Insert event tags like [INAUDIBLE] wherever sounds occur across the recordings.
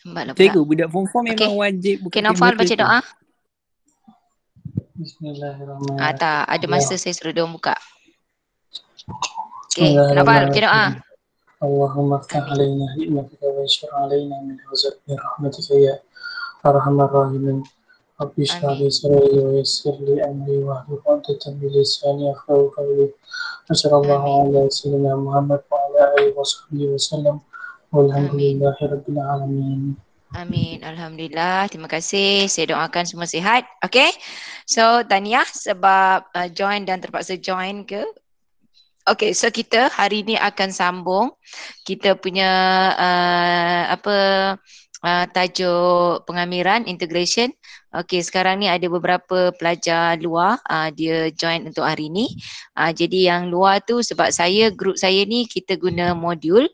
Sambat lah Cikgu, budak form 4 memang okay. wajib Okay, Naufal baca doa Bismillahirrahmanirrahim ah, Tak, ada ya. masa ya. saya suruh dia buka Okay, Naufal baca doa Allahumma fkan alayna hikmat kita wa isyur alayna min huzat min rahmatu saya Arhamar rahimin Rabbi syahri sarayi wa yassir li amri wa ahli khuntatan bilis Sani akhlau kawli Masyarallahu ala sayyidina Muhammad wa ala alihi wa sahbihi wa sallam Alhamdulillahirrahmanirrahim. Amin. Alhamdulillah. Terima kasih. Saya doakan semua sihat. Okay. So, Tania sebab uh, join dan terpaksa join ke? Okay. So, kita hari ini akan sambung kita punya uh, apa uh, tajuk pengamiran, integration. Okay. Sekarang ni ada beberapa pelajar luar. Uh, dia join untuk hari ini. Uh, jadi, yang luar tu sebab saya, grup saya ni kita guna modul.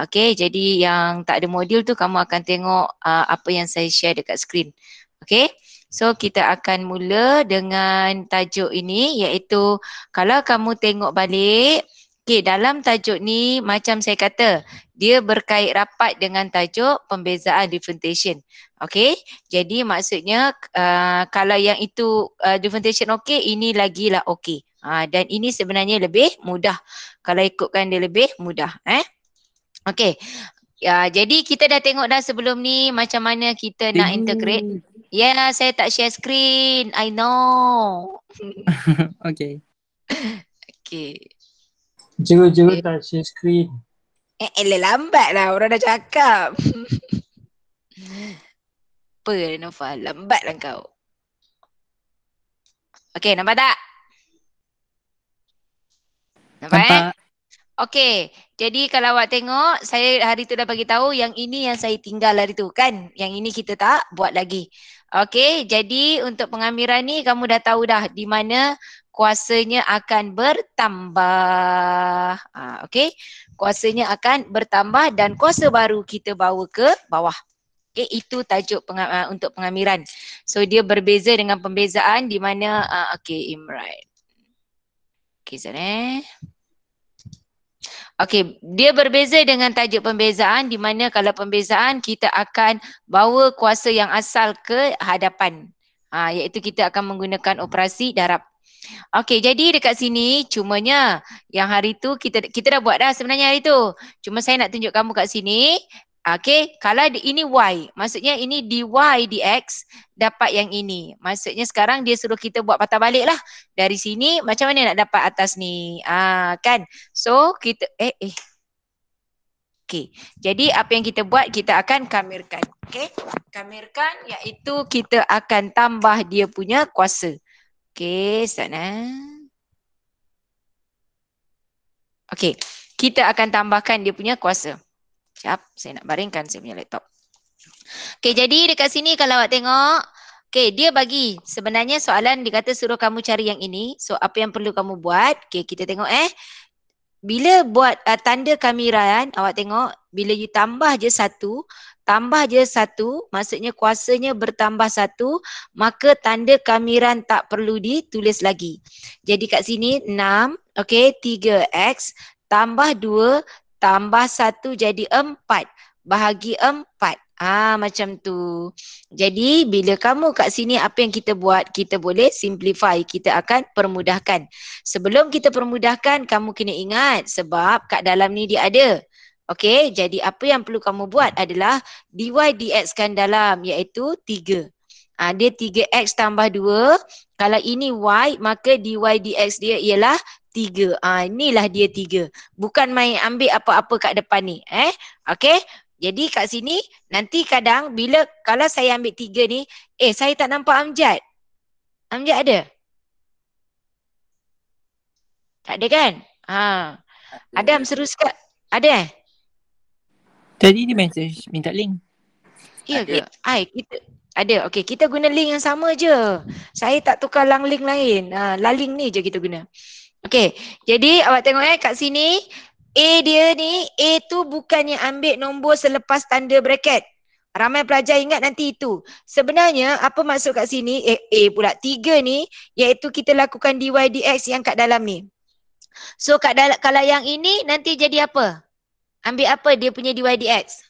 Okay, jadi yang tak ada modul tu kamu akan tengok uh, apa yang saya share dekat skrin. Okay, so kita akan mula dengan tajuk ini iaitu kalau kamu tengok balik, okay dalam tajuk ni macam saya kata, dia berkait rapat dengan tajuk pembezaan differentiation. Okay, jadi maksudnya uh, kalau yang itu uh, differentiation okay, ini lagilah okay. Uh, ah, dan ini sebenarnya lebih mudah. Kalau ikutkan dia lebih mudah. Eh? Okay. Ya, jadi kita dah tengok dah sebelum ni macam mana kita Ding. nak integrate. Ya, yeah, saya tak share screen. I know. [LAUGHS] okay. Okay. Cikgu-cikgu okay. tak share screen. Eh, eh lambat lah. Orang dah cakap. [LAUGHS] Apa, Renova? Lambat lah kau. Okay, nampak tak? Nampak? Eh? nampak. Eh? Okay, jadi kalau awak tengok, saya hari tu dah bagi tahu yang ini yang saya tinggal hari tu kan. Yang ini kita tak buat lagi. Okey, jadi untuk pengambilan ni kamu dah tahu dah di mana kuasanya akan bertambah. Ha, Okey, kuasanya akan bertambah dan kuasa baru kita bawa ke bawah. Okey, itu tajuk peng, uh, ah, untuk pengamiran. So dia berbeza dengan pembezaan di mana, uh, okey, Imran. Okey, Zan eh. Okey, dia berbeza dengan tajuk pembezaan di mana kalau pembezaan kita akan bawa kuasa yang asal ke hadapan. Ha, iaitu kita akan menggunakan operasi darab. Okey, jadi dekat sini cumanya yang hari tu kita kita dah buat dah sebenarnya hari tu. Cuma saya nak tunjuk kamu kat sini Okay, kalau ini Y, maksudnya ini dy dx dapat yang ini. Maksudnya sekarang dia suruh kita buat patah balik lah. Dari sini macam mana nak dapat atas ni? Ah, kan? So kita, eh, eh. Okay, jadi apa yang kita buat kita akan kamirkan. Okay, kamirkan iaitu kita akan tambah dia punya kuasa. Okay, sana. Eh. Okay, kita akan tambahkan dia punya kuasa. Siap, saya nak baringkan saya punya laptop. Okey, jadi dekat sini kalau awak tengok, okey, dia bagi sebenarnya soalan dia kata suruh kamu cari yang ini. So, apa yang perlu kamu buat? Okey, kita tengok eh. Bila buat uh, tanda kamiran, awak tengok, bila you tambah je satu, tambah je satu, maksudnya kuasanya bertambah satu, maka tanda kamiran tak perlu ditulis lagi. Jadi kat sini 6, okey, 3X, tambah 2, tambah satu jadi empat. Bahagi empat. Ah macam tu. Jadi bila kamu kat sini apa yang kita buat kita boleh simplify, kita akan permudahkan. Sebelum kita permudahkan kamu kena ingat sebab kat dalam ni dia ada. Okey, jadi apa yang perlu kamu buat adalah dy dx kan dalam iaitu tiga ha, dia 3x tambah 2 kalau ini y maka dy dx dia ialah 3 ha, ah, inilah dia 3 bukan main ambil apa-apa kat depan ni eh okey jadi kat sini nanti kadang bila kalau saya ambil 3 ni eh saya tak nampak amjad amjad ada tak ada kan ha Adam seru sikit ada eh tadi dia message minta link Ya ke? Ai, kita, ada. Okey, kita guna link yang sama je. Saya tak tukar lang link lain. Ha, lah link ni je kita guna. Okey. Jadi awak tengok eh kat sini A dia ni A tu bukannya ambil nombor selepas tanda bracket. Ramai pelajar ingat nanti itu. Sebenarnya apa maksud kat sini A, eh, A pula tiga ni iaitu kita lakukan dy dx yang kat dalam ni. So kat dalam kalau yang ini nanti jadi apa? Ambil apa dia punya dy dx?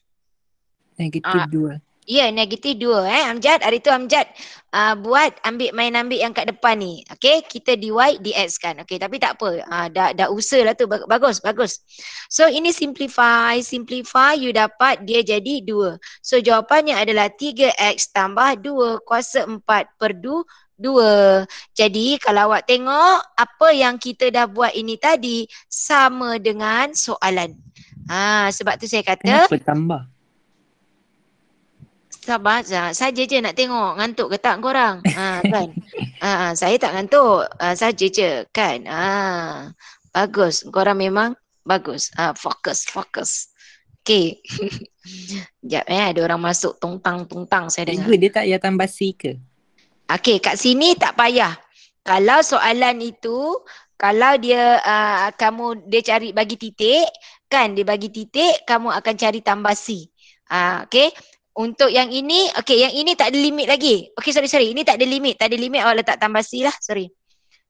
Negatif 2. Ah. Ya, negatif dua eh. Amjad, hari tu Amjad uh, buat ambil main ambil yang kat depan ni. Okay, kita di Y, di X kan. Okay, tapi tak apa. Uh, dah, dah usah lah tu. Bagus, bagus. So, ini simplify. Simplify, you dapat dia jadi dua. So, jawapannya adalah 3X tambah 2 kuasa 4 per 2 dua. Jadi kalau awak tengok apa yang kita dah buat ini tadi sama dengan soalan. Ha, sebab tu saya kata. Kenapa tambah? Sabar saja. saya je nak tengok ngantuk ke tak korang. Ha, kan? [LAUGHS] ha, saya tak ngantuk. Ha, saja je kan. Ha, bagus. Korang memang bagus. Ha, fokus, fokus. Okay. Sekejap [LAUGHS] eh. Ada orang masuk tungtang-tungtang saya dengar. Tunggu dia tak payah tambah si ke? Okay. Kat sini tak payah. Kalau soalan itu, kalau dia uh, kamu dia cari bagi titik, kan dia bagi titik, kamu akan cari tambah si. Uh, ha, okay. Untuk yang ini, okay yang ini tak ada limit lagi. Okay sorry sorry, ini tak ada limit. Tak ada limit awak letak tambah C lah, sorry.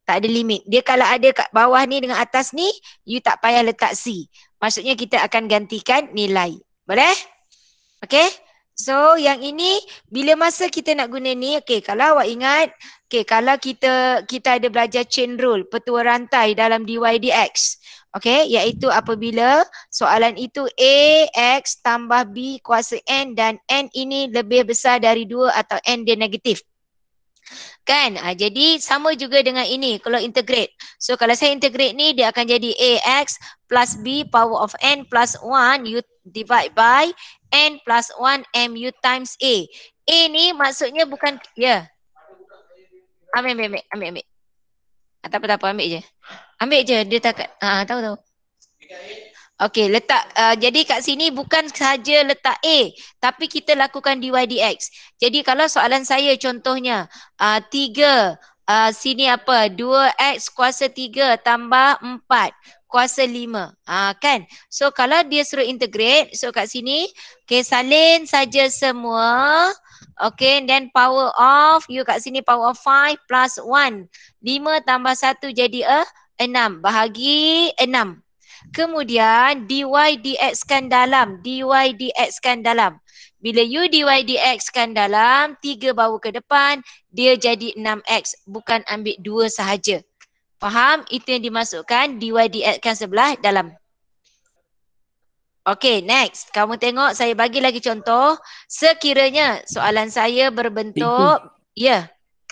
Tak ada limit. Dia kalau ada kat bawah ni dengan atas ni, you tak payah letak C. Maksudnya kita akan gantikan nilai. Boleh? Okay? So yang ini bila masa kita nak guna ni, okay kalau awak ingat, okay kalau kita kita ada belajar chain rule, petua rantai dalam dy/dx. Okay, iaitu apabila soalan itu ax tambah B kuasa N dan N ini lebih besar dari 2 atau N dia negatif. Kan? Ha, jadi sama juga dengan ini kalau integrate. So kalau saya integrate ni dia akan jadi AX plus B power of N plus 1 U divide by N plus 1 MU times A. A ni maksudnya bukan, ya. Yeah. Ambil, ambil, ambil, ambil. Tak apa-apa, ambil je. Ambil je dia tak ah tahu tahu. Okey, letak uh, jadi kat sini bukan saja letak A, tapi kita lakukan dy dx. Jadi kalau soalan saya contohnya uh, 3 uh, sini apa? 2x kuasa 3 tambah 4 kuasa 5. Ah uh, kan? So kalau dia suruh integrate, so kat sini okey salin saja semua. Okay, then power of, you kat sini power of 5 plus 1. 5 tambah 1 jadi a enam bahagi enam. Kemudian dy dx kan dalam, dy dx kan dalam. Bila u dy dx kan dalam, tiga bawa ke depan, dia jadi enam x. Bukan ambil dua sahaja. Faham? Itu yang dimasukkan dy dx kan sebelah dalam. Okay next. Kamu tengok saya bagi lagi contoh. Sekiranya soalan saya berbentuk. Ya. Yeah.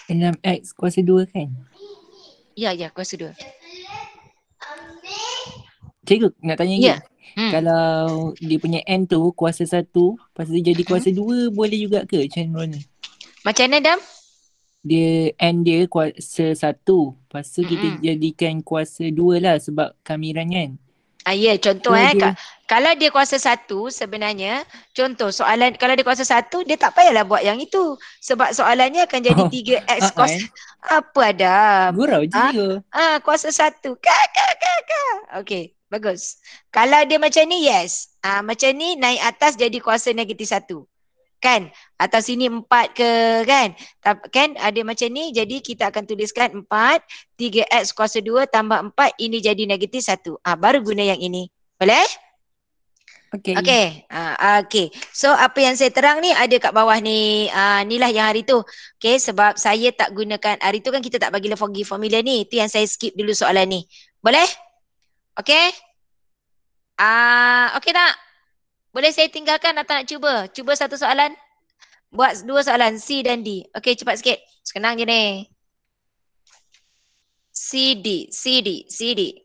6x kuasa 2 kan? Ya, ya kuasa 2. Cikgu nak tanya yeah. Hmm. Kalau dia punya N tu kuasa satu Lepas tu jadi kuasa dua boleh juga ke macam mana? Macam mana Dam? Dia N dia kuasa satu Lepas tu kita hmm. jadikan kuasa dua lah sebab kamiran kan Ah, ya, yeah, contoh eh. Dia. Kalau dia kuasa satu sebenarnya, contoh soalan kalau dia kuasa satu, dia tak payahlah buat yang itu. Sebab soalannya akan jadi oh. tiga oh. X kos. [LAUGHS] Uh-huh. Eh. Apa ada? Gurau je ah, dia. Ah, kuasa satu. Ka, ka, ka, ka. Okay, bagus. Kalau dia macam ni, yes. Ah, macam ni naik atas jadi kuasa negatif satu kan atas sini empat ke kan Tapi kan ada macam ni jadi kita akan tuliskan empat tiga x kuasa dua tambah empat ini jadi negatif satu ah baru guna yang ini boleh Okay. Okay. Uh, ah, ah, okay. So apa yang saya terang ni ada kat bawah ni. Uh, ah, ni lah yang hari tu. Okay. Sebab saya tak gunakan. Hari tu kan kita tak bagi lefogi formula ni. Itu yang saya skip dulu soalan ni. Boleh? Okay. Uh, okay tak? Boleh saya tinggalkan atau nak cuba? Cuba satu soalan. Buat dua soalan C dan D. Okey cepat sikit. Senang je ni. C D C D C D.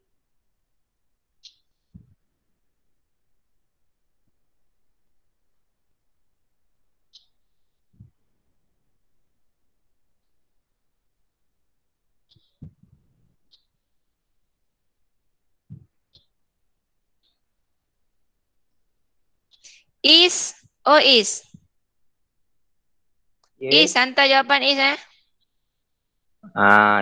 Is or oh is? Yes. Is, hantar jawapan is eh. Ah.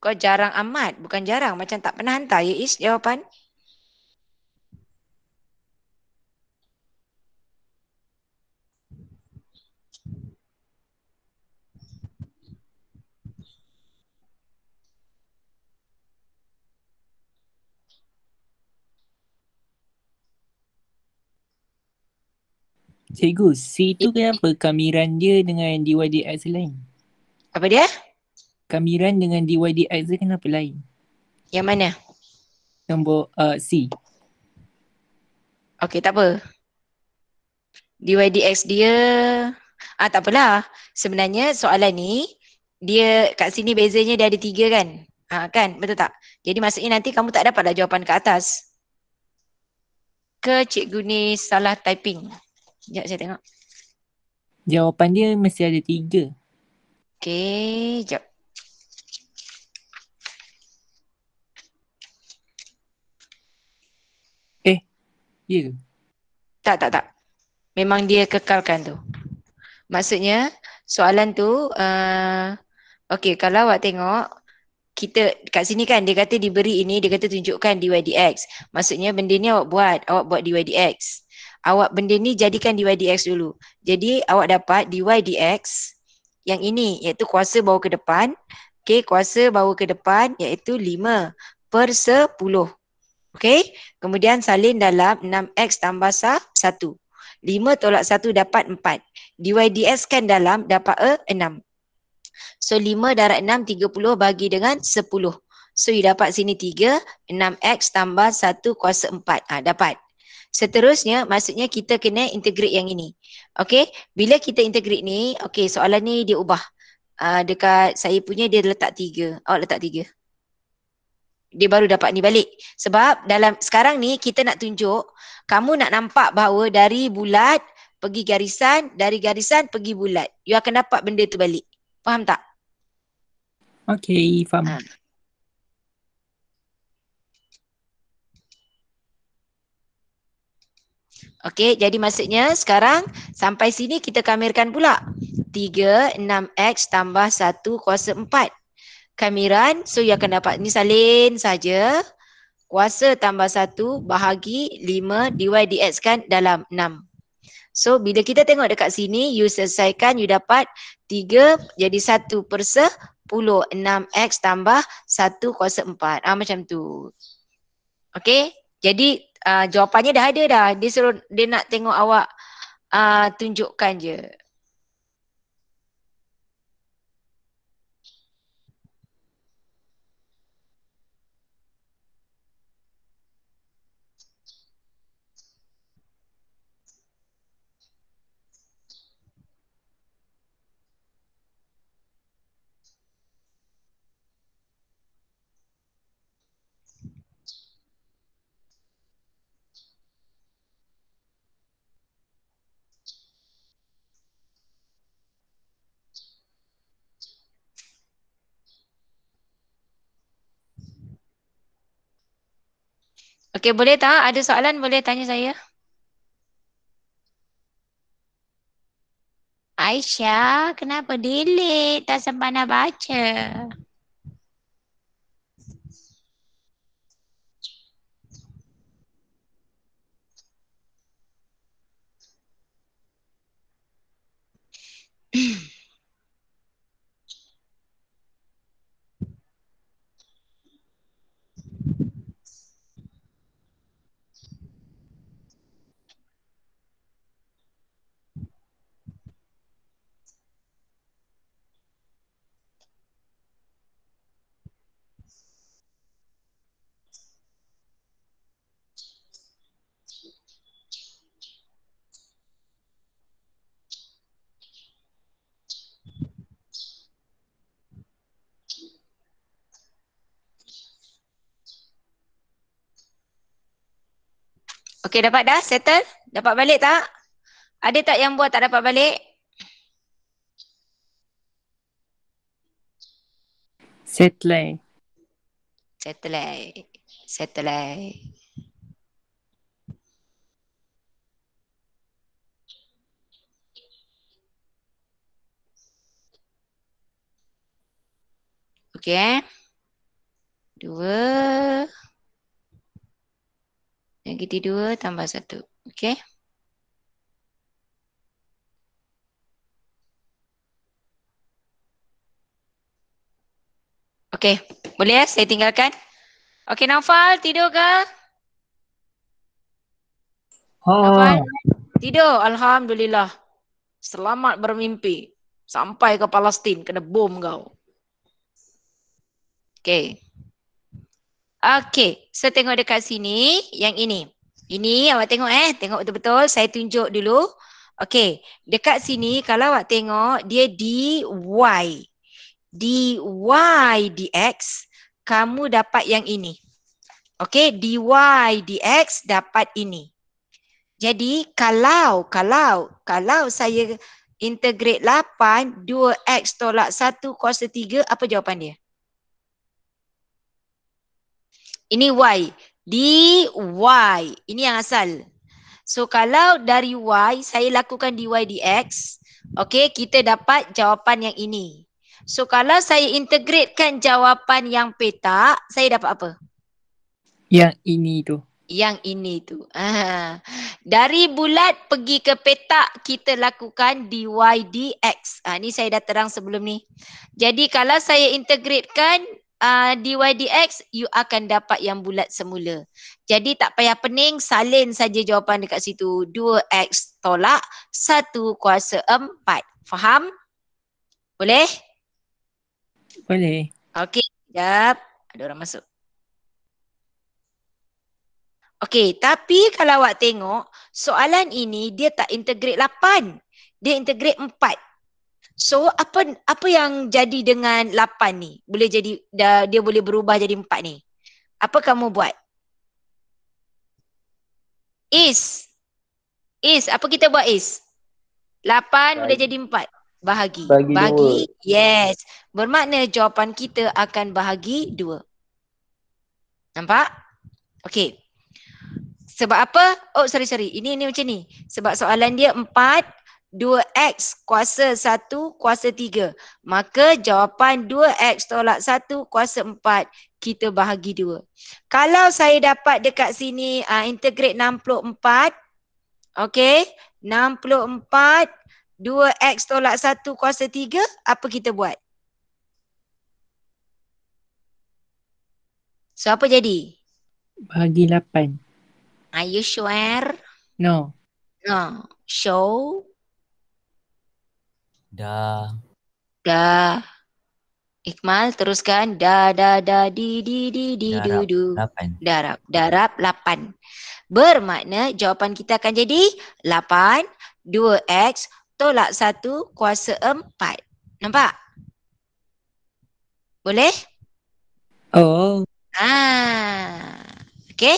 Kau jarang amat. Bukan jarang. Macam tak pernah hantar ya is jawapan. Ya. Cikgu, C tu kenapa kamiran dia dengan DYDX lain? Apa dia? Kamiran dengan DYDX dia kenapa lain? Yang mana? Nombor uh, C. Okay, tak apa. DYDX dia... Ah, tak apalah. Sebenarnya soalan ni, dia kat sini bezanya dia ada tiga kan? Ah, kan? Betul tak? Jadi maksudnya nanti kamu tak dapatlah jawapan kat atas. Ke Cikgu ni salah typing? Sekejap saya tengok. Jawapan dia mesti ada tiga. Okay, sekejap. Eh, ya Tak, tak, tak. Memang dia kekalkan tu. Maksudnya, soalan tu, uh, okay, kalau awak tengok, kita kat sini kan dia kata diberi ini dia kata tunjukkan DYDX maksudnya benda ni awak buat awak buat DYDX awak benda ni jadikan dy dx dulu. Jadi awak dapat dy dx yang ini iaitu kuasa bawa ke depan. Okey, kuasa bawa ke depan iaitu 5 per 10. Okey, kemudian salin dalam 6x tambah 1. 5 tolak 1 dapat 4. dy dx kan dalam dapat a 6. So 5 darat 6 30 bagi dengan 10. So you dapat sini 3, 6x tambah 1 kuasa 4. Ha, dapat seterusnya maksudnya kita kena integrate yang ini. Okay, bila kita integrate ni, okay soalan ni dia ubah. Uh, dekat saya punya dia letak tiga. Oh letak tiga. Dia baru dapat ni balik. Sebab dalam sekarang ni kita nak tunjuk kamu nak nampak bahawa dari bulat pergi garisan, dari garisan pergi bulat. You akan dapat benda tu balik. Faham tak? Okay, faham. Ha. Okey, jadi maksudnya sekarang sampai sini kita kamirkan pula. 3, 6X tambah 1 kuasa 4. Kamiran, so yang akan dapat ni salin saja. Kuasa tambah 1 bahagi 5 dy dx kan dalam 6. So bila kita tengok dekat sini, you selesaikan, you dapat 3 jadi 1 per 10, 6X tambah 1 kuasa 4. Ah, macam tu. Okey, jadi Ah, jawapannya dah ada dah. Dia suruh dia nak tengok awak uh, tunjukkan je. Okey, boleh tak? Ada soalan boleh tanya saya? Aisyah, kenapa delete? Tak sempat nak baca. Mm. [CLEARS THROAT] Okey dapat dah? Settle? Dapat balik tak? Ada tak yang buat tak dapat balik? Settle. Settle. Settle. Okey. Dua. Negatif tidur tambah satu, Okey. Okey. Boleh ya? Saya tinggalkan. Okey, Naufal. Tidur ke? Ha. Naufal. Tidur. Alhamdulillah. Selamat bermimpi. Sampai ke Palestin Kena bom kau. Okey. Okey, so tengok dekat sini yang ini. Ini awak tengok eh, tengok betul-betul saya tunjuk dulu. Okey, dekat sini kalau awak tengok dia dy. dy dx kamu dapat yang ini. Okey, dy dx dapat ini. Jadi kalau kalau kalau saya integrate 8 2x tolak 1 kuasa 3 apa jawapan dia? Ini Y. D, Y. Ini yang asal. So kalau dari Y, saya lakukan DY, DX. Okay, kita dapat jawapan yang ini. So kalau saya integratekan jawapan yang petak, saya dapat apa? Yang ini tu. Yang ini tu. Ah. Dari bulat pergi ke petak, kita lakukan DY, DX. Ah, ha, ni saya dah terang sebelum ni. Jadi kalau saya integratekan uh, ah, ydx, you akan dapat yang bulat semula. Jadi tak payah pening salin saja jawapan dekat situ. 2x tolak 1 kuasa 4. Faham? Boleh? Boleh. Okey, jap. Ada orang masuk. Okey, tapi kalau awak tengok soalan ini dia tak integrate 8. Dia integrate 4. So apa apa yang jadi dengan lapan ni? Boleh jadi dah, dia boleh berubah jadi empat ni. Apa kamu buat? Is Is apa kita buat is? lapan boleh jadi empat Bahagi. Bagi. bagi dua. Yes. Bermakna jawapan kita akan bahagi dua Nampak? Okey. Sebab apa? Oh sorry sorry. Ini ini macam ni. Sebab soalan dia empat 2x kuasa 1 kuasa 3. Maka jawapan 2x tolak 1 kuasa 4 kita bahagi 2. Kalau saya dapat dekat sini uh, integrate 64. Okay. 64 2x tolak 1 kuasa 3. Apa kita buat? So apa jadi? Bahagi 8. Are you sure? No. No. Show. Da. Da. Ikmal teruskan da da da di di di di du du. Darab. Darab lapan. Bermakna jawapan kita akan jadi lapan dua x tolak satu kuasa empat. Nampak? Boleh? Oh. Ah. Ha. Okay.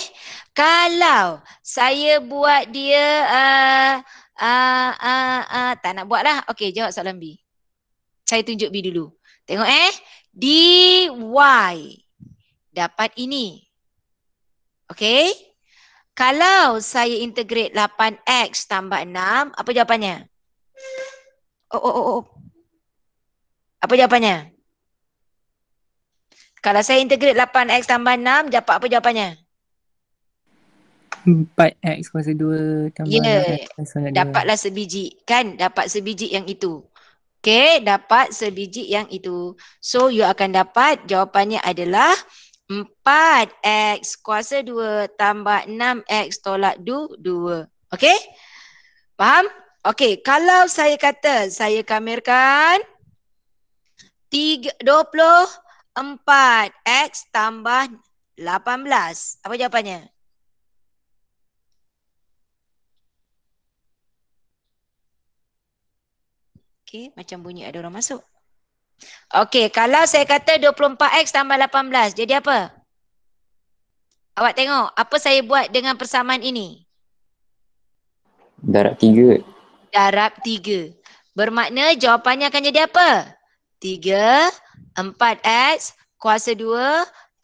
Kalau saya buat dia uh, Ah, ah, ah, tak nak buat lah. Okay, jawab soalan B. Saya tunjuk B dulu. Tengok eh. DY dapat ini. Okay. Kalau saya integrate 8X tambah 6, apa jawapannya? Oh, oh, oh, oh. Apa jawapannya? Kalau saya integrate 8X tambah 6, dapat apa jawapannya? Apa jawapannya? empat X kuasa dua tambah yeah. kuasa Dapatlah sebiji kan dapat sebiji yang itu Okay dapat sebiji yang itu So you akan dapat jawapannya adalah empat x kuasa dua tambah enam x tolak dua dua Okay faham? Okay kalau saya kata saya kamerkan tiga dua puluh empat x tambah belas Apa jawapannya? Okey, macam bunyi ada orang masuk. Okey, kalau saya kata 24x tambah 18, jadi apa? Awak tengok, apa saya buat dengan persamaan ini? Darab 3. Darab 3. Bermakna jawapannya akan jadi apa? 3, 4x kuasa 2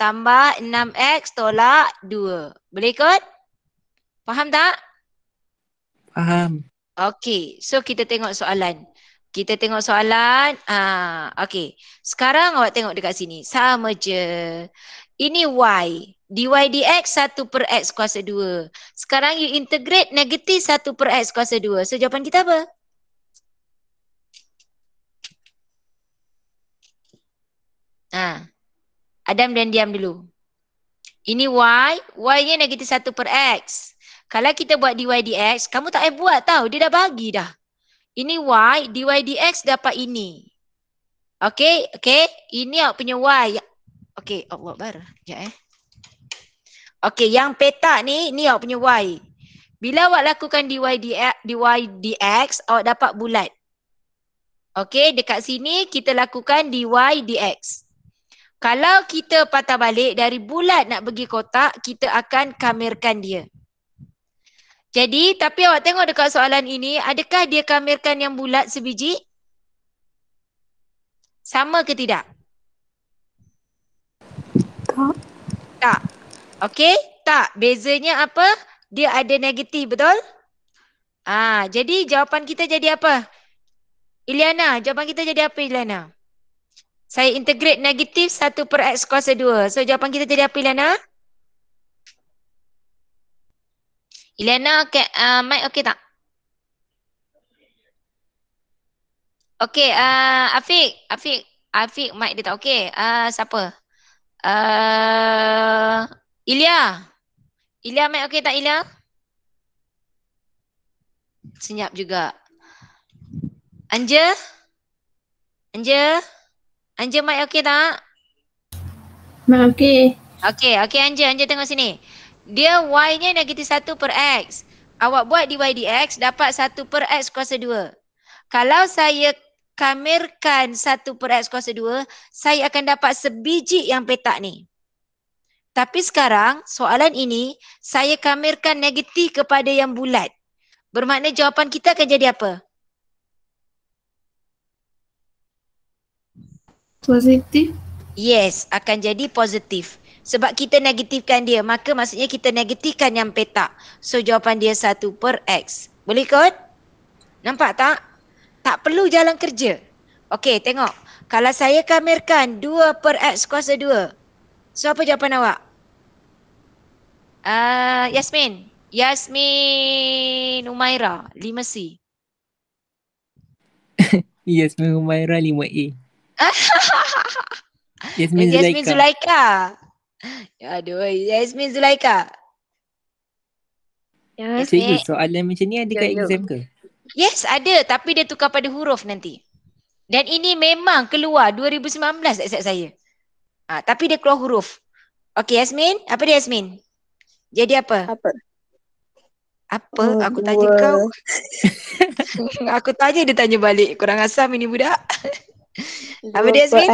tambah 6x tolak 2. Boleh ikut? Faham tak? Faham. Okey, so kita tengok soalan kita tengok soalan. Ah, okey. Sekarang awak tengok dekat sini. Sama je. Ini y. dy dx 1 per x kuasa 2. Sekarang you integrate negatif 1 per x kuasa 2. So jawapan kita apa? Ah. Uh, Adam dan diam dulu. Ini y. Y nya negatif 1 per x. Kalau kita buat dy dx, kamu tak payah buat tau. Dia dah bagi dah. Ini y dy dx dapat ini. Okey, okey. Ini awak punya y. Okey, Allah bar. Ya eh. Okey, yang petak ni ni awak punya y. Bila awak lakukan dy dx, dy dx awak dapat bulat. Okey, dekat sini kita lakukan dy dx. Kalau kita patah balik dari bulat nak pergi kotak, kita akan kamerkan dia. Jadi tapi awak tengok dekat soalan ini, adakah dia kamirkan yang bulat sebiji? Sama ke tidak? Tak. Tak. Okey, tak. Bezanya apa? Dia ada negatif, betul? Ah, jadi jawapan kita jadi apa? Iliana, jawapan kita jadi apa Iliana? Saya integrate negatif 1 per x kuasa 2. So jawapan kita jadi apa Iliana? Iliana? Ilana, okay, uh, mic okey tak? Okey, uh, Afiq, Afiq, Afiq mic dia tak okey. Uh, siapa? Uh, Ilya. Ilya mic okey tak Ilya? Senyap juga. Anja? Anja? Anja mic okey tak? Mic okey. Okey, okey Anja, Anja tengok sini. Dia y nya negatif 1 per x. Awak buat dy dx dapat 1 per x kuasa 2. Kalau saya kamerkan 1 per x kuasa 2, saya akan dapat sebiji yang petak ni. Tapi sekarang soalan ini saya kamerkan negatif kepada yang bulat. Bermakna jawapan kita akan jadi apa? Positif. Yes, akan jadi positif. Sebab kita negatifkan dia, maka maksudnya kita negatifkan yang petak. So jawapan dia satu per X. Boleh ikut? Nampak tak? Tak perlu jalan kerja. Okey, tengok. Kalau saya kamerkan 2 per X kuasa 2. So apa jawapan awak? uh, Yasmin. Yasmin Umaira, 5C. [LAUGHS] Yasmin Umaira, 5A. [LAUGHS] Yasmin Zulaika. Yasmin Zulaika. Aduh, Yasmin Zulaika. Ya, Yasmin. Cikgu, soalan macam ni ada ya, kat ya. exam ke? Yes, ada tapi dia tukar pada huruf nanti. Dan ini memang keluar 2019 tak set saya. Ha, tapi dia keluar huruf. Okay Yasmin, apa dia Yasmin? Jadi apa? Apa? Apa? Oh, aku tanya dua. kau. [LAUGHS] aku tanya dia tanya balik. Kurang asam ini budak. apa dia Yasmin?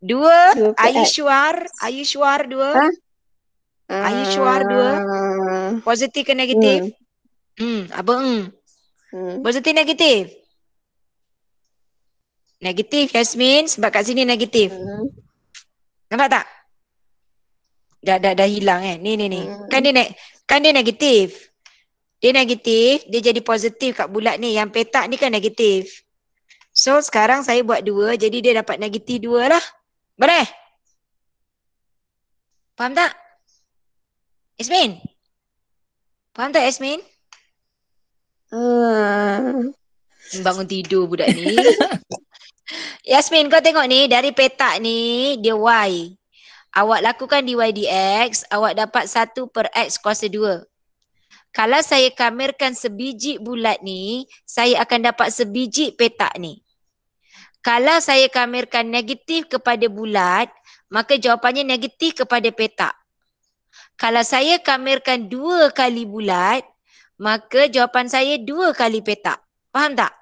Dua, Ayushwar. Ayushwar dua. Huh? Ayushwar dua. Ah. Positif ke negatif? Hmm. hmm. Apa? Hmm. hmm. Positif negatif? Negatif Yasmin sebab kat sini negatif. Hmm. Nampak tak? Dah, dah, dah hilang eh? Ni, ni, ni. Hmm. Kan, dia kan dia negatif? Dia negatif, dia jadi positif kat bulat ni. Yang petak ni kan negatif. So sekarang saya buat dua jadi dia dapat negatif dua lah. Boleh? Faham tak? Ismin? Faham tak Ismin? Uh. Ah. Bangun tidur budak ni. [LAUGHS] Yasmin kau tengok ni dari petak ni dia Y. Awak lakukan di dx, awak dapat satu per x kuasa dua. Kalau saya kamerkan sebiji bulat ni, saya akan dapat sebiji petak ni kalau saya kamerkan negatif kepada bulat, maka jawapannya negatif kepada petak. Kalau saya kamerkan dua kali bulat, maka jawapan saya dua kali petak. Faham tak?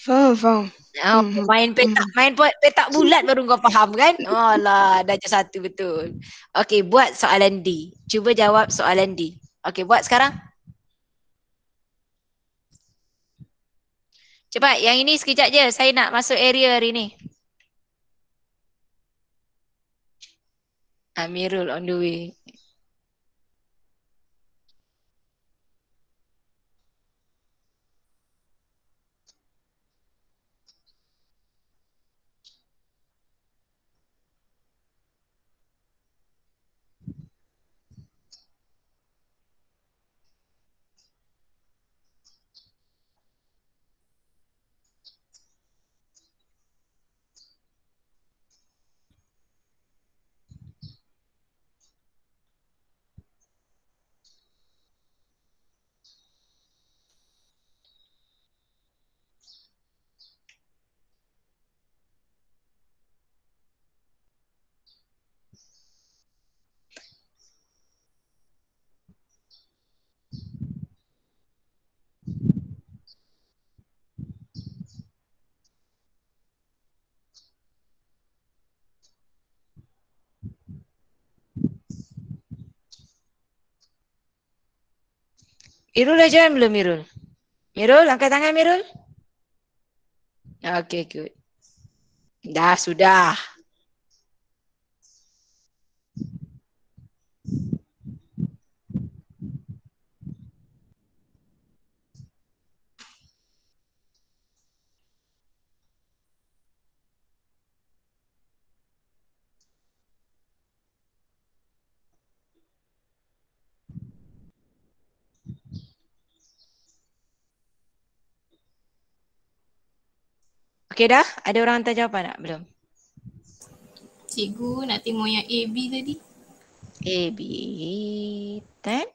Faham, faham. Oh, mm-hmm. main petak, mm-hmm. main petak bulat baru kau faham kan? Alah, dah jauh satu betul. Okey, buat soalan D. Cuba jawab soalan D. Okey, buat sekarang. Cepat, yang ini sekejap je. Saya nak masuk area hari ni. Amirul on the way. Mirul dah join belum Mirul? Mirul, angkat tangan Mirul. Okay, good. Dah, sudah. Okay dah? Ada orang hantar jawapan tak? Belum? Cikgu nak tengok yang A, B tadi. A, B, 10.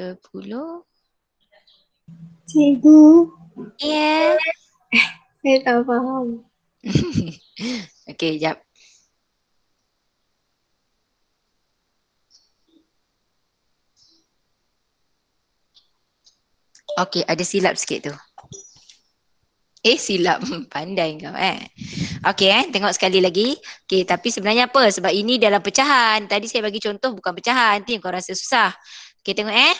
30. Cikgu. Ya. Yeah. [LAUGHS] Saya tak faham. [LAUGHS] Okey, jap. Okey, ada silap sikit tu. Eh silap [LAUGHS] pandai kau eh. Okey eh tengok sekali lagi. Okey tapi sebenarnya apa sebab ini dalam pecahan. Tadi saya bagi contoh bukan pecahan. Nanti kau rasa susah. Okey tengok eh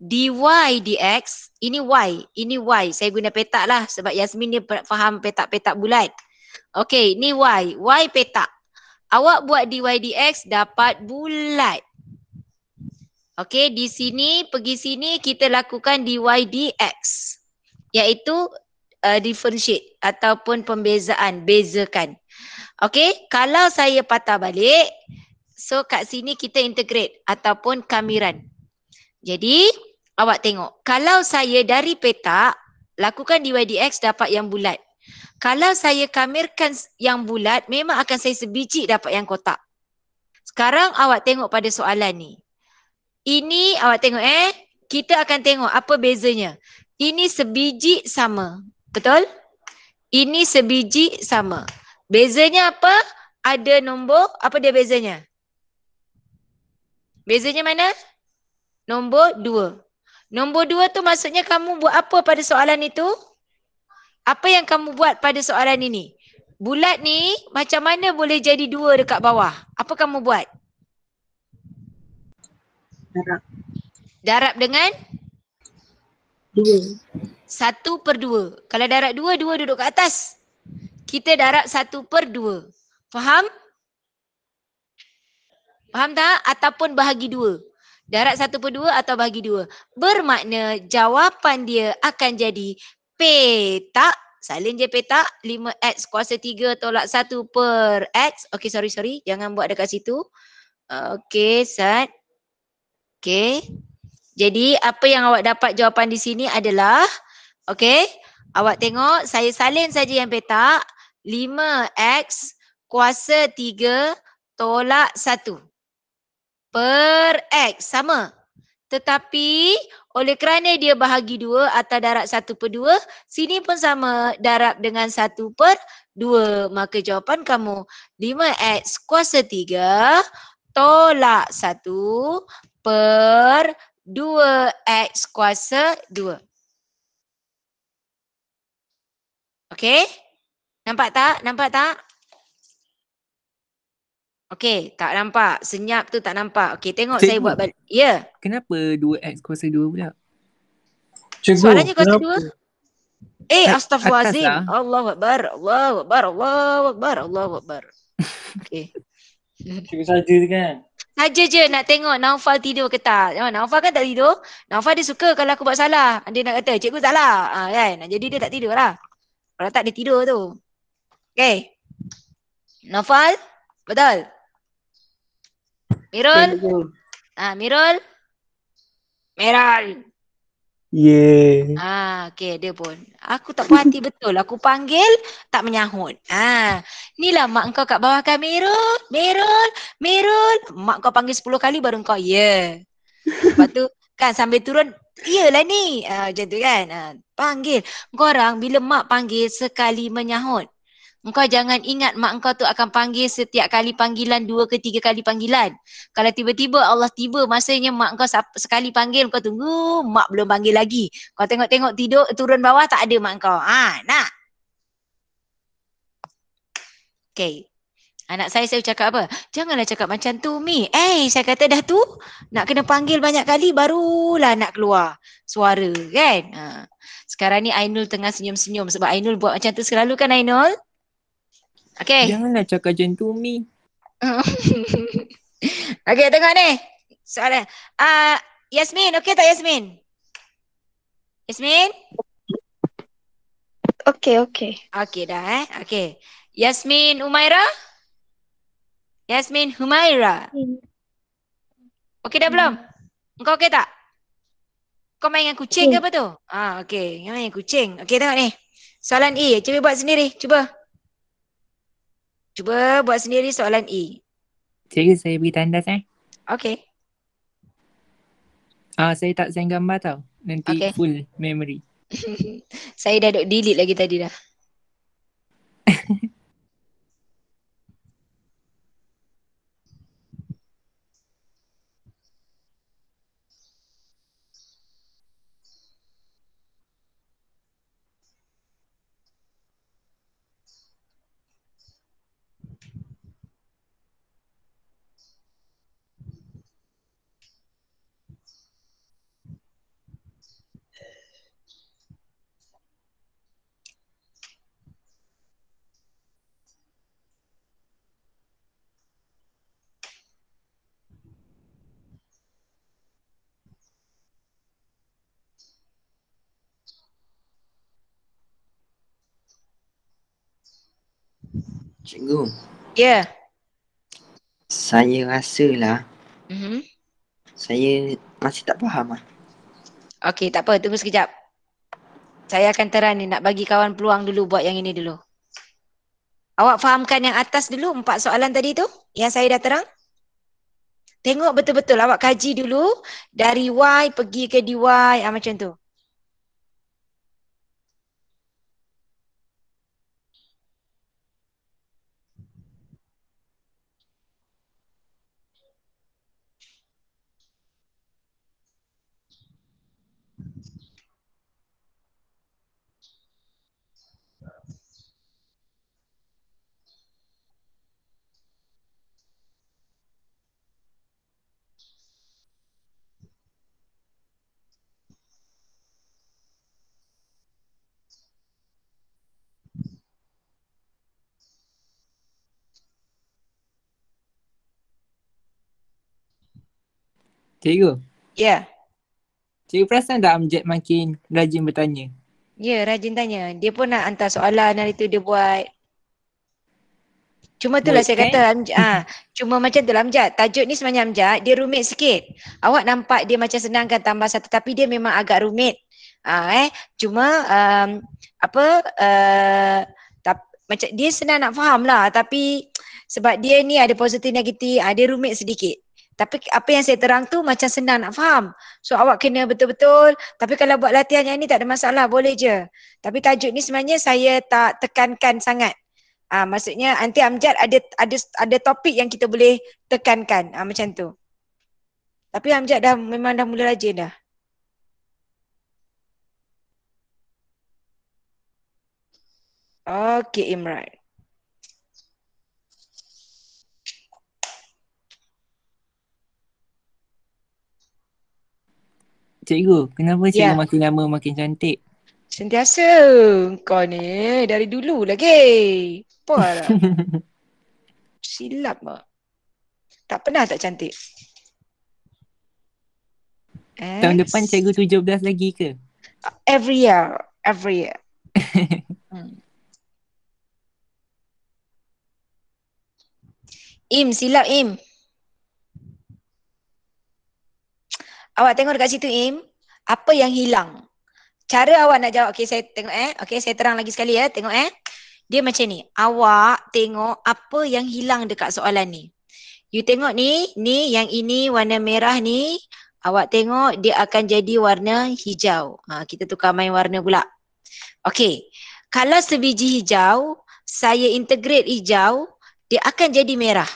dy dx ini y ini y saya guna petak lah sebab Yasmin ni faham petak-petak bulat Okay ni y y petak awak buat dy dx dapat bulat Okay di sini pergi sini kita lakukan dy dx iaitu uh, differentiate ataupun pembezaan bezakan Okay kalau saya patah balik so kat sini kita integrate ataupun kamiran jadi awak tengok kalau saya dari petak lakukan DYDX dapat yang bulat kalau saya kamerkan yang bulat memang akan saya sebiji dapat yang kotak sekarang awak tengok pada soalan ni ini awak tengok eh kita akan tengok apa bezanya ini sebiji sama betul ini sebiji sama bezanya apa ada nombor apa dia bezanya bezanya mana nombor Nombor dua tu maksudnya kamu buat apa pada soalan itu? Apa yang kamu buat pada soalan ini? Bulat ni macam mana boleh jadi dua dekat bawah? Apa kamu buat? Darab. Darab dengan? Dua. Satu per dua. Kalau darab dua, dua duduk ke atas. Kita darab satu per dua. Faham? Faham tak? Ataupun bahagi dua. Darat satu per dua atau bagi dua. Bermakna jawapan dia akan jadi petak. Salin je petak. 5x kuasa 3 tolak 1 per x. Okey, sorry, sorry. Jangan buat dekat situ. Okey, set. Okey. Jadi apa yang awak dapat jawapan di sini adalah. Okey. Awak tengok saya salin saja yang petak. 5x kuasa 3 tolak 1 per X sama. Tetapi oleh kerana dia bahagi dua atau darab satu per dua, sini pun sama darab dengan satu per dua. Maka jawapan kamu 5X kuasa tiga tolak satu per dua x kuasa dua. Okey? Nampak tak? Nampak tak? Okay, tak nampak. Senyap tu tak nampak. Okay, tengok cikgu. saya buat balik. Ya. Yeah. Kenapa 2X kuasa 2 pula? Cikgu, Soalannya kuasa 2? Eh, astaghfirullahaladzim. Lah. Allah Akbar, Allah Akbar, Allah Akbar, Allah Akbar. [LAUGHS] Okay. Cikgu saja tu kan? Saja je nak tengok Naufal tidur ke tak. Ya, Naufal kan tak tidur. Naufal dia suka kalau aku buat salah. Dia nak kata, cikgu salah. Ha, ah, kan? Jadi dia tak tidur lah. Kalau tak dia tidur tu. Okay. Naufal? Betul? Mirul, Ah, Mirol. Mirol. Yeah. Ah, okay, dia pun. Aku tak puas hati [LAUGHS] betul. Aku panggil, tak menyahut. Ah, ni lah mak kau kat bawah kan, Mirul. Mirul, Mirul. Mak kau panggil sepuluh kali baru kau, yeah. [LAUGHS] Lepas tu, kan sambil turun, iyalah ni. Ah, macam tu kan. Ah, panggil. Korang bila mak panggil sekali menyahut. Engkau jangan ingat mak engkau tu akan panggil setiap kali panggilan dua ke tiga kali panggilan. Kalau tiba-tiba Allah tiba masanya mak engkau sekali panggil kau tunggu mak belum panggil lagi. Kau tengok-tengok tidur turun bawah tak ada mak engkau. Ha, nak. Okay. Anak saya saya cakap apa? Janganlah cakap macam tu Mi. Eh saya kata dah tu nak kena panggil banyak kali barulah nak keluar suara kan. Ha. Sekarang ni Ainul tengah senyum-senyum sebab Ainul buat macam tu selalu kan Ainul? Okay. Janganlah cakap macam tu, Mi. [LAUGHS] okay, tengok ni. Soalan. Uh, Yasmin, okay tak Yasmin? Yasmin? Okay, okay. Okay dah eh. Okay. Yasmin Umaira? Yasmin Umaira? Okay dah belum? Kau okay tak? Kau main dengan kucing okay. ke apa tu? Ah, okay. Kau main dengan kucing. Okay, tengok ni. Soalan E. Cuba buat sendiri. Cuba. Cuba buat sendiri soalan E. Cikgu saya beri tanda saya. Eh. Okay. Ah, saya tak send gambar tau. Nanti okay. full memory. [LAUGHS] saya dah duk delete lagi tadi dah. [LAUGHS] Cikgu. Ya. Yeah. Saya rasalah. Mhm. Saya masih tak faham ah. Okey, tak apa, tunggu sekejap. Saya akan terang ni nak bagi kawan peluang dulu buat yang ini dulu. Awak fahamkan yang atas dulu empat soalan tadi tu yang saya dah terang. Tengok betul-betul awak kaji dulu dari Y pergi ke DY ah, macam tu. Cikgu. Ya. Yeah. Cikgu perasan tak Amjad makin rajin bertanya? Ya, yeah, rajin tanya. Dia pun nak hantar soalan hari tu dia buat. Cuma tu lah saya kata eh? Amjad. Ah, ha, [LAUGHS] cuma macam tu lah Amjad. Tajuk ni sebenarnya Amjad, dia rumit sikit. Awak nampak dia macam senang kan tambah satu tapi dia memang agak rumit. ha, eh, cuma um, apa uh, tap, macam dia senang nak faham lah tapi sebab dia ni ada positif negatif, ada ah, rumit sedikit. Tapi apa yang saya terang tu macam senang nak faham. So awak kena betul-betul. Tapi kalau buat latihan yang ni tak ada masalah boleh je. Tapi tajuk ni sebenarnya saya tak tekankan sangat. Ah, ha, maksudnya anti amjad ada ada ada topik yang kita boleh tekankan ha, macam tu. Tapi amjad dah memang dah mula rajin dah. Okay Imran. cikgu? Kenapa cikgu yeah. makin lama makin cantik? Sentiasa kau ni dari dulu lagi. Apa lah? [LAUGHS] Silap lah. Tak pernah tak cantik. And Tahun depan cikgu belas lagi ke? Every year. Every year. [LAUGHS] hmm. Im, silap Im. awak tengok dekat situ Im, apa yang hilang? Cara awak nak jawab, okay saya tengok eh, okay saya terang lagi sekali ya, eh. tengok eh. Dia macam ni, awak tengok apa yang hilang dekat soalan ni. You tengok ni, ni yang ini warna merah ni, awak tengok dia akan jadi warna hijau. Ha, kita tukar main warna pula. Okay, kalau sebiji hijau, saya integrate hijau, dia akan jadi merah.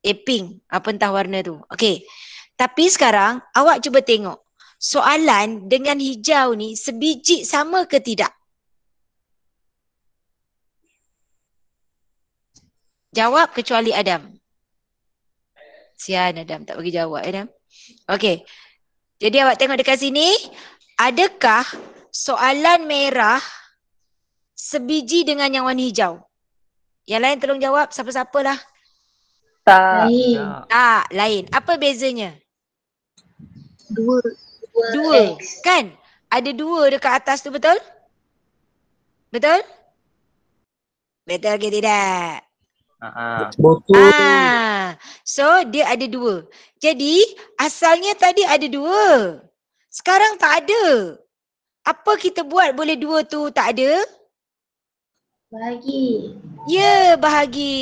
Eh pink, apa ha, entah warna tu. Okay, tapi sekarang awak cuba tengok soalan dengan hijau ni sebiji sama ke tidak? Jawab kecuali Adam. Sian Adam tak bagi jawab Adam. Okey. Jadi awak tengok dekat sini. Adakah soalan merah sebiji dengan yang warna hijau? Yang lain tolong jawab siapa-siapalah. Tak. Tak. Tak. Lain. Apa bezanya? dua dua X. kan ada dua dekat atas tu betul betul betul ke tidak Ha ah. So dia ada dua. Jadi asalnya tadi ada dua. Sekarang tak ada. Apa kita buat boleh dua tu tak ada? Bahagi. Ya, bahagi.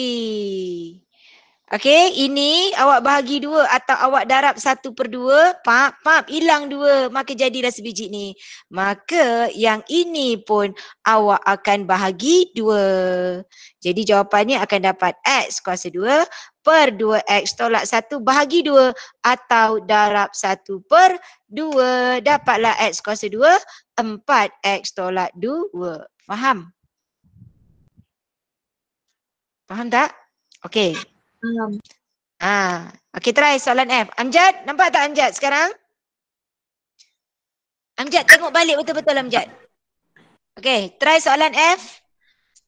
Okey, ini awak bahagi dua atau awak darab satu per dua, pap, pap, hilang dua, maka jadilah sebiji ni. Maka yang ini pun awak akan bahagi dua. Jadi jawapannya akan dapat X kuasa dua per dua X tolak satu bahagi dua atau darab satu per dua. Dapatlah X kuasa dua, empat X tolak dua. Faham? Faham tak? Okey. Ah, Ha. Okay try soalan F. Amjad nampak tak Amjad sekarang? Amjad tengok balik betul-betul Amjad. Okay try soalan F.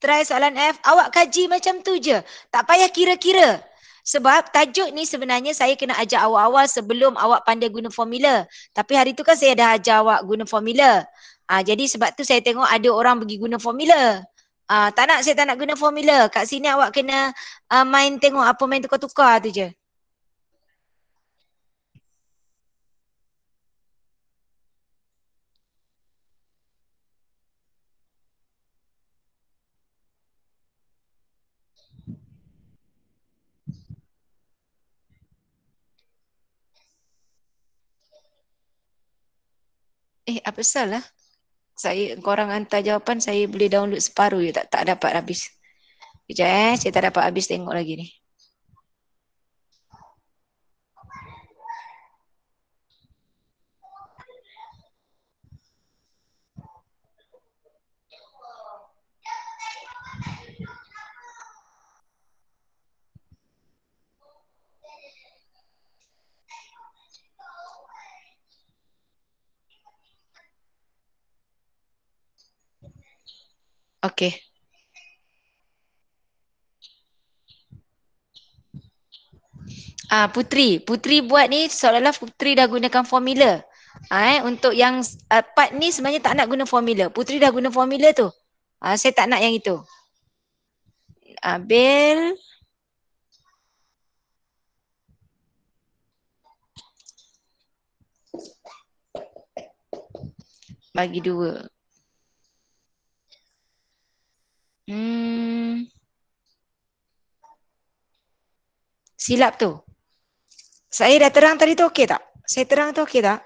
Try soalan F. Awak kaji macam tu je. Tak payah kira-kira. Sebab tajuk ni sebenarnya saya kena ajak awak awal sebelum awak pandai guna formula. Tapi hari tu kan saya dah ajak awak guna formula. Ha, jadi sebab tu saya tengok ada orang pergi guna formula. Uh, tak nak saya tak nak guna formula. Kat sini awak kena uh, main tengok apa main tukar-tukar tu je. Eh, apa salah? saya korang hantar jawapan saya boleh download separuh je tak tak dapat habis. Kejap eh, saya tak dapat habis tengok lagi ni. Okey. Ah uh, Putri, Putri buat ni seolah-olah Putri dah gunakan formula. Ah eh untuk yang uh, part ni sebenarnya tak nak guna formula. Putri dah guna formula tu. Ah uh, saya tak nak yang itu. Abel ah, bagi dua. Hmm. silap tu. Saya dah terang tadi tu okey tak? Saya terang tu okey tak?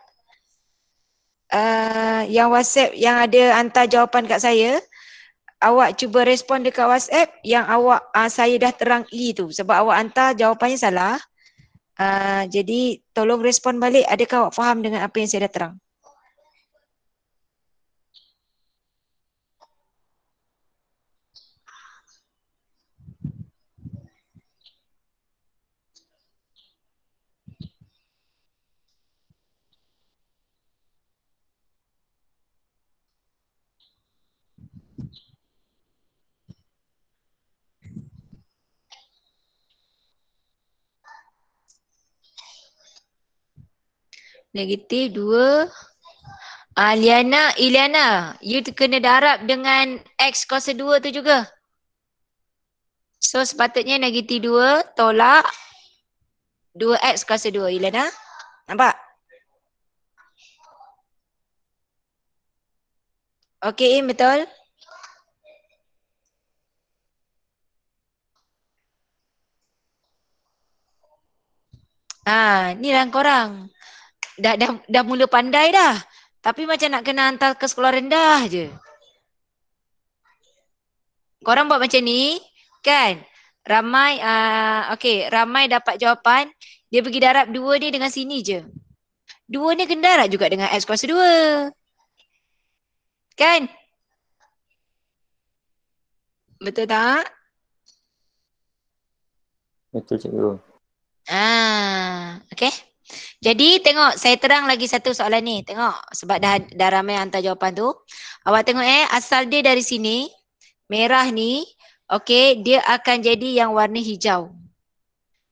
Uh, yang WhatsApp yang ada hantar jawapan kat saya, awak cuba respon dekat WhatsApp yang awak uh, saya dah terang E tu sebab awak hantar jawapannya salah. Uh, jadi tolong respon balik adakah awak faham dengan apa yang saya dah terang? Negatif dua. Aliana, ah, Iliana, you kena darab dengan X kuasa dua tu juga. So sepatutnya negatif dua tolak dua X kuasa dua, Iliana. Nampak? Okay, Im, betul? Ah, ni lah korang dah, dah, dah mula pandai dah. Tapi macam nak kena hantar ke sekolah rendah je. Korang buat macam ni, kan? Ramai, uh, ah, okay, ramai dapat jawapan. Dia pergi darab dua dia dengan sini je. Dua ni kena darab juga dengan X kuasa dua. Kan? Betul tak? Betul cikgu. Ah, okay. Jadi tengok saya terang lagi satu soalan ni. Tengok sebab dah dah ramai hantar jawapan tu. Awak tengok eh asal dia dari sini merah ni okey dia akan jadi yang warna hijau.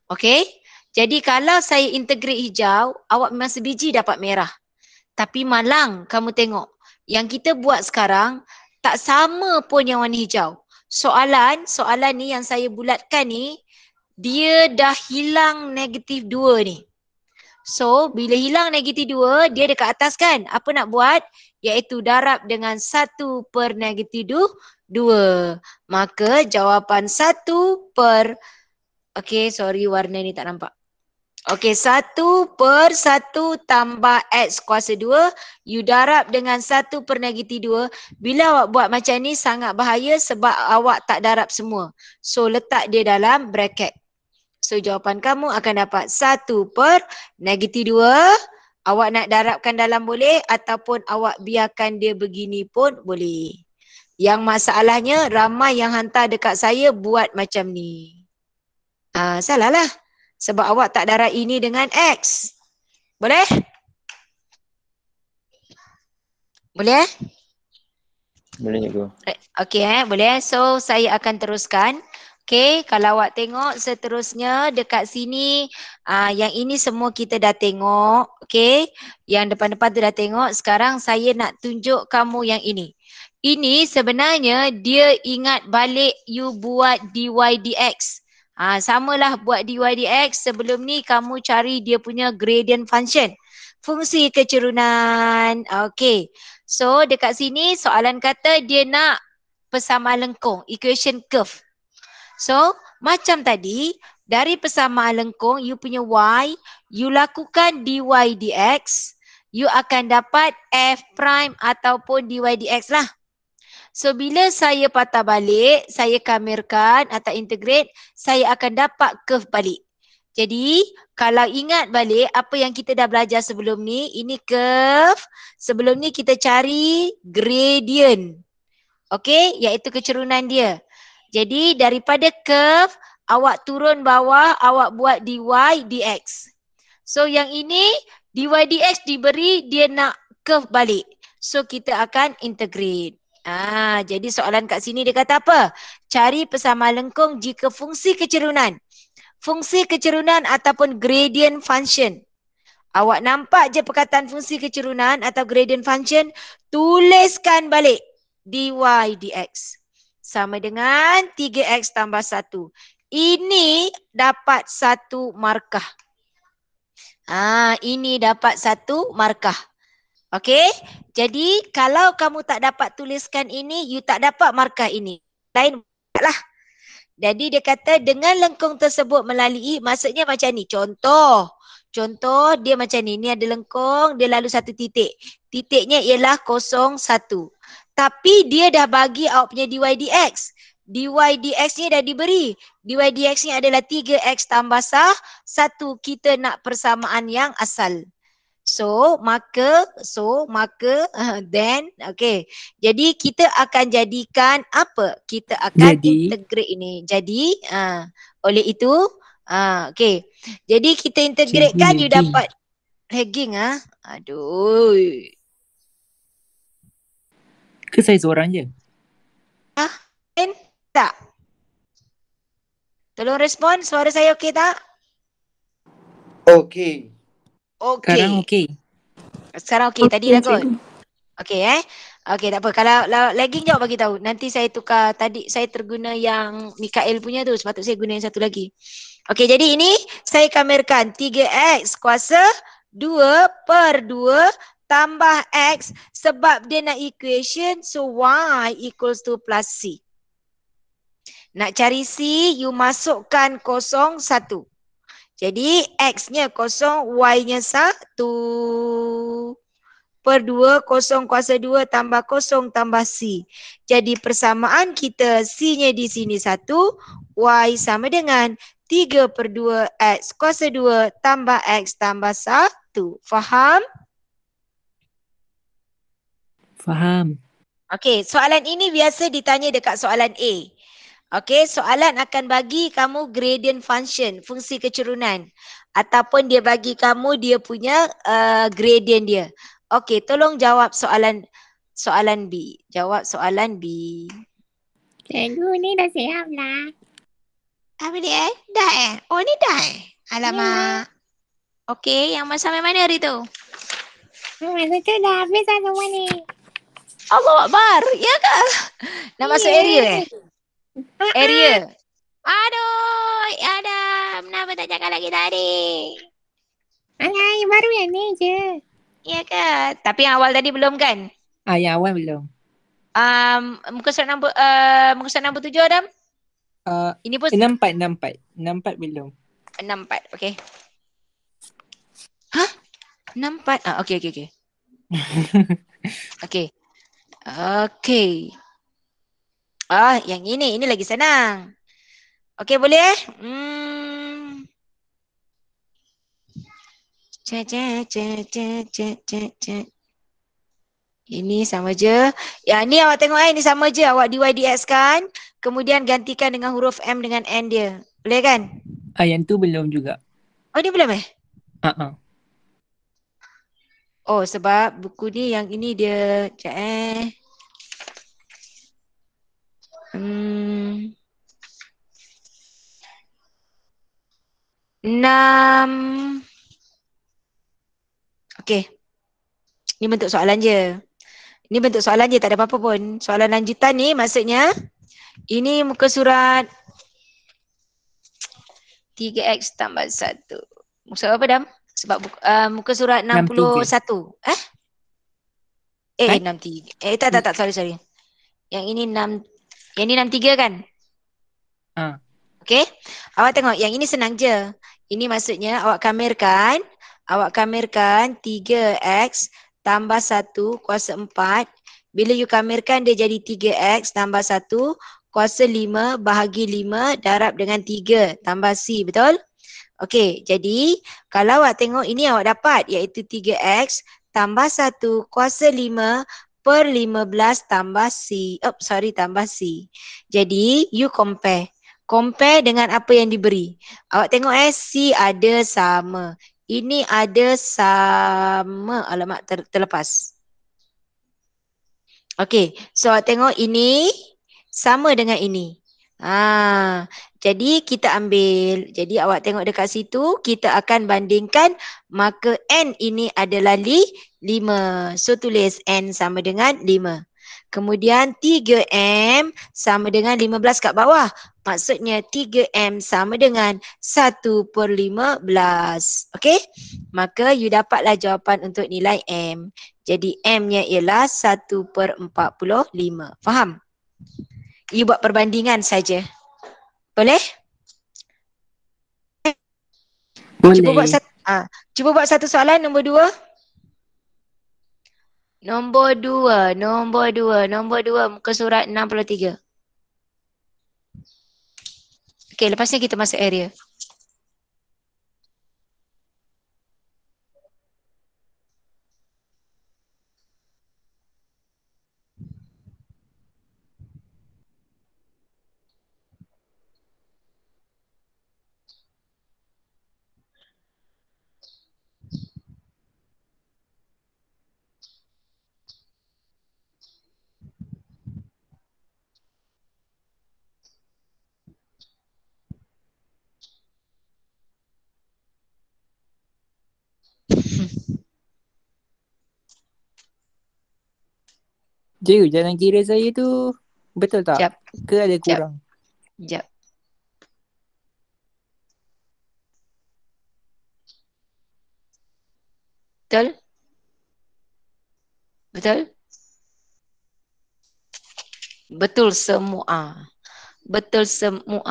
Okey? Jadi kalau saya integrate hijau, awak memang sebiji dapat merah. Tapi malang kamu tengok yang kita buat sekarang tak sama pun yang warna hijau. Soalan, soalan ni yang saya bulatkan ni dia dah hilang negatif dua ni. So bila hilang negatif 2 dia dekat atas kan apa nak buat iaitu darab dengan 1 per negatif 2 maka jawapan 1 per okay sorry warna ni tak nampak Okay satu per satu tambah X kuasa dua. You darab dengan satu per negatif dua. Bila awak buat macam ni sangat bahaya sebab awak tak darab semua. So, letak dia dalam bracket. So jawapan kamu akan dapat 1 per negatif 2. Awak nak darabkan dalam boleh ataupun awak biarkan dia begini pun boleh. Yang masalahnya ramai yang hantar dekat saya buat macam ni. Ah, salah lah. Sebab awak tak darab ini dengan X. Boleh? Boleh? Eh? Boleh juga. Eh, okay eh, boleh. So saya akan teruskan. Okay, kalau awak tengok seterusnya dekat sini uh, yang ini semua kita dah tengok. Okay, yang depan-depan tu dah tengok. Sekarang saya nak tunjuk kamu yang ini. Ini sebenarnya dia ingat balik you buat dy/dx. Ha, ah, lah buat dy/dx sebelum ni kamu cari dia punya gradient function. Fungsi kecerunan. Okay. So dekat sini soalan kata dia nak persamaan lengkung. Equation curve. So macam tadi dari persamaan lengkung you punya y you lakukan dy dx you akan dapat f prime ataupun dy dx lah. So bila saya patah balik, saya kamerkan atau integrate, saya akan dapat curve balik. Jadi kalau ingat balik apa yang kita dah belajar sebelum ni, ini curve. Sebelum ni kita cari gradient. Okay, iaitu kecerunan dia. Jadi daripada curve awak turun bawah awak buat dy dx. So yang ini dy dx diberi dia nak curve balik. So kita akan integrate. Ah, jadi soalan kat sini dia kata apa? Cari persama lengkung jika fungsi kecerunan. Fungsi kecerunan ataupun gradient function. Awak nampak je perkataan fungsi kecerunan atau gradient function, tuliskan balik dy dx sama dengan 3X tambah 1. Ini dapat satu markah. Ah, ini dapat satu markah. Okey. Jadi kalau kamu tak dapat tuliskan ini, you tak dapat markah ini. Lain lah. Jadi dia kata dengan lengkung tersebut melalui, maksudnya macam ni. Contoh. Contoh dia macam ni. Ni ada lengkung, dia lalu satu titik. Titiknya ialah kosong satu tapi dia dah bagi awak punya dydx dydx ni dah diberi dydx ni adalah 3x tambah sah satu kita nak persamaan yang asal so maka so maka eh, then okay jadi kita akan jadikan apa kita akan jadi. integrate ini jadi uh, oleh itu uh, okay jadi kita integrate kan you dapat hagging ah aduh ke saya seorang je? Ah, lain tak? Tolong respon, suara saya okey tak? Okey. Okey. Sekarang okey. Sekarang okey, tadi dah kot. Okey eh. Okey tak apa. Kalau, kalau lagging jawab bagi tahu. Nanti saya tukar tadi saya terguna yang Mikael punya tu. Sepatut saya guna yang satu lagi. Okey jadi ini saya kamerkan 3X kuasa 2 per 2 tambah X sebab dia nak equation so Y equals to plus C. Nak cari C, you masukkan kosong satu. Jadi X-nya kosong, Y-nya satu. Per dua kosong kuasa dua tambah kosong tambah C. Jadi persamaan kita C-nya di sini satu, Y sama dengan tiga per dua X kuasa dua tambah X tambah satu. Faham? Faham. Okay, soalan ini biasa ditanya dekat soalan A. Okay, soalan akan bagi kamu gradient function, fungsi kecerunan. Ataupun dia bagi kamu dia punya uh, gradient dia. Okay, tolong jawab soalan soalan B. Jawab soalan B. Cikgu ni dah siap lah. Apa dia eh? Dah eh? Oh ni dah eh? Alamak. Yeah. Okay, yang masa mana hari tu? Masa tu dah habis lah semua ni. Allah Akbar. Ya ke? Nak masuk area eh? Area. Aduh, ya ada. Kenapa tak cakap lagi tadi? Alay, baru yang ni je. Ya ke? Tapi yang awal tadi belum kan? Ah, yang awal belum. Um, muka surat nombor, uh, muka surat nombor tujuh, Adam? Uh, Ini pun... Enam empat, enam empat. Enam empat belum. Enam empat, okay. Hah? Enam empat? Ah, okay, okay, okay. [LAUGHS] okay. Okay. Ah, yang ini. Ini lagi senang. Okay, boleh? Eh? Hmm. Ce, ce, ce, ce, ce, ce, ce. Ini sama je. Ya, ni awak tengok eh. Ini sama je. Awak DYDX kan. Kemudian gantikan dengan huruf M dengan N dia. Boleh kan? Ah, yang tu belum juga. Oh, ni belum eh? Uh-uh. Oh sebab buku ni yang ini dia Sekejap eh hmm. Enam okey Ni bentuk soalan je Ni bentuk soalan je tak ada apa-apa pun Soalan lanjutan ni maksudnya Ini muka surat 3X tambah 1 Muka surat apa Dam? 3 sebab uh, muka surat 61 63. eh eh right? 63 eh tak tak tak sorry sorry yang ini 6 yang ini 63 kan ha okey awak tengok yang ini senang je ini maksudnya awak kamerkan awak kamerkan 3x tambah 1 kuasa 4 bila you kamerkan dia jadi 3x tambah 1 kuasa 5 bahagi 5 darab dengan 3 tambah c betul Okey, jadi kalau awak tengok ini awak dapat iaitu 3x tambah 1 kuasa 5 per 15 tambah C. Oh, sorry, tambah C. Jadi, you compare. Compare dengan apa yang diberi. Awak tengok eh, C ada sama. Ini ada sama. Alamak, ter- terlepas. Okey, so awak tengok ini sama dengan ini. Ah, jadi kita ambil. Jadi awak tengok dekat situ kita akan bandingkan maka N ini adalah li 5. So tulis N sama dengan 5. Kemudian 3M sama dengan 15 kat bawah. Maksudnya 3M sama dengan 1 per 15. Okay? Maka you dapatlah jawapan untuk nilai M. Jadi M-nya ialah 1 per 45. Faham? You buat perbandingan saja. Boleh? Boleh. Cuba buat satu, ha. cuba buat satu soalan nombor dua. Nombor dua, nombor dua, nombor dua muka surat 63. Okey, lepas ni kita masuk area. Jadi jalan kira saya tu betul tak? Jap. Ke ada kurang? Jap. Betul? Betul? Betul semua. Betul semua.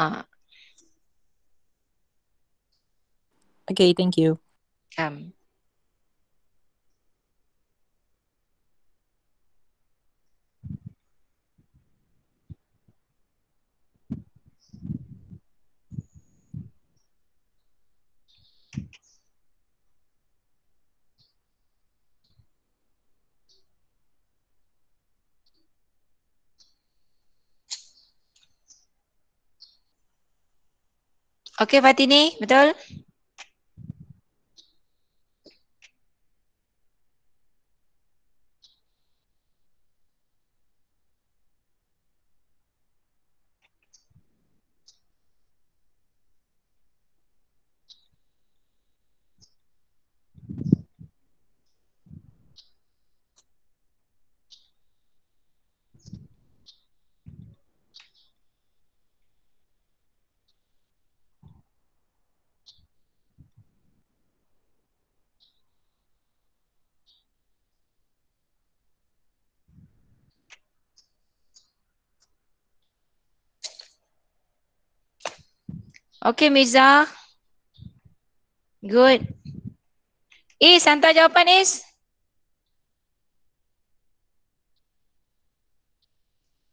Okay, thank you. Um. Okey Fatini, betul? Okay, Miza. Good. Is eh, hantar jawapan Is.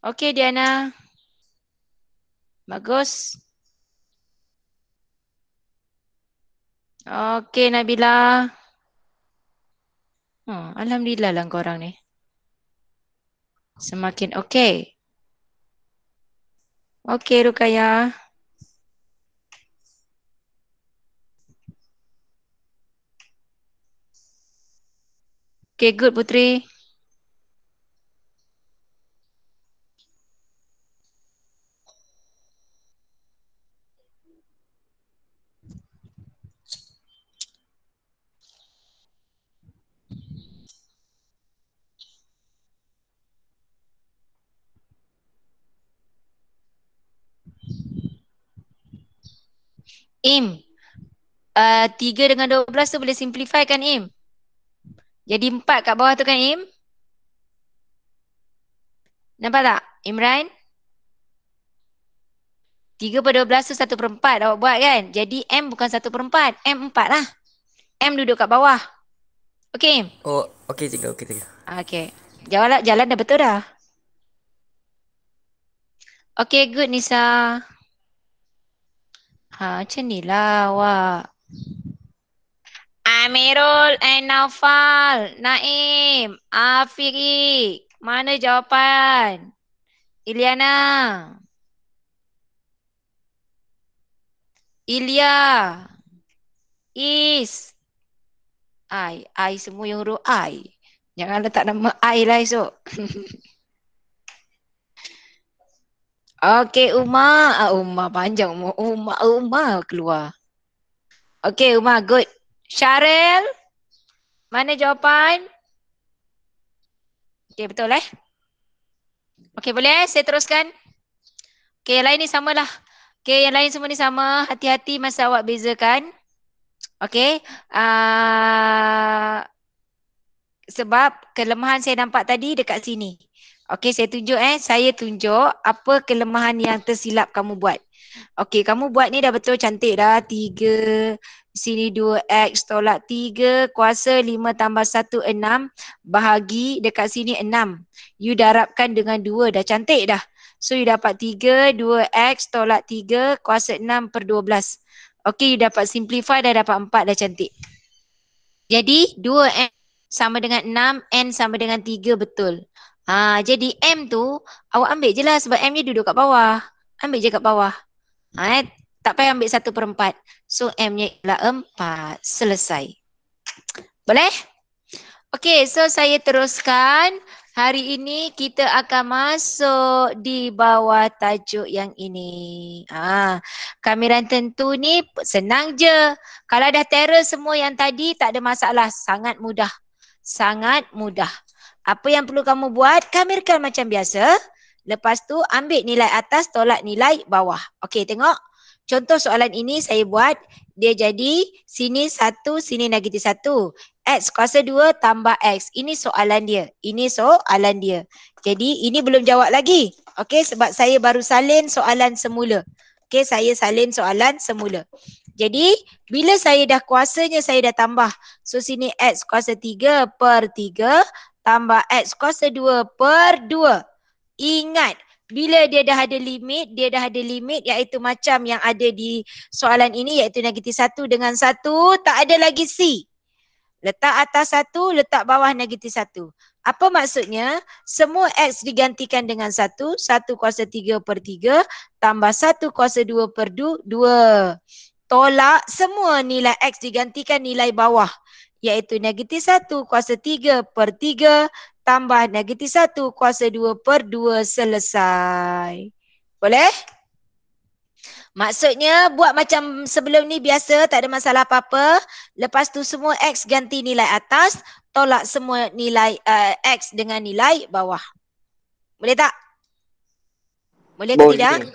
Okay, Diana. Bagus. Okay, Nabila. Oh, Alhamdulillah lah korang ni. Semakin okay. Okay, Rukaya. Okay. Okay, good, Putri. Im, uh, 3 dengan 12 tu boleh simplifikan Im. Jadi empat kat bawah tu kan Im? Nampak tak Imran? Tiga per dua belas tu satu per empat. awak buat kan? Jadi M bukan satu per empat. M empat lah. M duduk kat bawah. Okey. Im? Oh, okey tiga okey tiga. Okey. Jalan, jalan dah betul dah? Okey good Nisa. Ha, macam ni lah awak. Amirul and Naufal, Naim, Afiri. Mana jawapan? Iliana. Ilya. Is. I. I semua yang huruf I. Jangan letak nama I lah esok. [LAUGHS] Okey Uma, ah, Uma panjang Uma, Uma keluar. Okey Uma, good. Sharel, mana jawapan? Okey, betul eh? Okey, boleh eh? Saya teruskan. Okey, yang lain ni samalah. Okey, yang lain semua ni sama. Hati-hati masa awak bezakan. Okey. Uh, sebab kelemahan saya nampak tadi dekat sini. Okey, saya tunjuk eh. Saya tunjuk apa kelemahan yang tersilap kamu buat. Okey, kamu buat ni dah betul cantik dah. Tiga, sini 2x tolak 3 kuasa 5 tambah 1 6 bahagi dekat sini 6. You darabkan dengan 2 dah cantik dah. So you dapat 3 2x tolak 3 kuasa 6 per 12. Okay you dapat simplify dah dapat 4 dah cantik. Jadi 2n sama dengan 6 n sama dengan 3 betul. Ha, jadi m tu awak ambil je lah sebab m dia duduk kat bawah. Ambil je kat bawah. Ha, eh? Tak payah ambil satu per empat. So M nya ialah empat. Selesai. Boleh? Okay, so saya teruskan. Hari ini kita akan masuk di bawah tajuk yang ini. Ah, ha. kamera tentu ni senang je. Kalau dah teror semua yang tadi tak ada masalah. Sangat mudah. Sangat mudah. Apa yang perlu kamu buat? Kamirkan macam biasa. Lepas tu ambil nilai atas, tolak nilai bawah. Okey, tengok. Contoh soalan ini saya buat dia jadi sini 1 sini negatif 1 x kuasa 2 tambah x. Ini soalan dia. Ini soalan dia. Jadi ini belum jawab lagi. Okey sebab saya baru salin soalan semula. Okey saya salin soalan semula. Jadi bila saya dah kuasanya saya dah tambah. So sini x kuasa 3 per 3 tambah x kuasa 2 per 2. Ingat bila dia dah ada limit, dia dah ada limit iaitu macam yang ada di soalan ini iaitu negatif satu dengan satu tak ada lagi C. Letak atas satu, letak bawah negatif satu. Apa maksudnya? Semua X digantikan dengan satu, satu kuasa tiga per tiga tambah satu kuasa dua per dua. Tolak semua nilai X digantikan nilai bawah iaitu negatif satu kuasa tiga per tiga tambah negatif 1 kuasa 2 per 2 selesai. Boleh? Maksudnya buat macam sebelum ni biasa tak ada masalah apa-apa. Lepas tu semua X ganti nilai atas. Tolak semua nilai uh, X dengan nilai bawah. Boleh tak? Boleh, Boleh. tidak?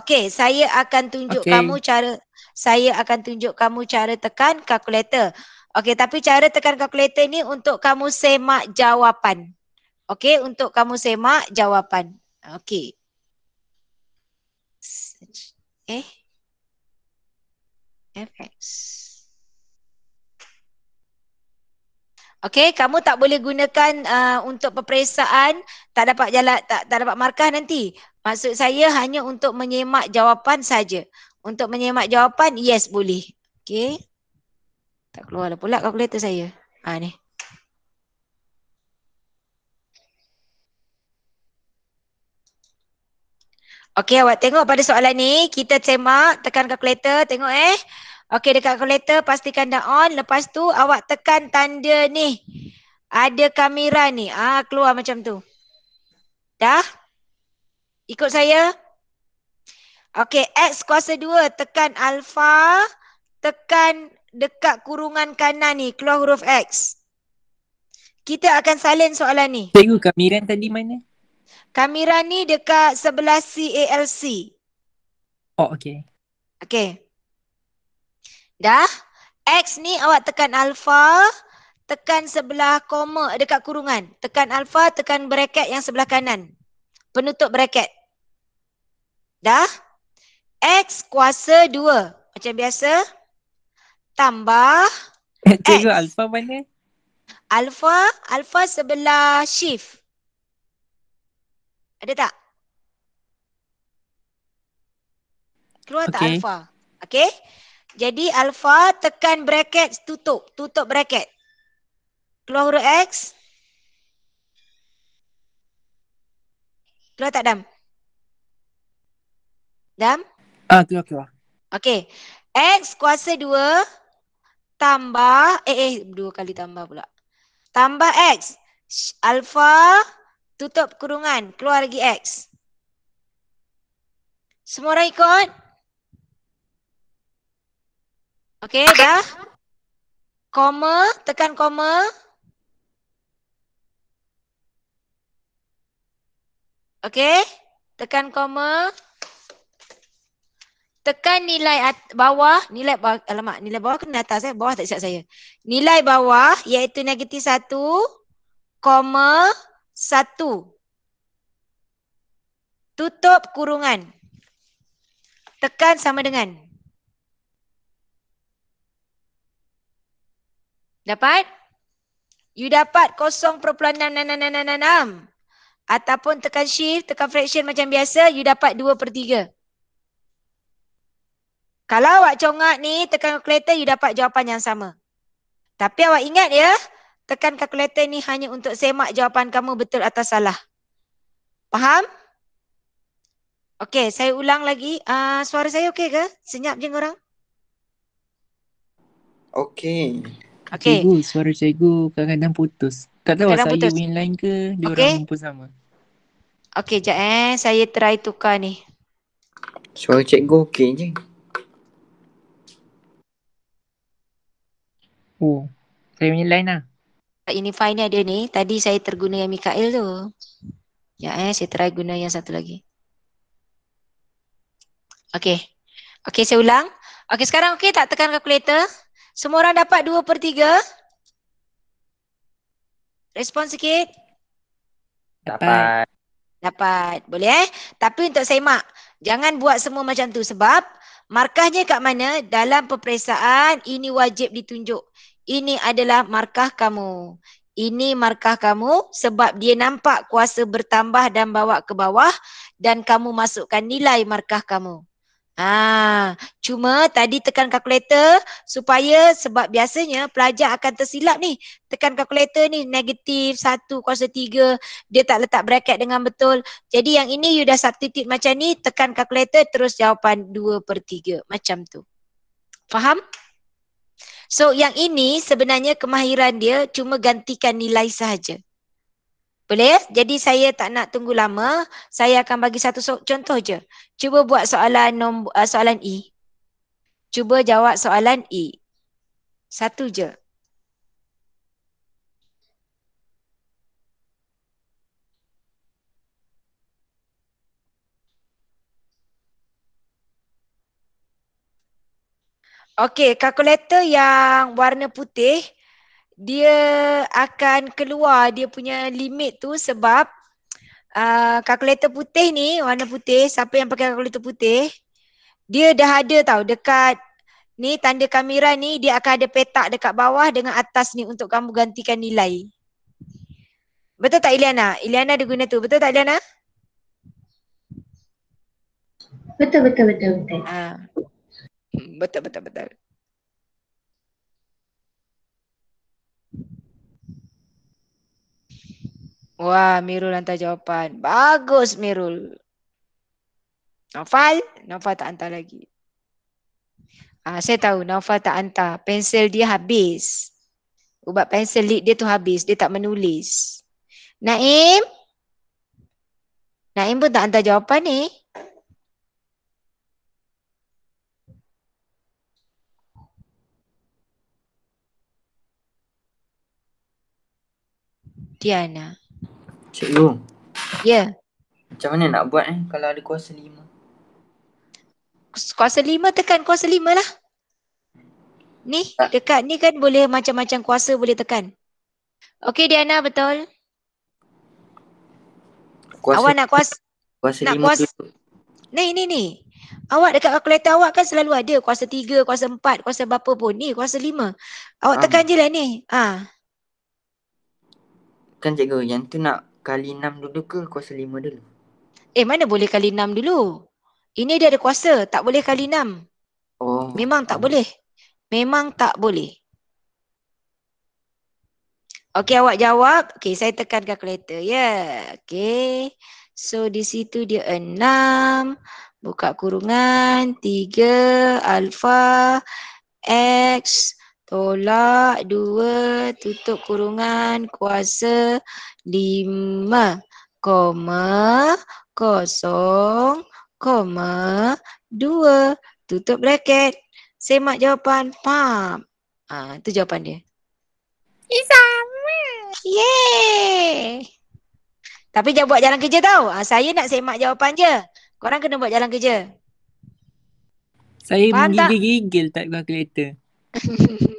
Okey, saya akan tunjuk okay. kamu cara saya akan tunjuk kamu cara tekan kalkulator. Okey, tapi cara tekan kalkulator ni untuk kamu semak jawapan. Okey, untuk kamu semak jawapan. Okey. Eh. FX. Okey, kamu tak boleh gunakan uh, untuk peperiksaan, tak dapat jalan tak, tak dapat markah nanti. Maksud saya hanya untuk menyemak jawapan saja. Untuk menyemak jawapan, yes boleh. Okey. Tak keluar lah pula kalkulator saya. Ha ni. Okey awak tengok pada soalan ni kita semak tekan kalkulator tengok eh. Okey dekat kalkulator pastikan dah on lepas tu awak tekan tanda ni. Ada kamera ni. Ah keluar macam tu. Dah? Ikut saya. Okey X kuasa 2 tekan alfa tekan dekat kurungan kanan ni, keluar huruf X. Kita akan salin soalan ni. Cikgu, kamiran tadi mana? kamera ni dekat sebelah CALC. Oh, okay. Okay. Dah? X ni awak tekan alfa, tekan sebelah koma dekat kurungan. Tekan alfa, tekan bracket yang sebelah kanan. Penutup bracket. Dah? X kuasa 2. Macam biasa, tambah [LAUGHS] Cikgu, Alpha mana? Alpha, Alpha sebelah shift. Ada tak? Keluar okay. tak Alpha? Okay. Jadi Alpha tekan bracket, tutup. Tutup bracket. Keluar huruf X. Keluar tak Dam? Dam? Ah, keluar, keluar. Okay. X kuasa 2 tambah eh eh dua kali tambah pula. Tambah x alpha tutup kurungan keluar lagi x. Semua orang ikut? Okey dah. Koma tekan koma. Okey, tekan koma. Tekan nilai bawah, nilai bawah, alamak nilai bawah kena atas eh, bawah tak siap saya. Nilai bawah iaitu negatif satu, koma satu. Tutup kurungan. Tekan sama dengan. Dapat? You dapat 0.6666. Ataupun tekan shift, tekan fraction macam biasa, you dapat 2 per 3. Kalau awak congak ni tekan kalkulator you dapat jawapan yang sama. Tapi awak ingat ya, tekan kalkulator ni hanya untuk semak jawapan kamu betul atau salah. Faham? Okey, saya ulang lagi. Uh, suara saya okey ke? Senyap je orang. Okey. Okey. Cikgu, suara cikgu kadang-kadang putus. Tak tahu kadang saya main lain ke dia okay. orang pun sama. Okey, jap eh. Saya try tukar ni. Suara cikgu okey je. Oh, saya punya line lah. Ini fine ada ni. Tadi saya terguna yang Mikael tu. Ya eh, saya try guna yang satu lagi. Okay. Okay, saya ulang. Okay, sekarang okay tak tekan kalkulator? Semua orang dapat 2 per 3? Respon sikit. Dapat. Dapat. Boleh eh? Tapi untuk saya mak, jangan buat semua macam tu sebab Markahnya kat mana? Dalam peperiksaan ini wajib ditunjuk. Ini adalah markah kamu. Ini markah kamu sebab dia nampak kuasa bertambah dan bawa ke bawah dan kamu masukkan nilai markah kamu. Ah, cuma tadi tekan kalkulator supaya sebab biasanya pelajar akan tersilap ni. Tekan kalkulator ni negatif satu kuasa tiga dia tak letak bracket dengan betul. Jadi yang ini you dah substitute macam ni tekan kalkulator terus jawapan dua per 3 macam tu. Faham? So yang ini sebenarnya kemahiran dia cuma gantikan nilai sahaja. Boleh? Jadi saya tak nak tunggu lama. Saya akan bagi satu so- contoh je. Cuba buat soalan nom- uh, soalan E. Cuba jawab soalan E. Satu je. Okey, kalkulator yang warna putih, dia akan keluar dia punya limit tu sebab uh, kalkulator putih ni warna putih siapa yang pakai kalkulator putih dia dah ada tau dekat ni tanda kamera ni dia akan ada petak dekat bawah dengan atas ni untuk kamu gantikan nilai. Betul tak Iliana? Iliana ada guna tu. Betul tak Iliana? Betul betul betul betul. Ha. Betul betul betul. Wah, Mirul hantar jawapan. Bagus, Mirul. Nafal, Nafal tak hantar lagi. Ah, saya tahu Nafal tak hantar. Pensel dia habis. Ubat pensel lid dia tu habis. Dia tak menulis. Naim? Naim pun tak hantar jawapan ni. Eh? Diana. Diana. Cikgu. Ya. Yeah. Macam mana nak buat eh kalau ada kuasa lima? Kuasa lima tekan kuasa lima lah. Ni tak. dekat ni kan boleh macam-macam kuasa boleh tekan. Okey Diana betul. Kuasa awak nak kuasa kuasa nak lima kuasa. Tu. Ni ni ni. Awak dekat kalkulator awak kan selalu ada kuasa tiga, kuasa empat, kuasa berapa pun. Ni kuasa lima. Awak ah. tekan je lah ni. Ha. Kan cikgu yang tu nak kali enam dulu ke kuasa lima dulu? Eh mana boleh kali enam dulu? Ini dia ada kuasa, tak boleh kali enam. Oh. Memang tak boleh. Memang tak boleh. Okey awak jawab. Okey saya tekan kalkulator. Ya. Yeah. Okey. So di situ dia enam. Buka kurungan. Tiga. Alfa. X. Tolak dua tutup kurungan kuasa lima koma kosong koma dua tutup bracket. Semak jawapan pam. Ha, ah, itu jawapan dia. Sama. Yeay. Tapi jangan buat jalan kerja tau. Ha, saya nak semak jawapan je. Korang kena buat jalan kerja. Saya menggigil-gigil tak keluar kereta. [LAUGHS]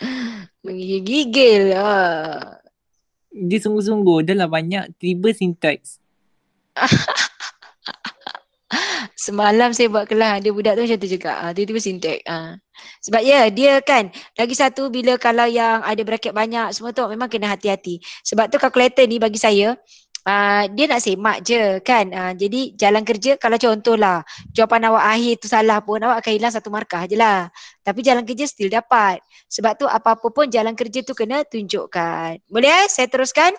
[LAUGHS] Menggigil-gigil lah. Dia sungguh-sungguh dah lah banyak tiba syntax. [LAUGHS] Semalam saya buat kelas ada budak tu macam tu juga. Ha, tiba-tiba syntax. Ha. Sebab ya dia kan lagi satu bila kalau yang ada bracket banyak semua tu memang kena hati-hati. Sebab tu kalkulator ni bagi saya Ah, dia nak semak je kan uh, jadi jalan kerja kalau contohlah jawapan awak akhir tu salah pun awak akan hilang satu markah je lah tapi jalan kerja still dapat sebab tu apa-apa pun jalan kerja tu kena tunjukkan boleh eh saya teruskan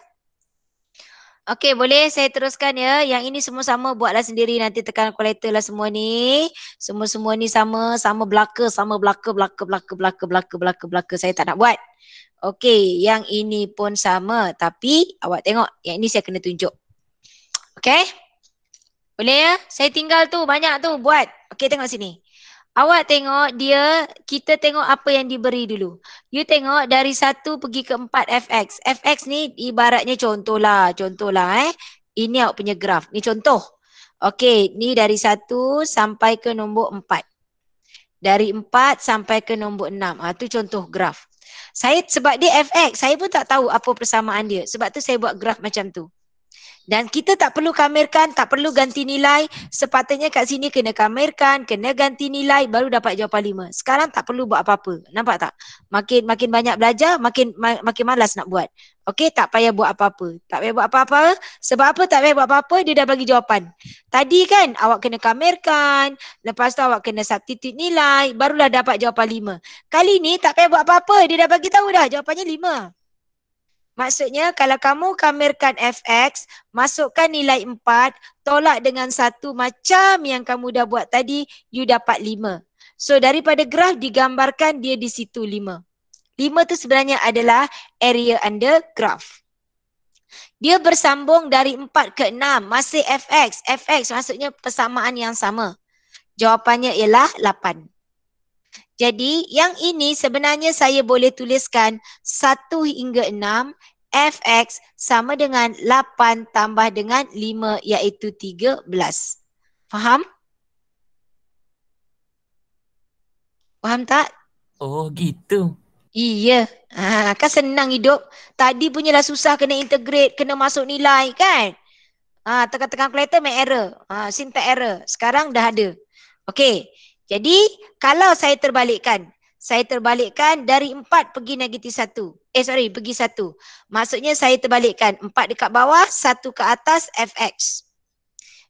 Okay boleh saya teruskan ya. Yang ini semua sama buatlah sendiri nanti tekan collator lah semua ni. Semua-semua ni sama, sama belaka, sama belaka, belaka, belaka, belaka, belaka, belaka, belaka. Saya tak nak buat. Okey, yang ini pun sama tapi awak tengok yang ini saya kena tunjuk. Okey? Boleh ya? Saya tinggal tu banyak tu buat. Okey, tengok sini. Awak tengok dia, kita tengok apa yang diberi dulu. You tengok dari satu pergi ke empat fx. fx ni ibaratnya contohlah, contohlah eh. Ini awak punya graf. Ni contoh. Okey, ni dari satu sampai ke nombor empat. Dari empat sampai ke nombor enam. Ha, tu contoh graf. Saya sebab dia FX, saya pun tak tahu apa persamaan dia. Sebab tu saya buat graf macam tu. Dan kita tak perlu kamerkan, tak perlu ganti nilai. Sepatutnya kat sini kena kamerkan, kena ganti nilai baru dapat jawapan lima. Sekarang tak perlu buat apa-apa. Nampak tak? Makin makin banyak belajar, makin ma- makin malas nak buat. Okey, tak payah buat apa-apa. Tak payah buat apa-apa. Sebab apa tak payah buat apa-apa, dia dah bagi jawapan. Tadi kan awak kena kamerkan, lepas tu awak kena substitute nilai, barulah dapat jawapan lima. Kali ni tak payah buat apa-apa, dia dah bagi tahu dah jawapannya lima. Maksudnya kalau kamu kamerkan fx, masukkan nilai 4, tolak dengan satu macam yang kamu dah buat tadi, you dapat 5. So daripada graf digambarkan dia di situ 5. 5 tu sebenarnya adalah area under graf. Dia bersambung dari 4 ke 6, masih fx. fx maksudnya persamaan yang sama. Jawapannya ialah 8. Jadi yang ini sebenarnya saya boleh tuliskan 1 hingga 6 fx sama dengan 8 tambah dengan 5 iaitu 13. Faham? Faham tak? Oh gitu. Iya. Ha, kan senang hidup. Tadi punyalah susah kena integrate, kena masuk nilai kan? Ah, tekan-tekan kalkulator main error. Ha, sintak error. Sekarang dah ada. Okey. Jadi kalau saya terbalikkan, saya terbalikkan dari 4 pergi negatif 1. Eh sorry, pergi 1. Maksudnya saya terbalikkan 4 dekat bawah, 1 ke atas fx.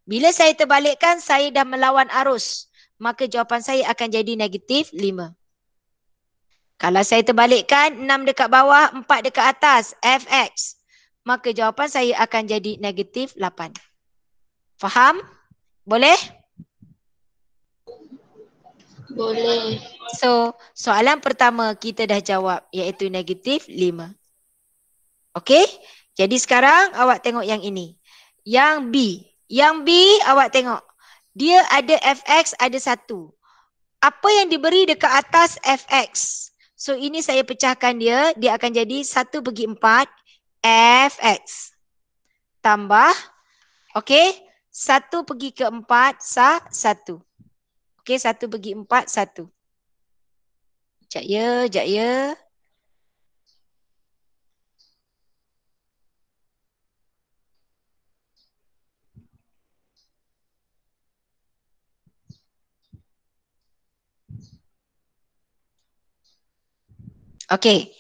Bila saya terbalikkan, saya dah melawan arus. Maka jawapan saya akan jadi negatif 5. Kalau saya terbalikkan 6 dekat bawah, 4 dekat atas fx. Maka jawapan saya akan jadi negatif 8. Faham? Boleh? Boleh. So, soalan pertama kita dah jawab iaitu negatif 5. Okey? Jadi sekarang awak tengok yang ini. Yang B. Yang B awak tengok. Dia ada fx ada 1. Apa yang diberi dekat atas fx? So ini saya pecahkan dia, dia akan jadi 1 bagi 4 fx. Tambah, okay, 1 pergi ke 4, sah 1. Okey, satu bagi empat, satu. Sekejap ya, sekejap ya. Okey.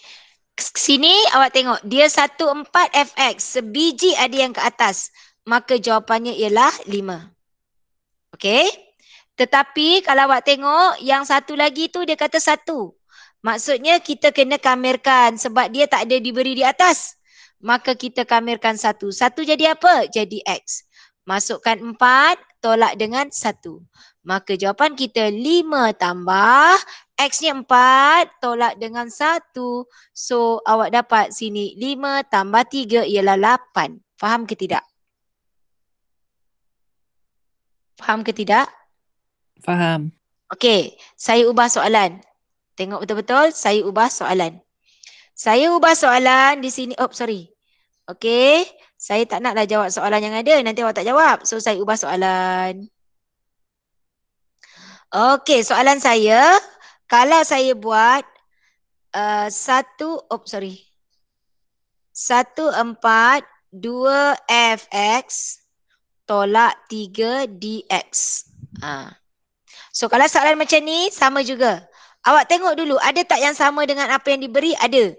Sini awak tengok. Dia 1,4fx. Sebiji ada yang ke atas. Maka jawapannya ialah 5. Okey. Tetapi kalau awak tengok yang satu lagi tu dia kata satu. Maksudnya kita kena kamerkan sebab dia tak ada diberi di atas. Maka kita kamerkan satu. Satu jadi apa? Jadi X. Masukkan empat, tolak dengan satu. Maka jawapan kita lima tambah X nya empat, tolak dengan satu. So awak dapat sini lima tambah tiga ialah lapan. Faham ke tidak? Faham ke tidak? Faham. Okey, saya ubah soalan. Tengok betul-betul, saya ubah soalan. Saya ubah soalan di sini. Oh, sorry. Okey, saya tak naklah jawab soalan yang ada. Nanti awak tak jawab. So, saya ubah soalan. Okey, soalan saya. Kalau saya buat uh, satu, oh sorry. Satu empat dua fx tolak tiga dx. Haa. Uh. So kalau soalan macam ni sama juga. Awak tengok dulu ada tak yang sama dengan apa yang diberi? Ada.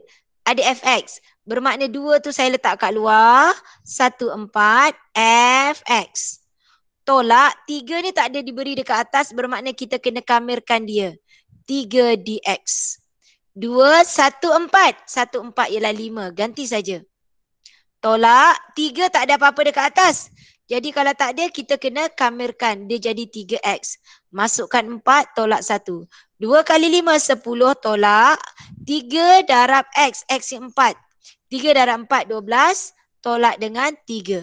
Ada fx. Bermakna dua tu saya letak kat luar. Satu empat fx. Tolak tiga ni tak ada diberi dekat atas bermakna kita kena kamirkan dia. Tiga dx. Dua satu empat satu empat ialah lima. Ganti saja. Tolak tiga tak ada apa-apa dekat atas. Jadi kalau tak ada kita kena kamirkan. Dia jadi tiga x Masukkan empat tolak satu dua kali lima sepuluh tolak. tiga darab X, X empat tiga darab empat dua belas Tolak dengan tiga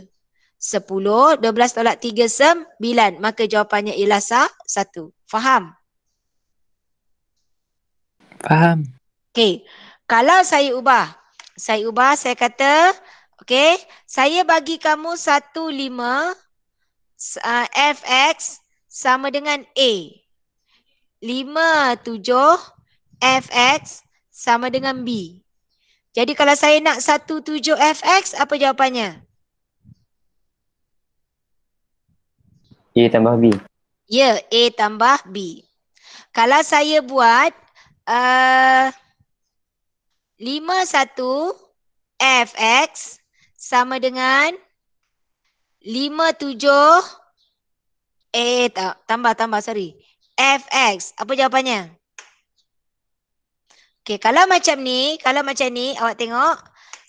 sepuluh dua belas tolak tiga sembilan Maka jawapannya ialah sah, 1. Faham? Faham. Okey. Kalau saya ubah. Saya ubah, saya kata. Okey. Saya bagi kamu satu lima Uh, ah, FX sama dengan A. 5, 7, FX sama dengan B. Jadi kalau saya nak 1, 7, FX, apa jawapannya? A tambah B. Ya, A tambah B. Kalau saya buat uh, 5, 1, FX sama dengan 5, 7, FX. Eh, tak. Tambah, tambah. Sorry. Fx. Apa jawapannya? Okay, kalau macam ni, kalau macam ni, awak tengok.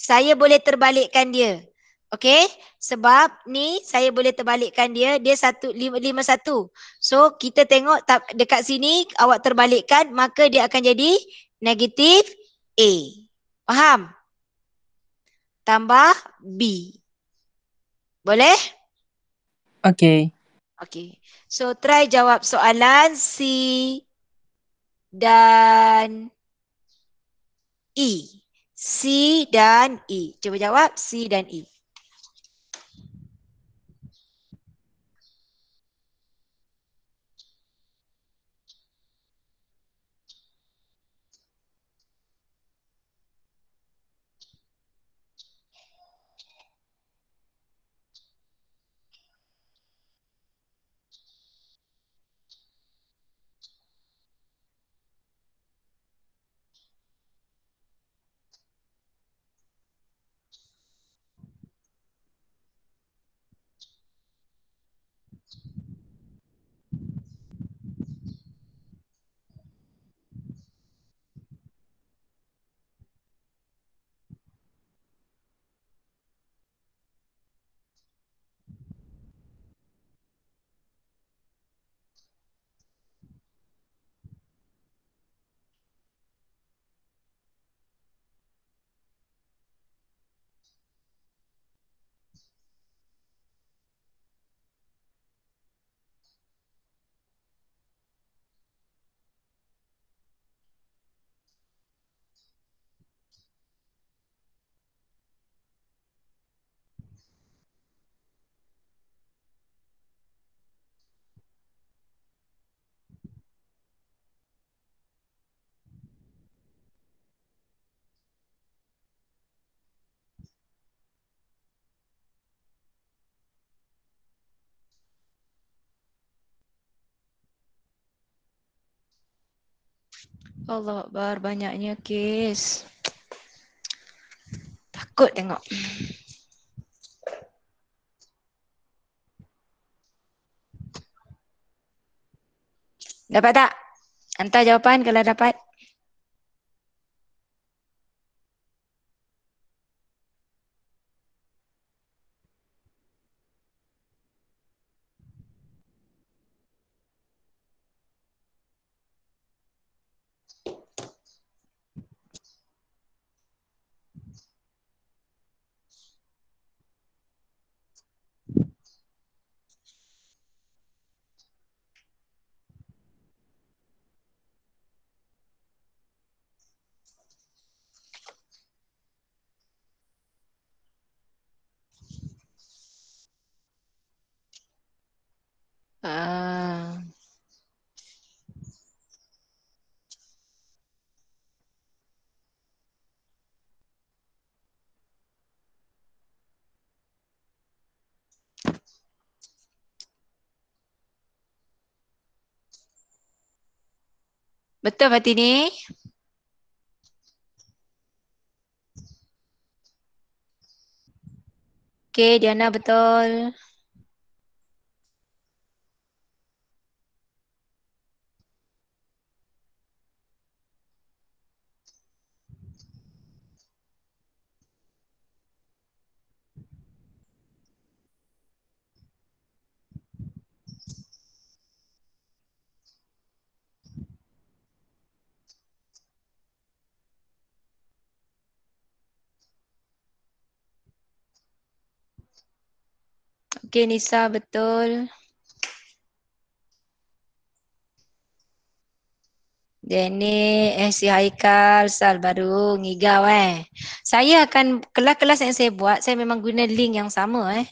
Saya boleh terbalikkan dia. Okay? Sebab ni saya boleh terbalikkan dia. Dia satu, lima, lima satu. So, kita tengok tak, dekat sini awak terbalikkan. Maka dia akan jadi negatif A. Faham? Tambah B. Boleh? Okay. Okay. So try jawab soalan C dan E. C dan E. Cuba jawab C dan E. Allah bar banyaknya kes. Takut tengok. Dapat tak? Hantar jawapan kalau dapat. Ah. Betul ni. Okay, Diana betul. Okay, Nisa, betul. Denny, eh si Haikal, Sal baru ngigau eh. Saya akan, kelas-kelas yang saya buat, saya memang guna link yang sama eh.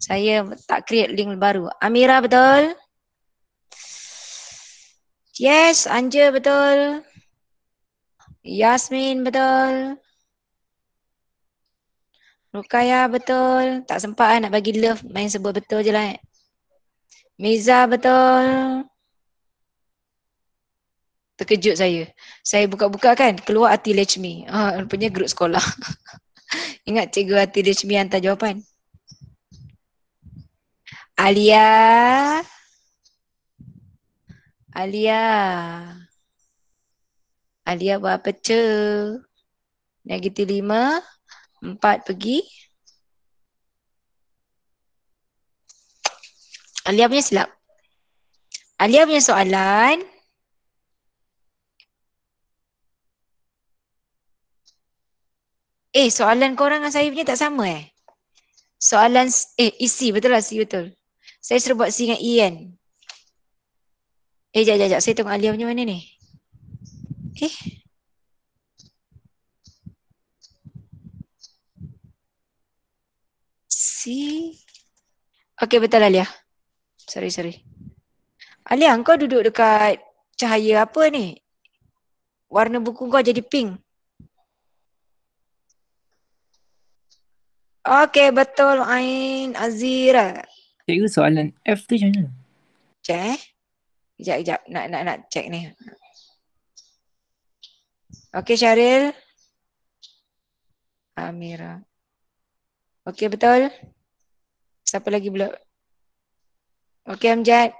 Saya tak create link baru. Amira betul? Yes, Anja betul. Yasmin betul. Betul. Rukaya betul. Tak sempat kan nak bagi love main sebut betul je lah. Eh. Meza betul. Terkejut saya. Saya buka-buka kan keluar Ati Lechmi. Ah, rupanya grup sekolah. [LAUGHS] Ingat cikgu Ati Lechmi hantar jawapan. Alia. Alia. Alia buat apa cik? Negatif lima. Empat pergi. Alia punya silap. Alia punya soalan. Eh, soalan korang dengan saya punya tak sama eh? Soalan, eh isi e betul lah, si betul. Saya suruh buat si dengan E kan? Eh, jap, jap, jap. Saya tengok Alia punya mana ni? Eh, si Okey betul Alia. Sorry sorry. Alia kau duduk dekat cahaya apa ni? Warna buku kau jadi pink. Okey betul Ain Azira. Cikgu soalan F tu macam mana? Cek eh. Sekejap sekejap nak nak nak cek ni. Okey Syaril. Amira. Okey betul? Siapa lagi pula? Okey Amjad.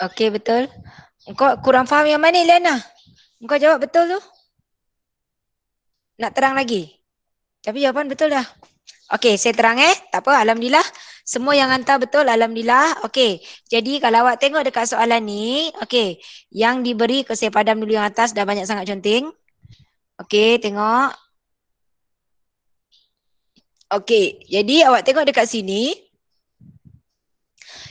Okey betul. Kau kurang faham yang mana Lena. Kau jawab betul tu? Nak terang lagi? Tapi jawapan betul dah. Okey, saya terang eh. Tak apa, alhamdulillah. Semua yang hantar betul, alhamdulillah. Okey. Jadi kalau awak tengok dekat soalan ni, okey, yang diberi ke saya padam dulu yang atas dah banyak sangat conteng. Okey, tengok. Okey, jadi awak tengok dekat sini,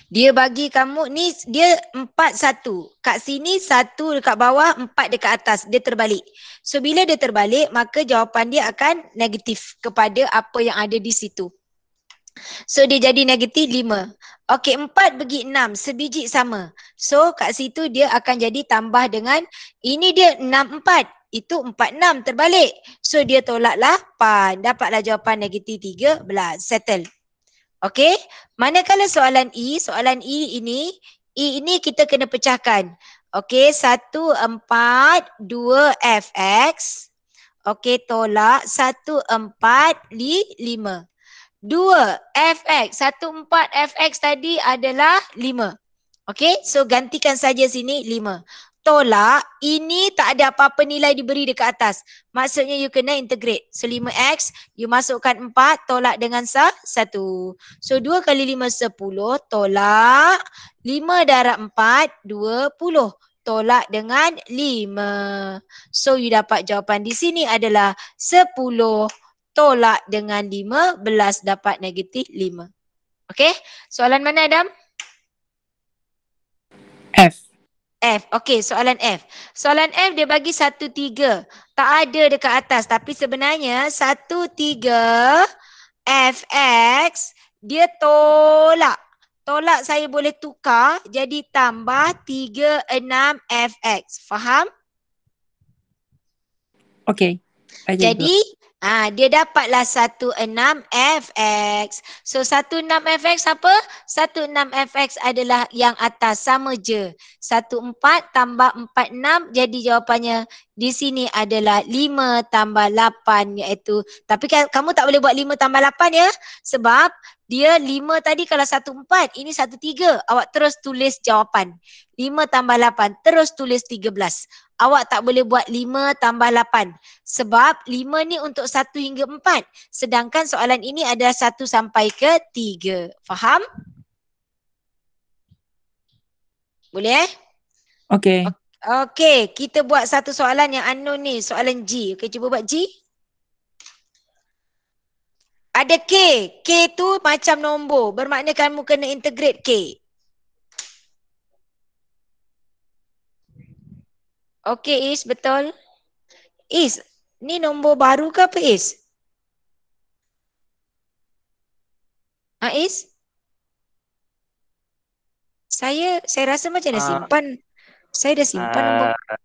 dia bagi kamu ni dia empat satu. Kat sini satu dekat bawah, empat dekat atas. Dia terbalik. So bila dia terbalik maka jawapan dia akan negatif kepada apa yang ada di situ. So dia jadi negatif lima. Okey empat bagi enam sebiji sama. So kat situ dia akan jadi tambah dengan ini dia enam empat. Itu empat enam terbalik. So dia tolaklah pan. Dapatlah jawapan negatif tiga belas. Settle. Okey, manakala soalan E, soalan E ini, E ini kita kena pecahkan. Okey, 1, 4, 2, FX. Okey, tolak 1, 4, 5. 2, FX. 1, 4, FX tadi adalah 5. Okey, so gantikan saja sini 5 tolak ini tak ada apa-apa nilai diberi dekat atas maksudnya you kena integrate so 5x you masukkan 4 tolak dengan 1 so 2 kali 5 10 tolak 5 darab 4 20 tolak dengan 5 so you dapat jawapan di sini adalah 10 tolak dengan 15 dapat negatif 5 Okay, soalan mana Adam? F. F. Okey, soalan F. Soalan F dia bagi 1 3. Tak ada dekat atas tapi sebenarnya 1 3 FX dia tolak. Tolak saya boleh tukar jadi tambah 3 6 FX. Faham? Okey. Jadi Ha, dia dapatlah 16fx. So 16fx apa? 16fx adalah yang atas sama je. 14 tambah 46 jadi jawapannya di sini adalah 5 tambah 8 iaitu. Tapi kan, kamu tak boleh buat 5 tambah 8 ya. Sebab dia 5 tadi kalau 14 ini 13. Awak terus tulis jawapan. 5 tambah 8 terus tulis awak tak boleh buat 5 tambah 8. Sebab 5 ni untuk 1 hingga 4. Sedangkan soalan ini ada 1 sampai ke 3. Faham? Boleh eh? Okay. Okay, kita buat satu soalan yang unknown ni. Soalan G. Okay, cuba buat G. Ada K. K tu macam nombor. Bermakna kamu kena integrate K. Okey Is betul. Is ni nombor baru ke apa Is? Ah Is? Saya saya rasa macam dah ah. simpan. Aa, saya dah simpan aa, nombor. Ah,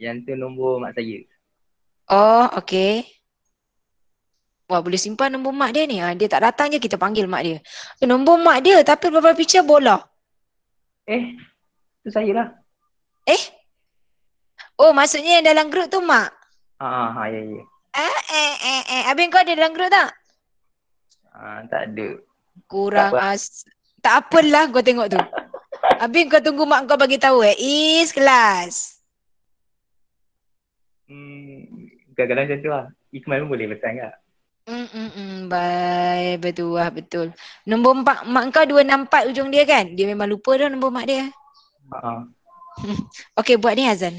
yang tu nombor mak saya. Oh okey. Wah boleh simpan nombor mak dia ni. Ha, dia tak datang je kita panggil mak dia. Eh, nombor mak dia tapi beberapa picture bola. Eh tu saya lah. Eh Oh, maksudnya yang dalam grup tu mak? Ah, ha, ya, ya. Eh, eh, eh, eh. Abang kau ada dalam grup tak? Ah, tak ada. Kurang tak as. Apa. Tak apalah kau tengok tu. Abang kau tunggu mak kau bagi tahu eh. Is kelas. Hmm, kadang-kadang macam tu lah. Ikmal pun boleh pesan hmm hmm. hmm. bye betul lah betul. Nombor empat mak kau dua enam empat ujung dia kan? Dia memang lupa dah nombor mak dia. Ah, uh-huh. [LAUGHS] okay buat ni Azan.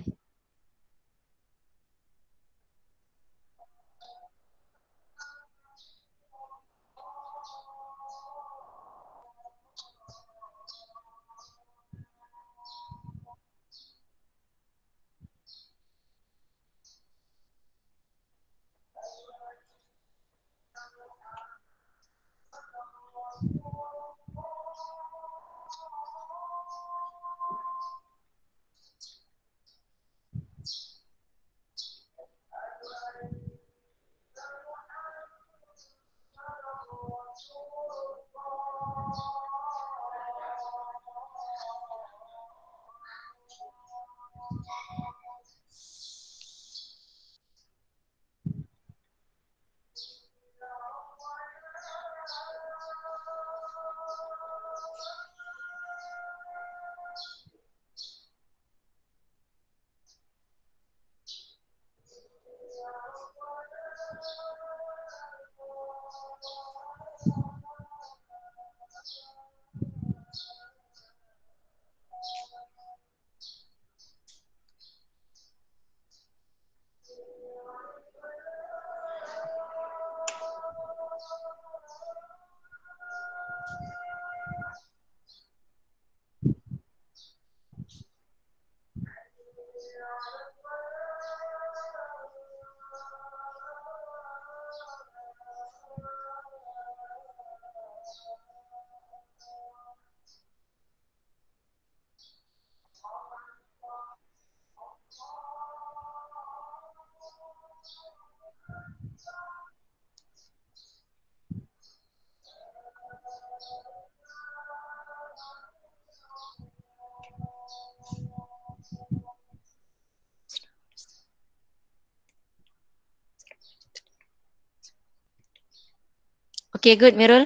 Okay, good, Mirul.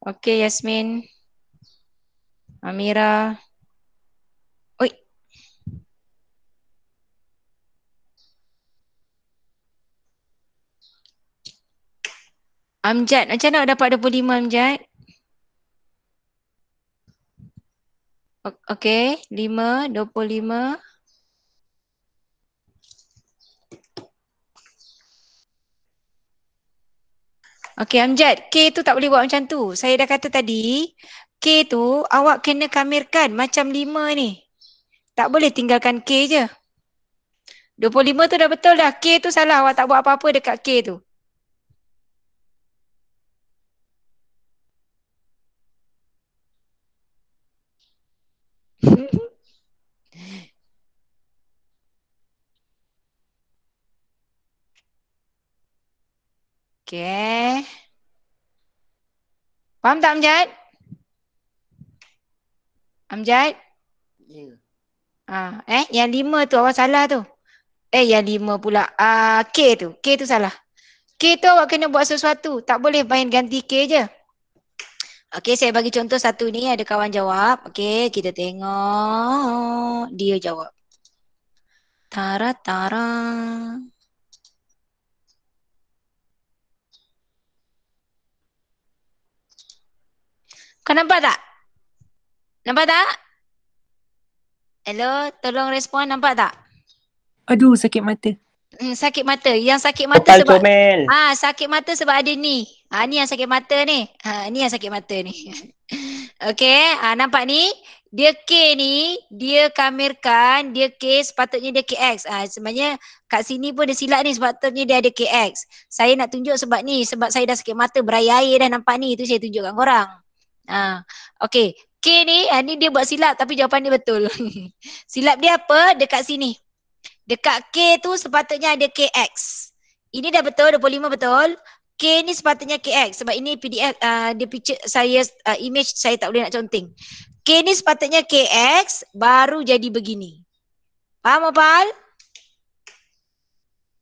Okay, Yasmin. Amira. Oi. Amjad, macam mana dapat 25 Amjad? Okay, 5, 25. Okey Amjad, K tu tak boleh buat macam tu. Saya dah kata tadi, K tu awak kena kamirkan macam 5 ni. Tak boleh tinggalkan K je. 25 tu dah betul dah. K tu salah. Awak tak buat apa-apa dekat K tu. Okay. Faham tak Amjad? Amjad? Ya. Yeah. Ha, eh, yang lima tu awak salah tu. Eh, yang lima pula. Ah, K tu. K tu salah. K tu awak kena buat sesuatu. Tak boleh main ganti K je. Okay, saya bagi contoh satu ni. Ada kawan jawab. Okay, kita tengok. Dia jawab. Tara, tara. Kau nampak tak? Nampak tak? Hello, tolong respon nampak tak? Aduh, sakit mata. Hmm, sakit mata. Yang sakit mata Kepal sebab comel. Ah, sakit mata sebab ada ni. Ah, ni yang sakit mata ni. Ha, ah, ni yang sakit mata ni. [LAUGHS] Okey, ah nampak ni? Dia K ni, dia kamirkan, dia K sepatutnya dia KX. Ah sebenarnya kat sini pun dia silap ni sepatutnya dia ada KX. Saya nak tunjuk sebab ni, sebab saya dah sakit mata berair-air dah nampak ni, itu saya tunjukkan korang. Ha. Okay. K ni, ha, ni dia buat silap tapi jawapan dia betul. [LAUGHS] silap dia apa? Dekat sini. Dekat K tu sepatutnya ada KX. Ini dah betul, 25 betul. K ni sepatutnya KX sebab ini PDF uh, ah, dia picture saya uh, image saya tak boleh nak conteng. K ni sepatutnya KX baru jadi begini. Faham Opal?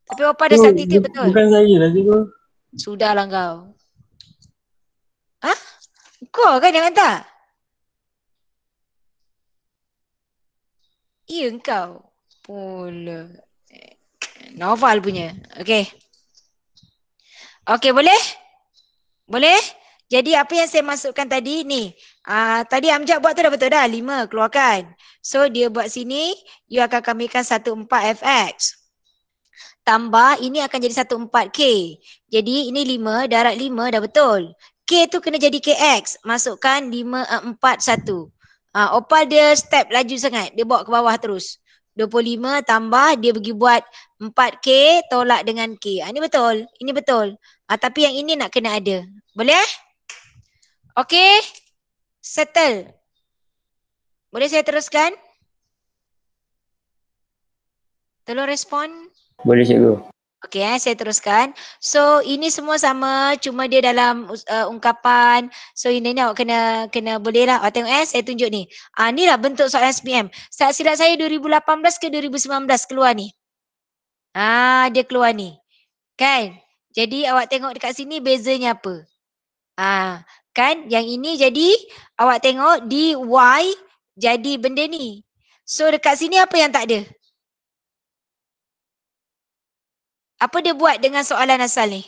Tapi apa ada oh, satu titik betul. Bukan saya lah cikgu. Sudahlah kau. Hah? Engkau kan yang hantar? Ya, engkau. Pula. Novel punya. Okay. Okay, boleh? Boleh? Jadi apa yang saya masukkan tadi ni. Uh, tadi Amjad buat tu dah betul dah. Lima keluarkan. So dia buat sini. You akan kambilkan empat FX. Tambah ini akan jadi satu empat k Jadi ini lima darat lima dah betul. K tu kena jadi KX. Masukkan 5, uh, 4, 1. Uh, opal dia step laju sangat. Dia bawa ke bawah terus. 25 tambah dia bagi buat 4K tolak dengan K. Uh, ini betul. Ini betul. Uh, tapi yang ini nak kena ada. Boleh? Eh? Okay. Settle. Boleh saya teruskan? Tolong respon. Boleh cikgu. Okay, eh, saya teruskan. So ini semua sama, cuma dia dalam uh, ungkapan. So ini ni awak kena, kena bolehlah. Awak tengok eh, saya tunjuk ni. Ah, uh, inilah bentuk soalan SPM. Saat silap saya 2018 ke 2019 keluar ni. Ah, uh, dia keluar ni. Kan? Jadi awak tengok dekat sini bezanya apa? Ah, uh, kan? Yang ini jadi awak tengok di Y jadi benda ni. So dekat sini apa yang tak ada? Apa dia buat dengan soalan asal ni?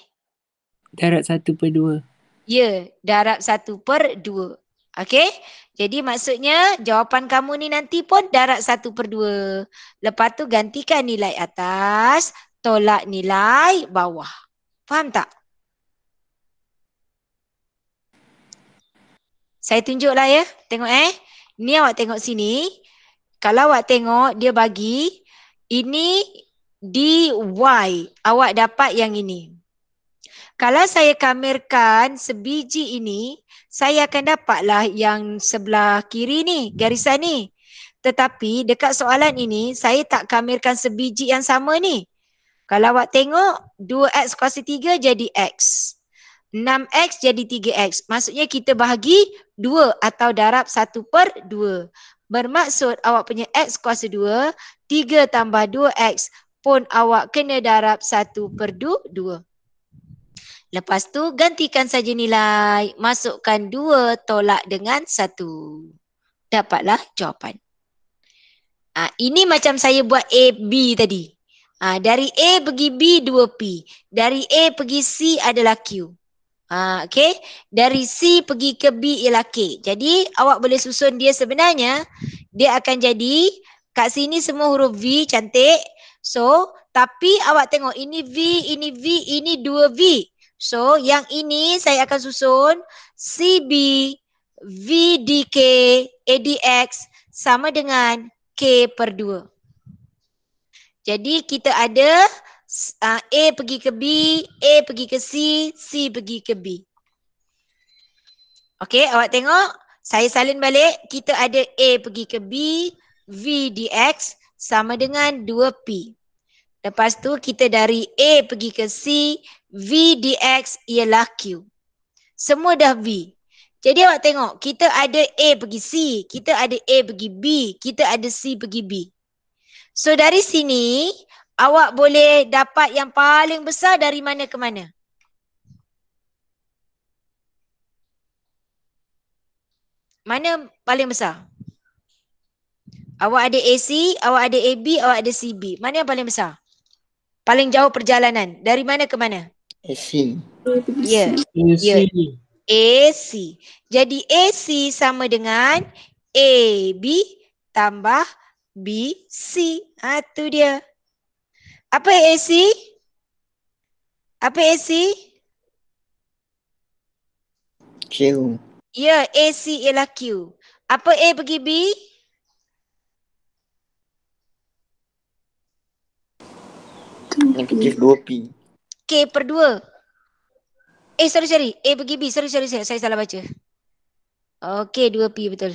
Darab satu per dua. Ya, darab satu per dua. Okay, jadi maksudnya jawapan kamu ni nanti pun darab satu per dua. Lepas tu gantikan nilai atas, tolak nilai bawah. Faham tak? Saya tunjuklah ya. Tengok eh. Ni awak tengok sini. Kalau awak tengok dia bagi ini DY awak dapat yang ini. Kalau saya kamerkan sebiji ini, saya akan dapatlah yang sebelah kiri ni, garisan ni. Tetapi dekat soalan ini, saya tak kamerkan sebiji yang sama ni. Kalau awak tengok, 2X kuasa 3 jadi X. 6X jadi 3X. Maksudnya kita bahagi 2 atau darab 1 per 2. Bermaksud awak punya X kuasa 2, 3 tambah 2X pun awak kena darab satu per dua. Lepas tu gantikan saja nilai, masukkan dua tolak dengan satu. Dapatlah jawapan. Ha, ini macam saya buat A, B tadi. Ha, dari A pergi B, dua p Dari A pergi C adalah Q. Ha, ah, okay. Dari C pergi ke B ialah K. Jadi awak boleh susun dia sebenarnya. Dia akan jadi kat sini semua huruf V cantik. So, tapi awak tengok ini V, ini V, ini dua V. So, yang ini saya akan susun CB, VDK, ADX sama dengan K per dua. Jadi kita ada uh, A pergi ke B, A pergi ke C, C pergi ke B. Okey, awak tengok. Saya salin balik. Kita ada A pergi ke B, V, DX sama dengan 2P. Lepas tu kita dari A pergi ke C, V dx ialah Q. Semua dah V. Jadi awak tengok, kita ada A pergi C, kita ada A pergi B, kita ada C pergi B. So dari sini, awak boleh dapat yang paling besar dari mana ke mana. Mana paling besar? Awak ada AC, awak ada AB, awak ada CB. Mana yang paling besar? Paling jauh perjalanan. Dari mana ke mana? AC. Ya. Yeah. AC. Yeah. AC. Jadi AC sama dengan AB tambah BC. Ha, tu dia. Apa AC? Apa AC? Q. Ya, yeah, AC ialah Q. Apa A bagi B? Negatif kecil 2P. K per 2. Eh sorry sorry. A pergi B. Sorry sorry. Saya, saya salah baca. Okay 2P betul.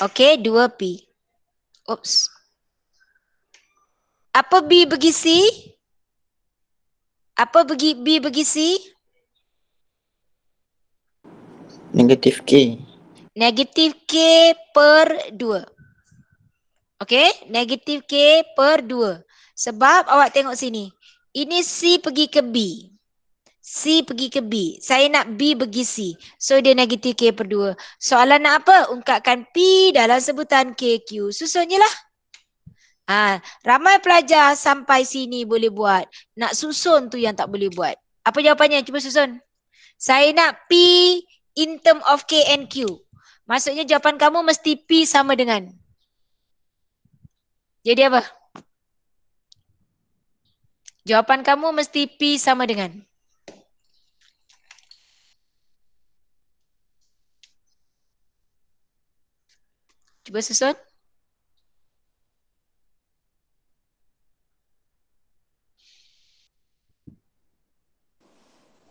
Okay 2P. Oops. Apa B pergi C? Apa pergi B pergi C? Negatif K. Negatif K per 2. Okay. Negatif K per 2. Sebab awak tengok sini. Ini C pergi ke B. C pergi ke B. Saya nak B pergi C. So dia negatif K per 2. Soalan nak apa? Ungkapkan P dalam sebutan KQ. Susun je lah. Ha, ramai pelajar sampai sini boleh buat. Nak susun tu yang tak boleh buat. Apa jawapannya? Cuba susun. Saya nak P in term of K and Q. Maksudnya jawapan kamu mesti P sama dengan. Jadi apa? Jawapan kamu mesti P sama dengan. Cuba susun.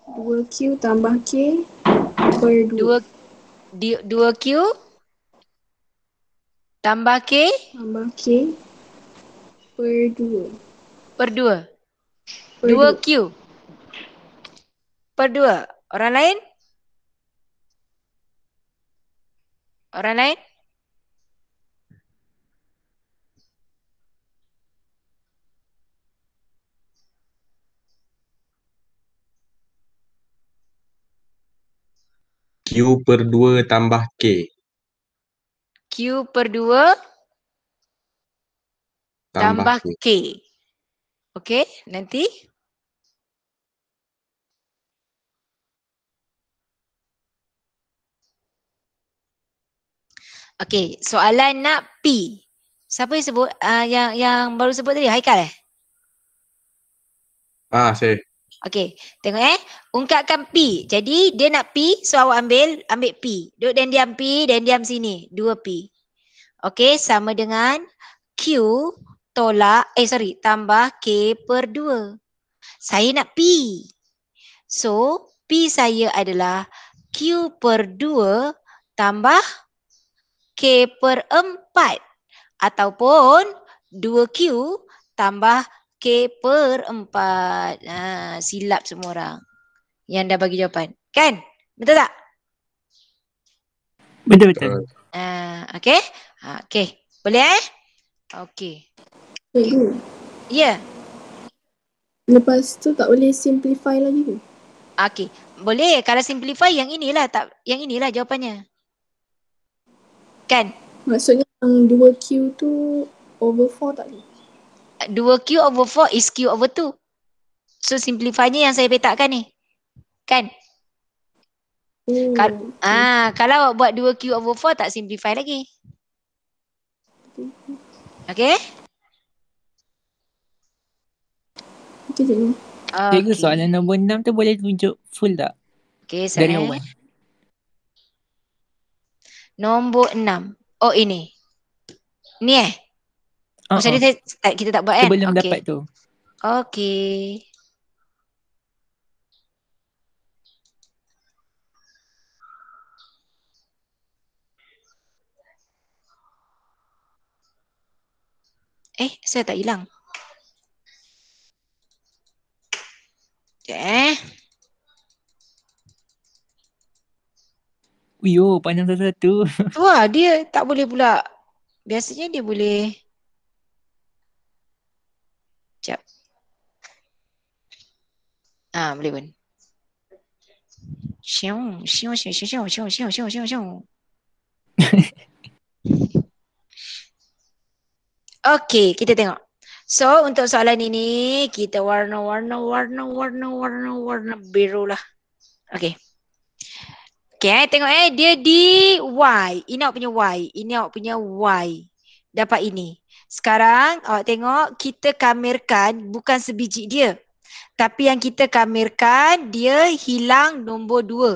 Dua Q tambah K per dua. Dua, dua Q tambah K. Tambah K Per dua. Per dua. Per dua Q. Per dua. Orang lain? Orang lain? Q per 2 tambah K. Q per 2 tambah K. K. Okey, nanti. Okey, soalan nak P. Siapa yang sebut uh, yang yang baru sebut tadi? Haikal eh? Ah, saya. Okey, tengok eh. Ungkapkan P. Jadi dia nak P, so awak ambil ambil P. Duduk dan diam P dan diam sini. Dua P. Okey, sama dengan Q tolak, eh sorry, tambah K per 2. Saya nak P. So, P saya adalah Q per 2 tambah K per 4. Ataupun 2Q tambah K per 4. Ah, ha, silap semua orang yang dah bagi jawapan. Kan? Betul tak? Betul-betul. Uh, ha, okay? Ha, okay. Boleh eh? Okay. Perlu. Ya. Yeah. Lepas tu tak boleh simplify lagi ke? Okay. Boleh. Kalau simplify yang inilah tak yang inilah jawapannya. Kan? Maksudnya yang 2Q tu over 4 tak ada? 2Q over 4 is Q over 2. So simplifynya yang saya petakkan ni. Kan? Hmm, Kal- ah, kalau buat 2Q over 4 tak simplify lagi. Okay. okay. tu cikgu. Okay. Cikgu soalan nombor enam tu boleh tunjuk full tak? Okey, saya. Dari awal. Nombor enam. Oh, ini. Ni eh? Uh-uh. Maksudnya ah, ah. kita tak buat kan? Sebelum okay. dapat tu. Okey. Eh, saya tak hilang. Sekejap eh. Uyo, panjang satu-satu. [LAUGHS] Tu lah, dia tak boleh pula. Biasanya dia boleh. Sekejap. Ah, boleh pun. Siung, siung, siung, siung, siung, siung, siung, siung, siung, siung. [LAUGHS] Okey, kita tengok. So untuk soalan ini kita warna warna warna warna warna warna biru lah. Okay. Okay eh. tengok eh dia di Y. Ini awak punya Y. Ini awak punya Y. Dapat ini. Sekarang awak tengok kita kamerkan bukan sebiji dia. Tapi yang kita kamerkan dia hilang nombor dua.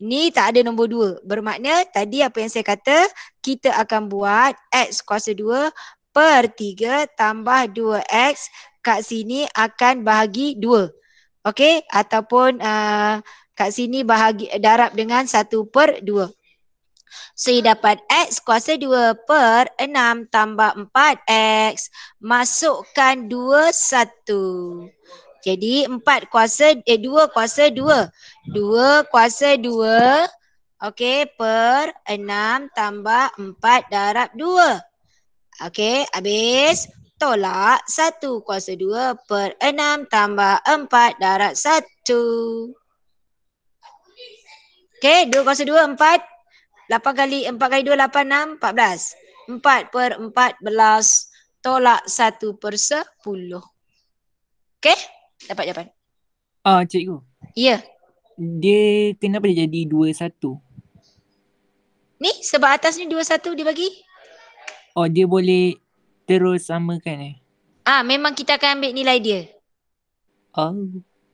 Ni tak ada nombor dua. Bermakna tadi apa yang saya kata kita akan buat X kuasa dua per 3 tambah 2x kat sini akan bahagi 2. Okey ataupun uh, kat sini bahagi darab dengan 1 per 2. So you dapat x kuasa 2 per 6 tambah 4x masukkan 2 1. Jadi 4 kuasa eh 2 kuasa 2. 2 kuasa 2 okey per 6 tambah 4 darab 2. Okey, habis tolak 1 kuasa 2 per 6 tambah 4 darat 1. Okey, 2 kuasa 2, 4. 8 kali 4 kali 2, 8, 6, 14. 4 per belas tolak 1 per 10. Okey, dapat jawapan. Ah, uh, cikgu. Ya. Yeah. Dia kenapa dia jadi 2, 1? Ni sebab atas ni 2, 1 dia bagi. Oh dia boleh terus samakan eh? Ah memang kita akan ambil nilai dia. Oh.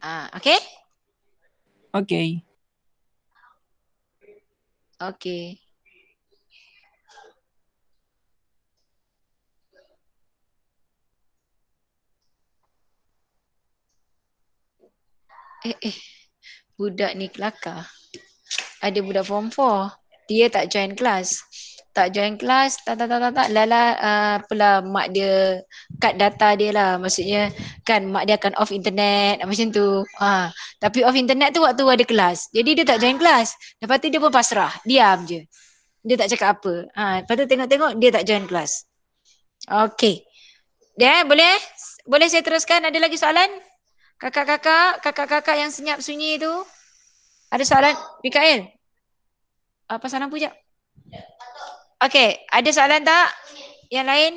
Ah okay? Okay. Okay. Eh eh budak ni kelakar. Ada budak form 4. Dia tak join kelas tak join kelas, tak tak tak tak, tak. lala uh, ah, pula mak dia cut data dia lah. Maksudnya kan mak dia akan off internet macam tu. Ha. tapi off internet tu waktu ada kelas. Jadi dia tak join kelas. Lepas tu dia pun pasrah, diam je. Dia tak cakap apa. Ha. lepas tu tengok-tengok dia tak join kelas. Okay. Dia yeah, boleh? Boleh saya teruskan? Ada lagi soalan? Kakak-kakak, kakak-kakak yang senyap sunyi tu. Ada soalan? Mikael? Apa uh, pasal lampu jap? Yeah. Okey, ada soalan tak? Yang lain?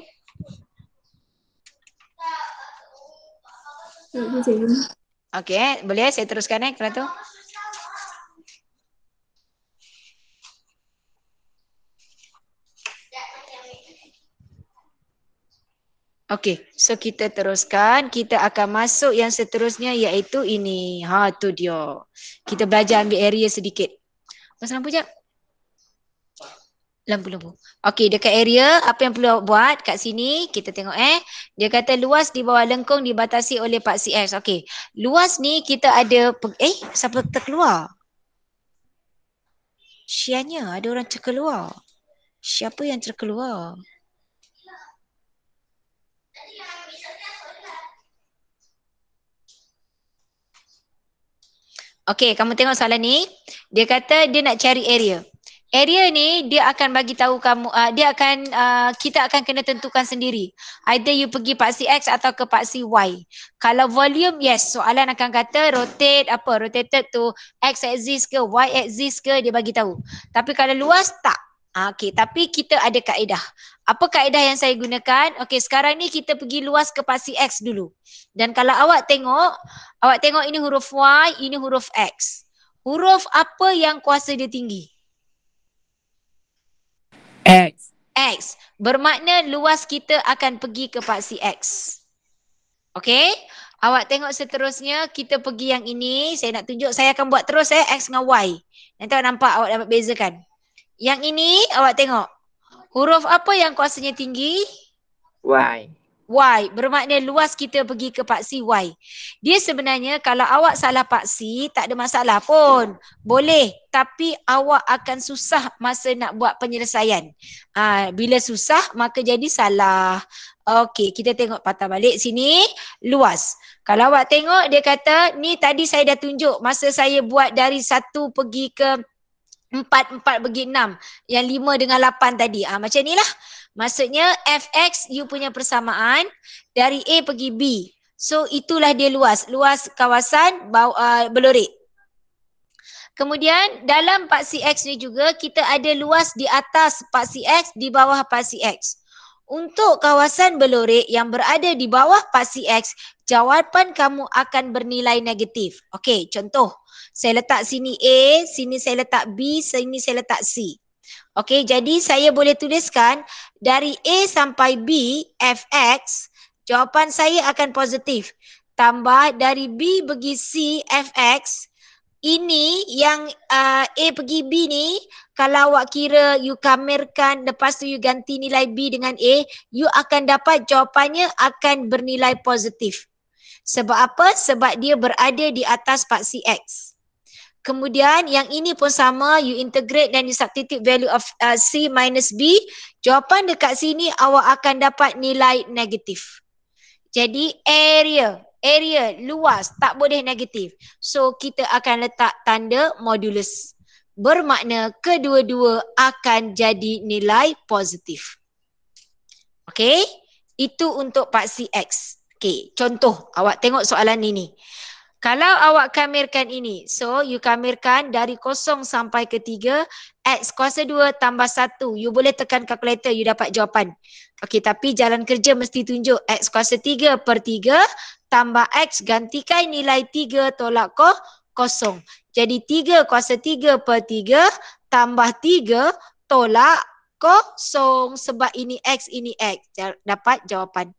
Okey, boleh saya teruskan eh kalau tu? Okey, so kita teruskan. Kita akan masuk yang seterusnya iaitu ini. Ha, tu dia. Kita belajar ambil area sedikit. Pasang lampu jap. Lembu-lembu. Okey, dekat area apa yang perlu buat kat sini, kita tengok eh. Dia kata luas di bawah lengkung dibatasi oleh Pak CS. Okey. Luas ni kita ada eh siapa terkeluar? Siannya ada orang terkeluar. Siapa yang terkeluar? Okey, kamu tengok soalan ni. Dia kata dia nak cari area area ni dia akan bagi tahu kamu uh, dia akan uh, kita akan kena tentukan sendiri either you pergi paksi X atau ke paksi Y kalau volume yes soalan akan kata rotate apa rotated to X axis ke Y axis ke dia bagi tahu tapi kalau luas tak uh, okey tapi kita ada kaedah apa kaedah yang saya gunakan okey sekarang ni kita pergi luas ke paksi X dulu dan kalau awak tengok awak tengok ini huruf Y ini huruf X huruf apa yang kuasa dia tinggi X. X. Bermakna luas kita akan pergi ke paksi X. Okay. Awak tengok seterusnya kita pergi yang ini. Saya nak tunjuk. Saya akan buat terus eh X dengan Y. Nanti awak nampak awak dapat bezakan. Yang ini awak tengok. Huruf apa yang kuasanya tinggi? Y. Why? Bermakna luas kita pergi ke paksi why? Dia sebenarnya kalau awak salah paksi tak ada masalah pun. Boleh tapi awak akan susah masa nak buat penyelesaian. Ha, bila susah maka jadi salah. Okey kita tengok patah balik sini luas. Kalau awak tengok dia kata ni tadi saya dah tunjuk masa saya buat dari satu pergi ke empat empat pergi enam yang lima dengan lapan tadi. Ha, macam inilah. lah. Maksudnya fx you punya persamaan dari a pergi b. So itulah dia luas, luas kawasan uh, belorik. Kemudian dalam paksi x ni juga kita ada luas di atas paksi x, di bawah paksi x. Untuk kawasan belorik yang berada di bawah paksi x, jawapan kamu akan bernilai negatif. Okey, contoh. Saya letak sini A, sini saya letak B, sini saya letak C. Okey, jadi saya boleh tuliskan dari A sampai B fx jawapan saya akan positif. Tambah dari B pergi C fx ini yang uh, A pergi B ni kalau awak kira you kamerkan lepas tu you ganti nilai B dengan A you akan dapat jawapannya akan bernilai positif. Sebab apa? Sebab dia berada di atas paksi X. Kemudian yang ini pun sama you integrate dan you substitute value of uh, C minus B. Jawapan dekat sini awak akan dapat nilai negatif. Jadi area, area luas tak boleh negatif. So kita akan letak tanda modulus. Bermakna kedua-dua akan jadi nilai positif. Okay, itu untuk paksi X. Okay, contoh awak tengok soalan ini. ni. Kalau awak kamirkan ini, so you kamirkan dari kosong sampai ke tiga, X kuasa dua tambah satu, you boleh tekan kalkulator, you dapat jawapan. Okey, tapi jalan kerja mesti tunjuk X kuasa tiga per tiga, tambah X gantikan nilai tiga tolak ko, kosong. Jadi tiga kuasa tiga per tiga, tambah tiga tolak kosong sebab ini X, ini X. Dapat jawapan.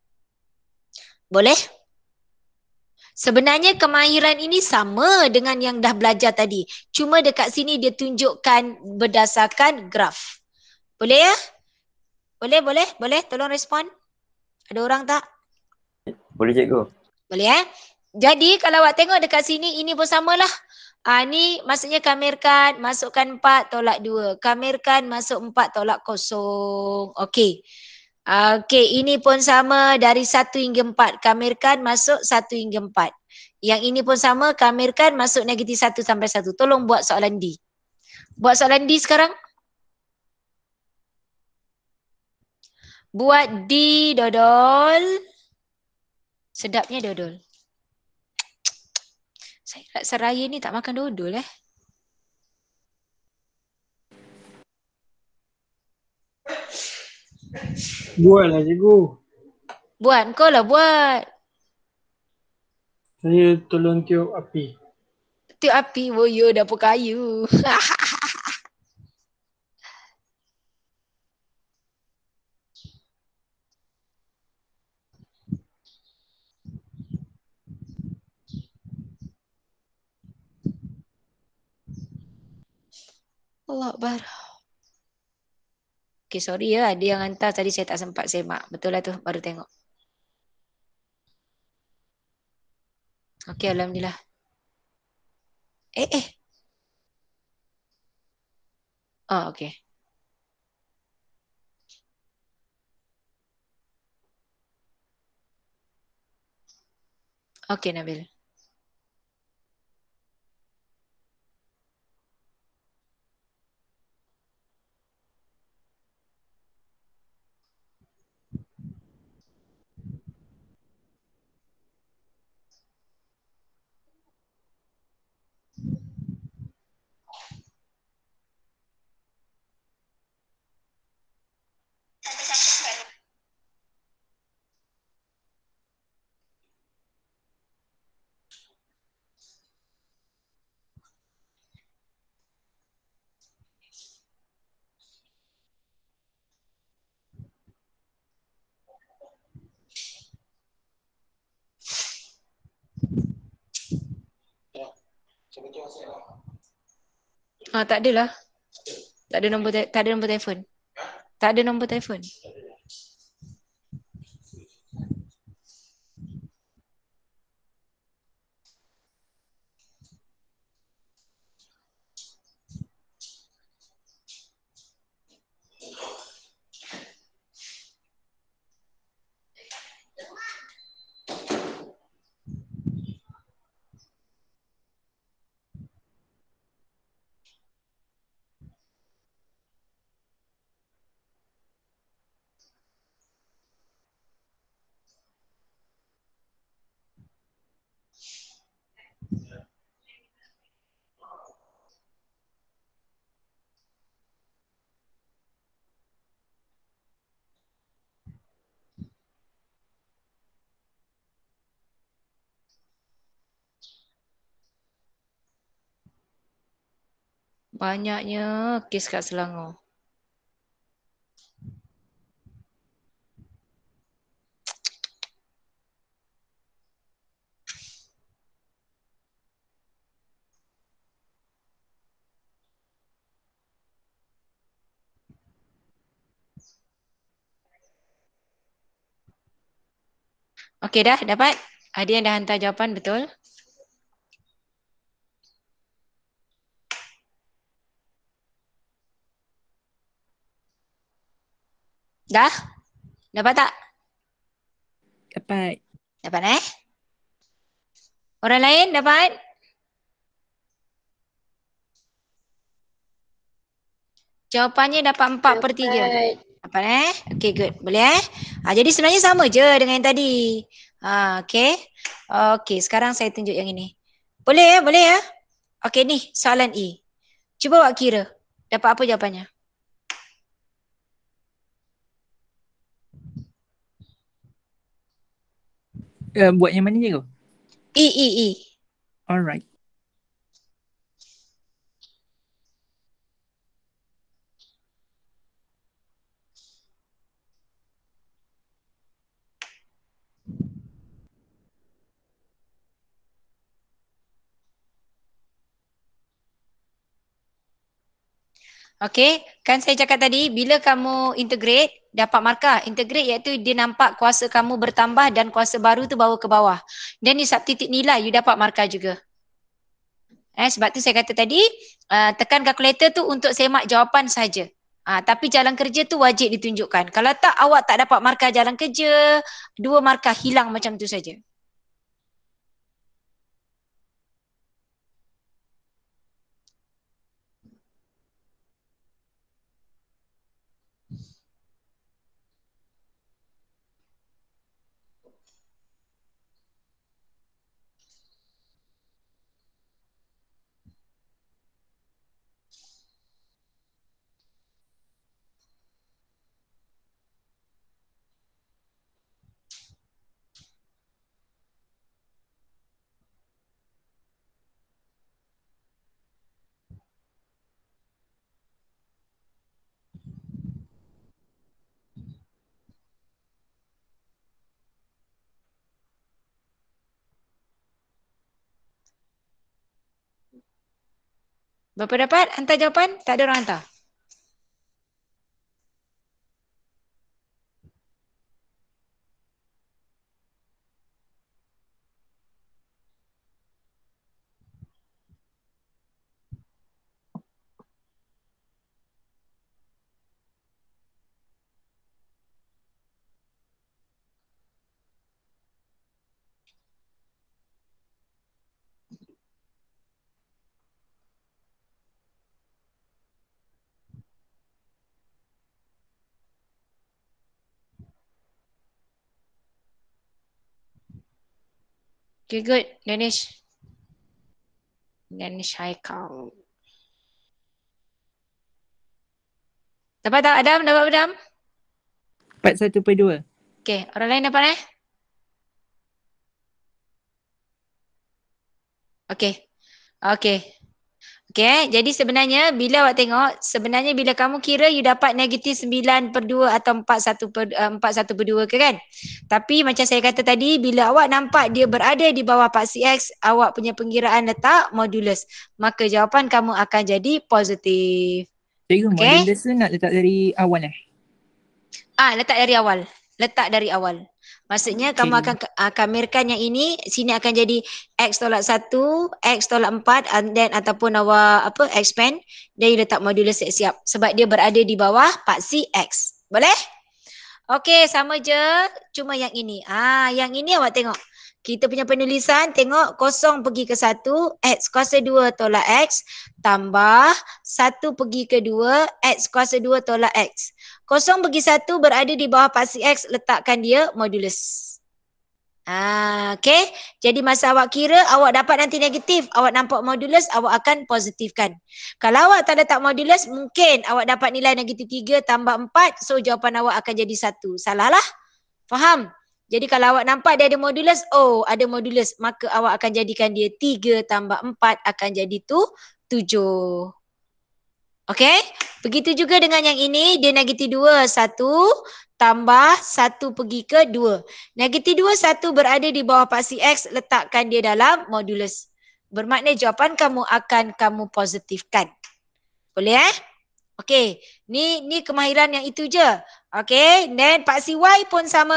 Boleh? Sebenarnya kemahiran ini sama dengan yang dah belajar tadi. Cuma dekat sini dia tunjukkan berdasarkan graf. Boleh ya? Boleh, boleh, boleh. Tolong respon. Ada orang tak? Boleh cikgu. Boleh ya? Eh? Jadi kalau awak tengok dekat sini, ini pun samalah. Ah, ni maksudnya kamerkan, masukkan 4, tolak 2. Kamerkan, masuk 4, tolak 0. Okey. Okey, ini pun sama dari satu hingga empat. Kamirkan masuk satu hingga empat. Yang ini pun sama, kamirkan masuk negatif satu sampai satu. Tolong buat soalan D. Buat soalan D sekarang. Buat D, Dodol. Sedapnya Dodol. Saya rasa raya ni tak makan Dodol eh. Buatlah cikgu. Buat, kau lah buat. Saya tolong tiup api. Tiup api? Oh, yo dah kayu. [LAUGHS] Allah barah. Okay sorry ya ada yang hantar tadi saya tak sempat semak. Betul lah tu baru tengok. Okay Alhamdulillah. Eh eh. Oh okay. Okay Nabil. Okay. Ah, tak lah, Tak ada nombor tak ada nombor telefon. Tak ada nombor telefon. banyaknya kes kat Selangor. Okey dah dapat? Ada yang dah hantar jawapan betul? Dah? Dapat tak? Dapat. Dapat eh? Orang lain dapat? Jawapannya dapat empat per tiga. Dapat eh? Okay good. Boleh eh? Ha, jadi sebenarnya sama je dengan yang tadi. Ha, okay. Okay sekarang saya tunjuk yang ini. Boleh ya? Boleh ya? Okay ni soalan E. Cuba awak kira. Dapat apa jawapannya? uh, buat yang mana je kau? E, E, E. Alright. Okay, Kan saya cakap tadi, bila kamu integrate, dapat markah. Integrate iaitu dia nampak kuasa kamu bertambah dan kuasa baru tu bawa ke bawah. dan Then you titik nilai, you dapat markah juga. Eh, sebab tu saya kata tadi, uh, tekan kalkulator tu untuk semak jawapan saja. Uh, tapi jalan kerja tu wajib ditunjukkan. Kalau tak, awak tak dapat markah jalan kerja, dua markah hilang macam tu saja. Berapa dapat hantar jawapan? Tak ada orang hantar. Okay, good. Danish. Danish Haikal. Dapat tak Adam? Dapat Adam? satu, dua. Okay, orang lain dapat eh? Okay. Okay. Okay, jadi sebenarnya bila awak tengok, sebenarnya bila kamu kira you dapat negatif 9 per 2 atau 4 per, uh, 4, 1 per 2 ke kan? Tapi macam saya kata tadi, bila awak nampak dia berada di bawah paksi X, awak punya pengiraan letak modulus. Maka jawapan kamu akan jadi positif. Cikgu, okay? modulus tu nak letak dari awal eh? Ah, letak dari awal. Letak dari awal. Maksudnya okay. kamu akan uh, ah, kamerkan yang ini sini akan jadi x tolak 1, x tolak 4 and then ataupun awak apa expand dan you letak modulus siap-siap sebab dia berada di bawah paksi x. Boleh? Okay, sama je cuma yang ini. Ah, yang ini awak tengok kita punya penulisan tengok kosong pergi ke satu x kuasa dua tolak x tambah satu pergi ke dua x kuasa dua tolak x. Kosong pergi satu berada di bawah pasti x letakkan dia modulus. Ah, okay. Jadi masa awak kira awak dapat nanti negatif, awak nampak modulus, awak akan positifkan. Kalau awak tak letak modulus, mungkin awak dapat nilai negatif 3 tambah 4, so jawapan awak akan jadi 1. Salah lah. Faham? Jadi kalau awak nampak dia ada modulus, oh ada modulus, maka awak akan jadikan dia 3 tambah 4 akan jadi tu 7. Okay? Begitu juga dengan yang ini, dia negatif 2, 1 tambah 1 pergi ke 2. Negatif 2, 1 berada di bawah paksi X, letakkan dia dalam modulus. Bermakna jawapan kamu akan kamu positifkan. Boleh eh? Okay, ni ni kemahiran yang itu je. Okay, then paksi Y pun sama.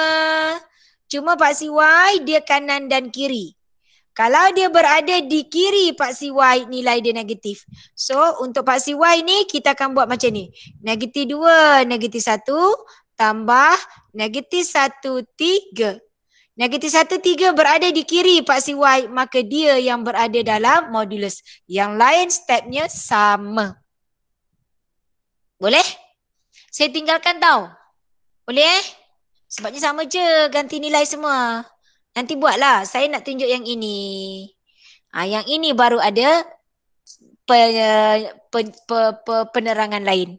Cuma Pak Si Siwai dia kanan dan kiri. Kalau dia berada di kiri Pak Si Siwai nilai dia negatif. So untuk Pak Si Siwai ni kita akan buat macam ni. Negatif 2, negatif 1 tambah negatif 1, 3. Negatif 1, 3 berada di kiri Pak Si Siwai maka dia yang berada dalam modulus. Yang lain stepnya sama. Boleh? Saya tinggalkan tau. Boleh eh? Sebabnya sama je ganti nilai semua. Nanti buatlah. Saya nak tunjuk yang ini. Ha, yang ini baru ada pen, pen, pen, pen, penerangan lain.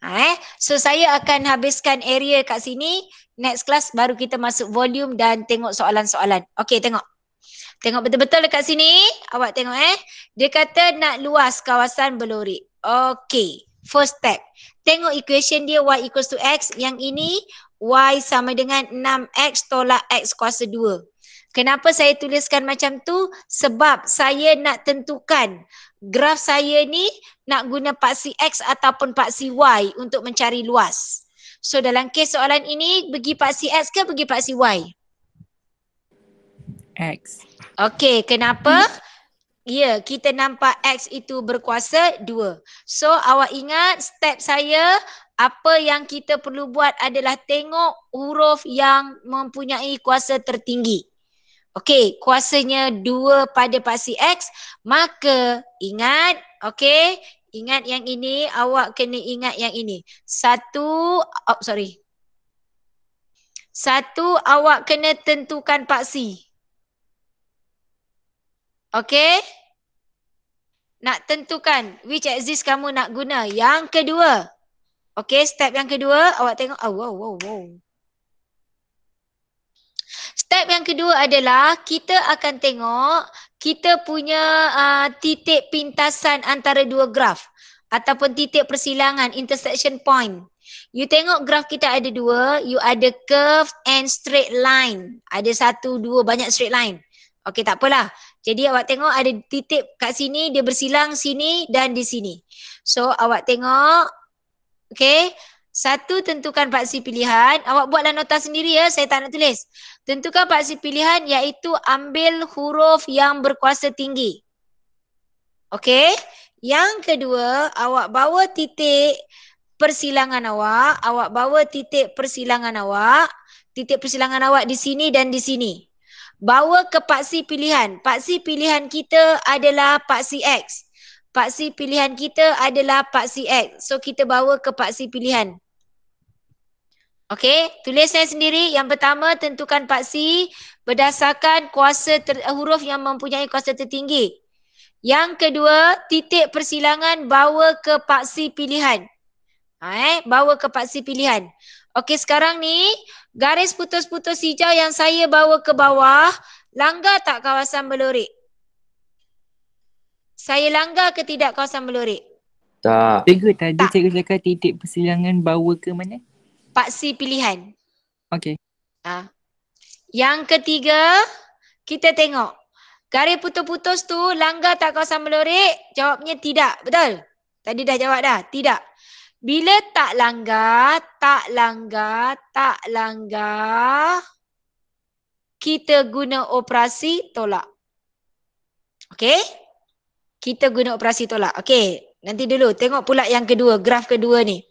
Ha, eh? So saya akan habiskan area kat sini. Next class baru kita masuk volume dan tengok soalan-soalan. Okay tengok. Tengok betul-betul dekat sini. Awak tengok eh. Dia kata nak luas kawasan belurik. Okay. First step. Tengok equation dia y equals to x. Yang ini y sama dengan 6x tolak x kuasa 2. Kenapa saya tuliskan macam tu? Sebab saya nak tentukan graf saya ni nak guna paksi x ataupun paksi y untuk mencari luas. So dalam kes soalan ini, pergi paksi x ke pergi paksi y? X. Okay, kenapa? Ya, yeah, kita nampak X itu berkuasa 2. So awak ingat step saya apa yang kita perlu buat adalah tengok huruf yang mempunyai kuasa tertinggi. Okey, kuasanya 2 pada pasti X, maka ingat, okey, ingat yang ini, awak kena ingat yang ini. Satu, oh, sorry. Satu, awak kena tentukan paksi. Okey? Nak tentukan which axis kamu nak guna. Yang kedua, Okey, step yang kedua, awak tengok. Oh, wow, wow, wow. Step yang kedua adalah kita akan tengok kita punya uh, titik pintasan antara dua graf ataupun titik persilangan, intersection point. You tengok graf kita ada dua, you ada curve and straight line. Ada satu, dua, banyak straight line. Okey, tak apalah. Jadi awak tengok ada titik kat sini, dia bersilang sini dan di sini. So awak tengok Okay. Satu, tentukan paksi pilihan. Awak buatlah nota sendiri ya, saya tak nak tulis. Tentukan paksi pilihan iaitu ambil huruf yang berkuasa tinggi. Okay. Yang kedua, awak bawa titik persilangan awak. Awak bawa titik persilangan awak. Titik persilangan awak di sini dan di sini. Bawa ke paksi pilihan. Paksi pilihan kita adalah paksi X paksi pilihan kita adalah paksi X. So kita bawa ke paksi pilihan. Okey, tulis saya sendiri. Yang pertama tentukan paksi berdasarkan kuasa ter- huruf yang mempunyai kuasa tertinggi. Yang kedua, titik persilangan bawa ke paksi pilihan. Ha, eh? bawa ke paksi pilihan. Okey, sekarang ni garis putus-putus hijau yang saya bawa ke bawah langgar tak kawasan belorik? saya langgar ke tidak kawasan belorik? Tak. Cikgu tadi tak. cikgu cakap titik persilangan bawa ke mana? Paksi pilihan. Okey. Ha. Yang ketiga, kita tengok. Garis putus-putus tu langgar tak kawasan belorik? Jawapnya tidak. Betul? Tadi dah jawab dah. Tidak. Bila tak langgar, tak langgar, tak langgar, kita guna operasi tolak. Okey? kita guna operasi tolak. Okey, nanti dulu tengok pula yang kedua, graf kedua ni.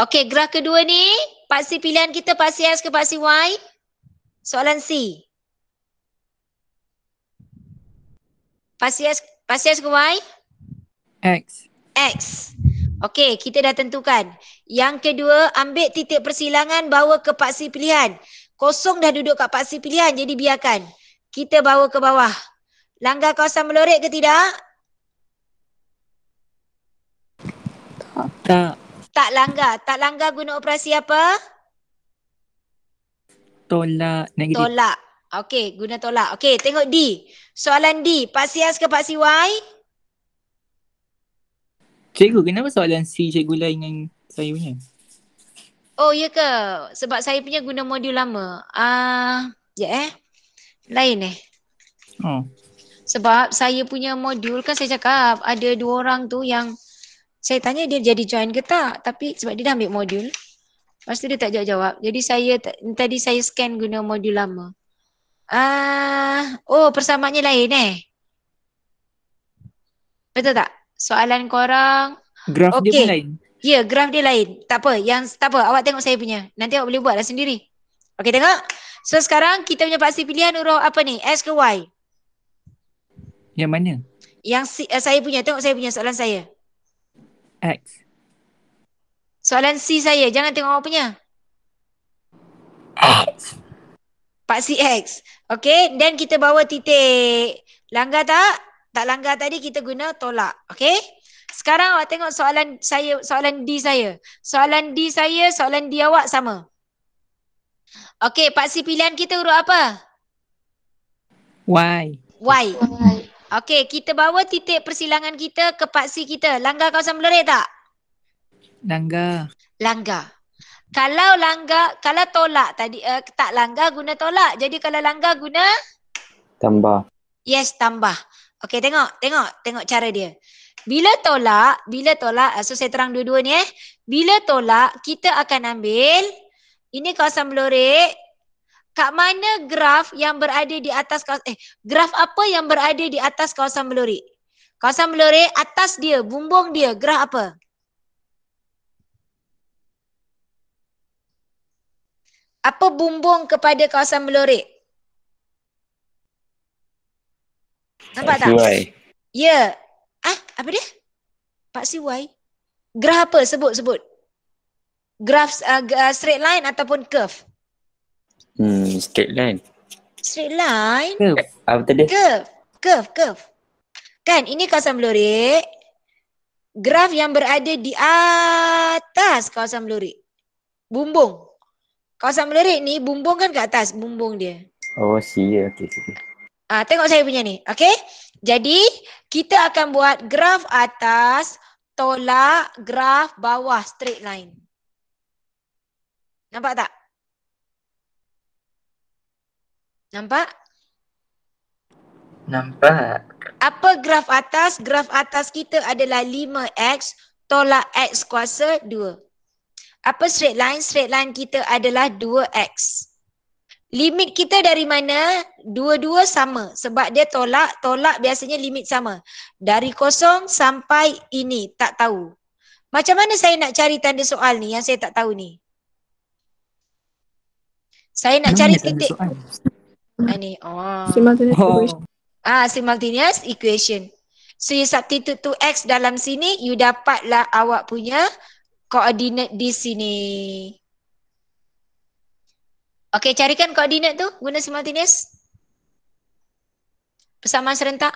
Okey, graf kedua ni, paksi pilihan kita paksi X ke paksi Y? Soalan C. Paksi X, paksi X ke Y? X. X. Okey, kita dah tentukan. Yang kedua, ambil titik persilangan bawa ke paksi pilihan. Kosong dah duduk kat paksi pilihan, jadi biarkan. Kita bawa ke bawah. Langgar kawasan melorik ke tidak? Tak. Tak, tak langgar. Tak langgar guna operasi apa? Tolak. Negatif. Tolak. Okey, guna tolak. Okey, tengok D. Soalan D, paksi S ke paksi Y? Cikgu, kenapa soalan C cikgu lain dengan saya punya? Oh, ya ke? Sebab saya punya guna modul lama. Ah, uh, ya eh. Lain eh. Oh. Sebab saya punya modul kan saya cakap ada dua orang tu yang saya tanya dia jadi join ke tak tapi sebab dia dah ambil modul pasti dia tak jawab. -jawab. Jadi saya tadi saya scan guna modul lama. Ah, uh, oh persamaannya lain eh. Betul tak? Soalan korang graf okay. dia pun lain. Ya, yeah, graf dia lain. Tak apa, yang tak apa, awak tengok saya punya. Nanti awak boleh buatlah sendiri. Okey, tengok. So sekarang kita punya pasti pilihan huruf apa ni? S ke Y? Yang mana? Yang si, uh, saya punya. Tengok saya punya soalan saya. X. Soalan C saya. Jangan tengok awak punya. X. Pak CX. Okay. dan kita bawa titik. Langgar tak? Tak langgar tadi kita guna tolak. Okay. Sekarang awak tengok soalan saya, soalan D saya. Soalan D saya, soalan D awak sama. Okay, Pak C pilihan kita huruf apa? Y. Y. Okey, kita bawa titik persilangan kita ke paksi kita. Langgar kawasan belerik tak? Langgar. Langgar. Kalau langgar, kalau tolak tadi, uh, tak langgar guna tolak. Jadi kalau langgar guna? Tambah. Yes, tambah. Okey, tengok, tengok, tengok cara dia. Bila tolak, bila tolak, eh, so saya terang dua-dua ni eh. Bila tolak, kita akan ambil, ini kawasan belerik, Kak mana graf yang berada di atas kawasan, eh graf apa yang berada di atas kawasan melorik? Kawasan melorik atas dia, bumbung dia, graf apa? Apa bumbung kepada kawasan melorik? Nampak tak? Ya. Yeah. Ah, apa dia? Pak si Y. Graf apa? Sebut, sebut. Graf uh, straight line ataupun curve? Hmm, straight line. Straight line. Curve. Eh, apa tadi? Curve. Curve, curve. Kan, ini kawasan belurik. Graf yang berada di atas kawasan belurik. Bumbung. Kawasan belurik ni, bumbung kan ke atas, bumbung dia. Oh, see. Okay, see. Ah, tengok saya punya ni. Okay. Jadi, kita akan buat graf atas tolak graf bawah straight line. Nampak tak? Nampak? Nampak. Apa graf atas? Graf atas kita adalah 5x tolak x kuasa 2. Apa straight line? Straight line kita adalah 2x. Limit kita dari mana? Dua-dua sama. Sebab dia tolak, tolak biasanya limit sama. Dari kosong sampai ini, tak tahu. Macam mana saya nak cari tanda soal ni yang saya tak tahu ni? Saya nak Memang cari titik. Ini, oh simultaneous oh. ah simultaneous equation so you substitute to x dalam sini you dapatlah awak punya koordinat di sini Okay, carikan koordinat tu guna simultaneous. Persamaan serentak.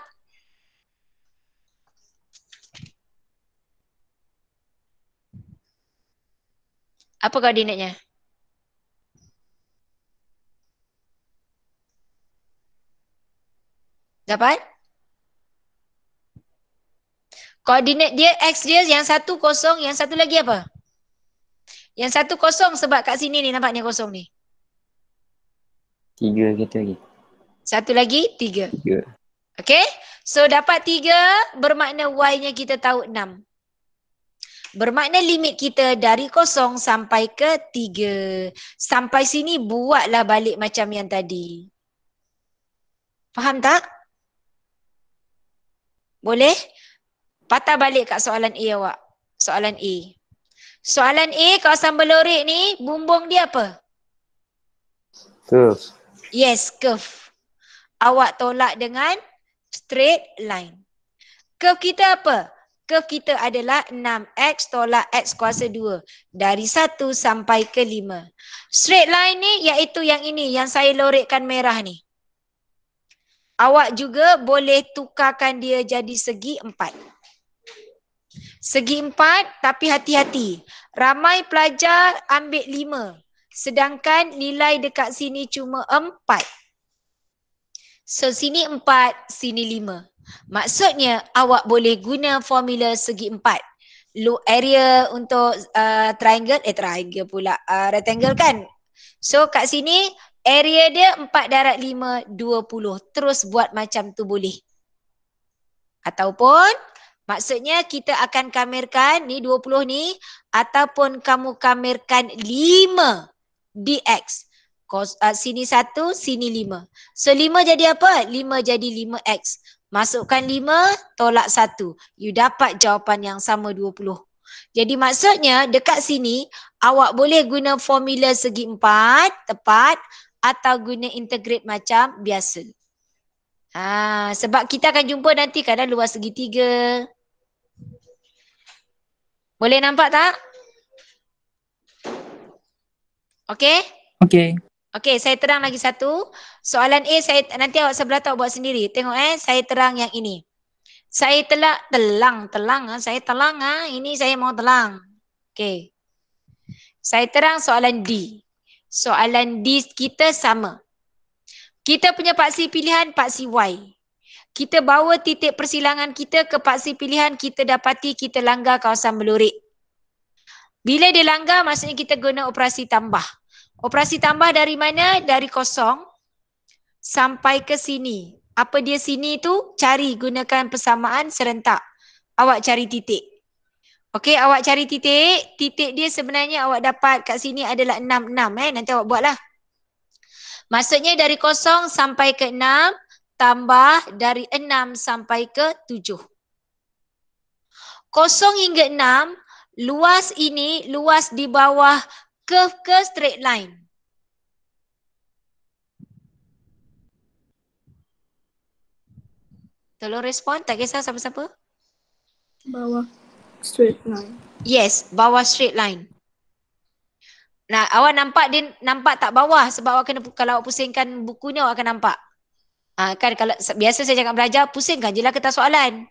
Apa koordinatnya? Dapat? Koordinat dia X dia yang satu kosong, yang satu lagi apa? Yang satu kosong sebab kat sini ni nampaknya kosong ni. Tiga kita lagi. Satu lagi, tiga. Tiga. Okay, so dapat tiga bermakna Y-nya kita tahu enam. Bermakna limit kita dari kosong sampai ke tiga. Sampai sini buatlah balik macam yang tadi. Faham tak? Boleh? Patah balik kat soalan A awak. Soalan A. Soalan A kawasan belorik ni bumbung dia apa? Curve. Yes, curve. Awak tolak dengan straight line. Curve kita apa? Curve kita adalah 6x tolak x kuasa 2. Dari 1 sampai ke 5. Straight line ni iaitu yang ini yang saya lorikkan merah ni. Awak juga boleh tukarkan dia jadi segi empat. Segi empat tapi hati-hati. Ramai pelajar ambil lima. Sedangkan nilai dekat sini cuma empat. So sini empat, sini lima. Maksudnya awak boleh guna formula segi empat area untuk uh, triangle, eh triangle pula, uh, rectangle kan. So kat sini Area dia 4 darat 5, 20. Terus buat macam tu boleh. Ataupun maksudnya kita akan kamerkan ni 20 ni ataupun kamu kamerkan 5 DX. Kos, uh, sini 1, sini 5. So 5 jadi apa? 5 jadi 5X. Masukkan 5, tolak 1. You dapat jawapan yang sama 20. Jadi maksudnya dekat sini awak boleh guna formula segi empat tepat atau guna integrate macam biasa. Ha, sebab kita akan jumpa nanti kadang luas segitiga. Boleh nampak tak? Okay? Okay. Okay, saya terang lagi satu. Soalan A saya nanti awak sebelah tahu buat sendiri. Tengok eh, saya terang yang ini. Saya telak telang, telang ah, saya telang ah. Ini saya mau telang. Okay. Saya terang soalan D soalan D kita sama. Kita punya paksi pilihan paksi Y. Kita bawa titik persilangan kita ke paksi pilihan kita dapati kita langgar kawasan melurik. Bila dia langgar maksudnya kita guna operasi tambah. Operasi tambah dari mana? Dari kosong sampai ke sini. Apa dia sini tu? Cari gunakan persamaan serentak. Awak cari titik. Okey awak cari titik, titik dia sebenarnya awak dapat kat sini adalah 66 eh nanti awak buatlah. Maksudnya dari kosong sampai ke 6 tambah dari 6 sampai ke 7. Kosong hingga 6 luas ini luas di bawah curve ke straight line. Tolong respon tak kisah siapa-siapa. Bawah straight line. Yes, bawah straight line. Nah, awak nampak dia nampak tak bawah sebab awak kena kalau awak pusingkan bukunya awak akan nampak. Ah ha, kan kalau biasa saya cakap belajar pusingkan jelah kertas soalan.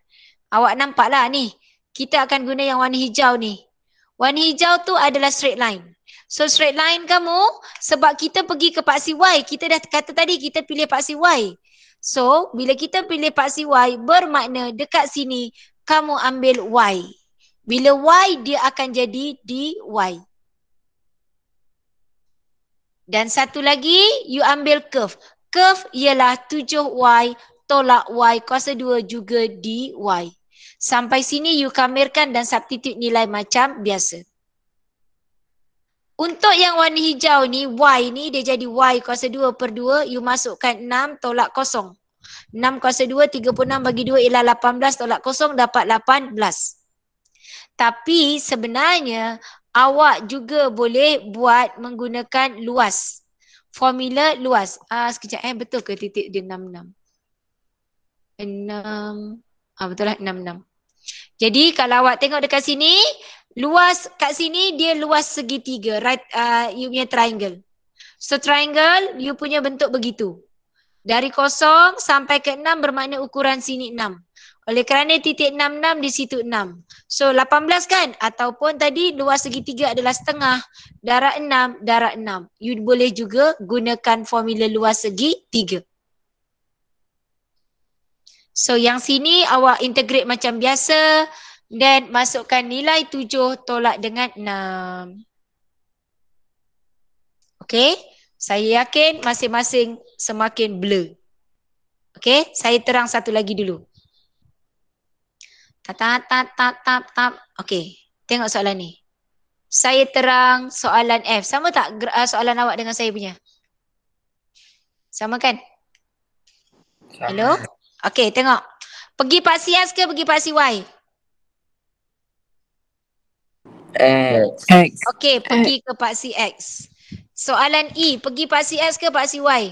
Awak nampaklah ni. Kita akan guna yang warna hijau ni. Warna hijau tu adalah straight line. So straight line kamu sebab kita pergi ke paksi Y. Kita dah kata tadi kita pilih paksi Y. So bila kita pilih paksi Y bermakna dekat sini kamu ambil Y. Bila Y dia akan jadi DY. Dan satu lagi you ambil curve. Curve ialah 7Y tolak Y kuasa 2 juga DY. Sampai sini you kamerkan dan substitute nilai macam biasa. Untuk yang warna hijau ni Y ni dia jadi Y kuasa 2 per 2 you masukkan 6 tolak kosong. 6 kuasa 2, 36 bagi 2 ialah 18 tolak kosong dapat 18 tapi sebenarnya awak juga boleh buat menggunakan luas. Formula luas. Ah sekejap eh betul ke titik dia 66? 6. Ah betul lah 66. Jadi kalau awak tengok dekat sini, luas kat sini dia luas segitiga, right uh, you punya triangle. So triangle you punya bentuk begitu. Dari kosong sampai ke enam bermakna ukuran sini enam. Oleh kerana titik 66 di situ 6. So 18 kan ataupun tadi luas segitiga adalah setengah darab 6 darab 6. You boleh juga gunakan formula luas segitiga. So yang sini awak integrate macam biasa dan masukkan nilai 7 tolak dengan 6. Okay. Saya yakin masing-masing semakin blur. Okay. Saya terang satu lagi dulu. Tap, tap, tap, tap, tap. Okey. Tengok soalan ni. Saya terang soalan F. Sama tak ah, soalan awak dengan saya punya? Sama kan? Sama. Hello? Okey, tengok. Pergi paksi S ke pergi paksi Y? X. Okey, pergi ke paksi X. Soalan E, pergi paksi S ke paksi Y?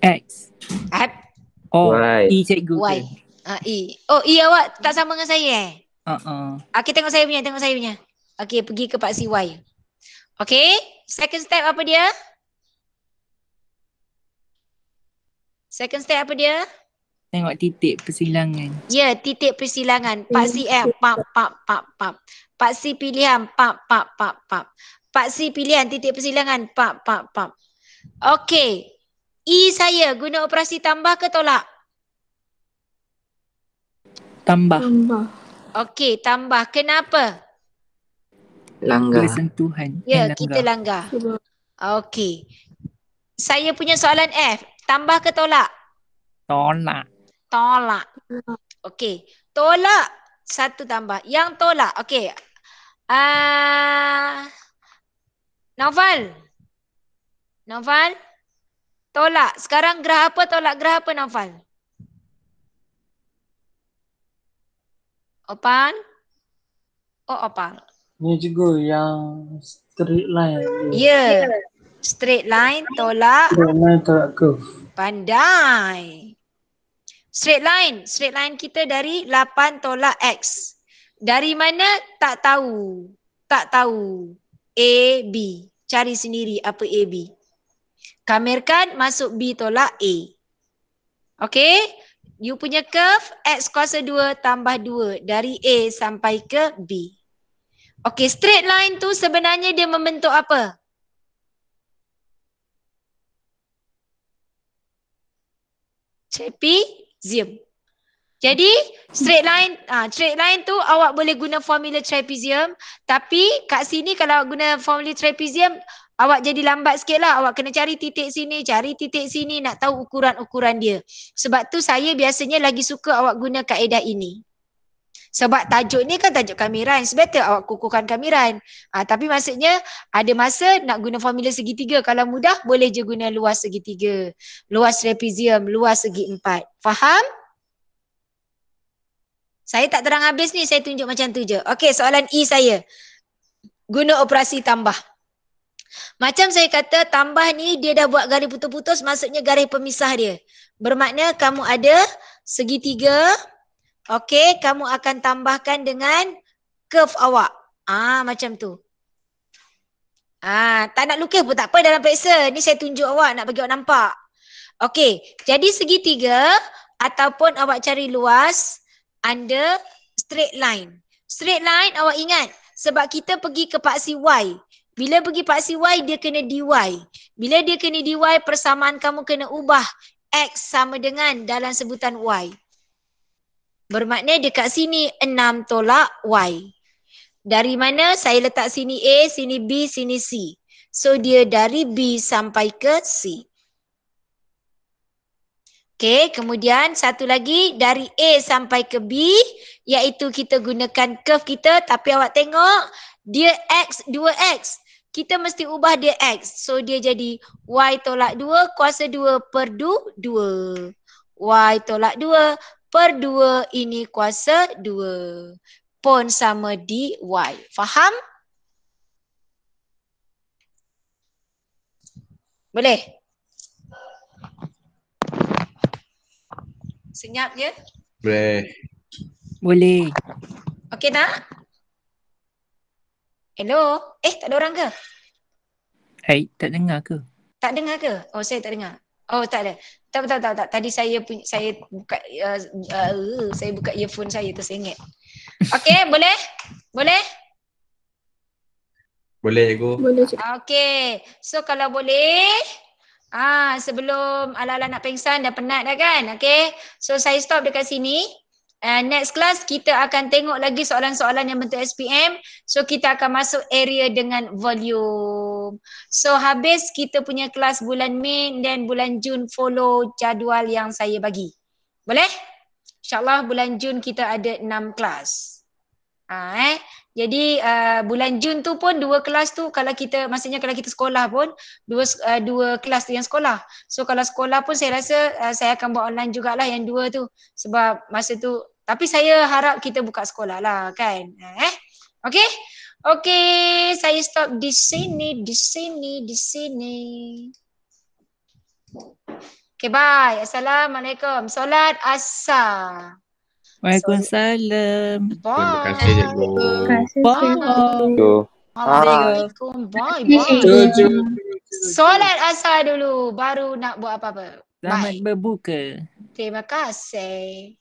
X. Ap? Oh, y. E, y. Ah, E. Oh, E awak tak sama dengan saya eh? Uh-uh. Okay, ah, tengok saya punya, tengok saya punya. Okay, pergi ke Pak Y. Okay, second step apa dia? Second step apa dia? Tengok titik persilangan. Ya, yeah, titik persilangan. Pak C, eh, pap, pap, pap, pap. Pak C pilihan, pap, pap, pap, pap. Pak C pilihan, titik persilangan, pap, pap, pap. Okay. E saya guna operasi tambah ke tolak? Tambah. tambah. Okey, tambah. Kenapa? Langgar. Kelesan Tuhan. langgar. Ya, kita langgar. Okey. Saya punya soalan F. Tambah ke tolak? Tolak. Tolak. Okey. Tolak. Satu tambah. Yang tolak. Okey. Uh, ah, Novel. Novel. Tolak. Sekarang gerah apa? Tolak gerah apa, Novel? Opan? Oh, Opan. Ni juga yang straight line. Ya. Yeah. Straight line tolak. Straight line tolak ke? Pandai. Straight line. Straight line kita dari 8 tolak X. Dari mana? Tak tahu. Tak tahu. A, B. Cari sendiri apa A, B. Kamerkan masuk B tolak A. Okay you punya curve x kuasa 2 tambah 2 dari A sampai ke B. Okay, straight line tu sebenarnya dia membentuk apa? Trapezium. Jadi straight line ha, straight line tu awak boleh guna formula trapezium tapi kat sini kalau guna formula trapezium awak jadi lambat sikit lah. Awak kena cari titik sini, cari titik sini nak tahu ukuran-ukuran dia. Sebab tu saya biasanya lagi suka awak guna kaedah ini. Sebab tajuk ni kan tajuk kamiran. Sebetulnya awak kukuhkan kamiran. Ha, ah, tapi maksudnya ada masa nak guna formula segitiga. Kalau mudah boleh je guna luas segitiga. Luas trapezium, luas segi empat. Faham? Saya tak terang habis ni, saya tunjuk macam tu je. Okay, soalan E saya. Guna operasi tambah. Macam saya kata tambah ni dia dah buat garis putus-putus maksudnya garis pemisah dia. Bermakna kamu ada segitiga. Okey, kamu akan tambahkan dengan curve awak. Ah macam tu. Ah, tak nak lukis pun tak apa dalam peksa. Ni saya tunjuk awak nak bagi awak nampak. Okey, jadi segitiga ataupun awak cari luas under straight line. Straight line awak ingat sebab kita pergi ke paksi Y. Bila pergi paksi Y, dia kena DY. Bila dia kena DY, persamaan kamu kena ubah. X sama dengan dalam sebutan Y. Bermakna dekat sini 6 tolak Y. Dari mana saya letak sini A, sini B, sini C. So dia dari B sampai ke C. Okay, kemudian satu lagi dari A sampai ke B iaitu kita gunakan curve kita tapi awak tengok dia X 2X kita mesti ubah dia X. So dia jadi Y tolak 2 kuasa 2 per 2. Y tolak 2 per 2 ini kuasa 2. Pun sama DY. Faham? Boleh? Senyap je? Ya? Boleh. Boleh. Okey tak? Hello? Eh, tak ada orang ke? Hey, tak dengar ke? Tak dengar ke? Oh, saya tak dengar. Oh, tak ada. Tak, tak, tak, tak. Tadi saya punya, saya buka, uh, uh, saya buka earphone saya tersengit. Okay, [LAUGHS] boleh? Boleh? Boleh, Cikgu. Boleh, Okay. So, kalau boleh, ah sebelum ala-ala nak pengsan dah penat dah kan? Okay. So, saya stop dekat sini. And next class kita akan tengok lagi soalan-soalan yang bentuk SPM. So kita akan masuk area dengan volume. So habis kita punya kelas bulan Mei dan bulan Jun follow jadual yang saya bagi. Boleh? InsyaAllah bulan Jun kita ada enam kelas. Ha, eh? Jadi uh, bulan Jun tu pun dua kelas tu kalau kita maksudnya kalau kita sekolah pun dua uh, dua kelas tu yang sekolah. So kalau sekolah pun saya rasa uh, saya akan buat online jugalah yang dua tu sebab masa tu tapi saya harap kita buka sekolah lah kan. Eh? Okay? Okay, saya stop di sini, di sini, di sini. Okay, bye. Assalamualaikum. Solat asar. Waalaikumsalam. Bye. Terima Bye. Bye. Bye. Bye, bye. Solat asar dulu, baru nak buat apa-apa. Selamat berbuka. Terima kasih.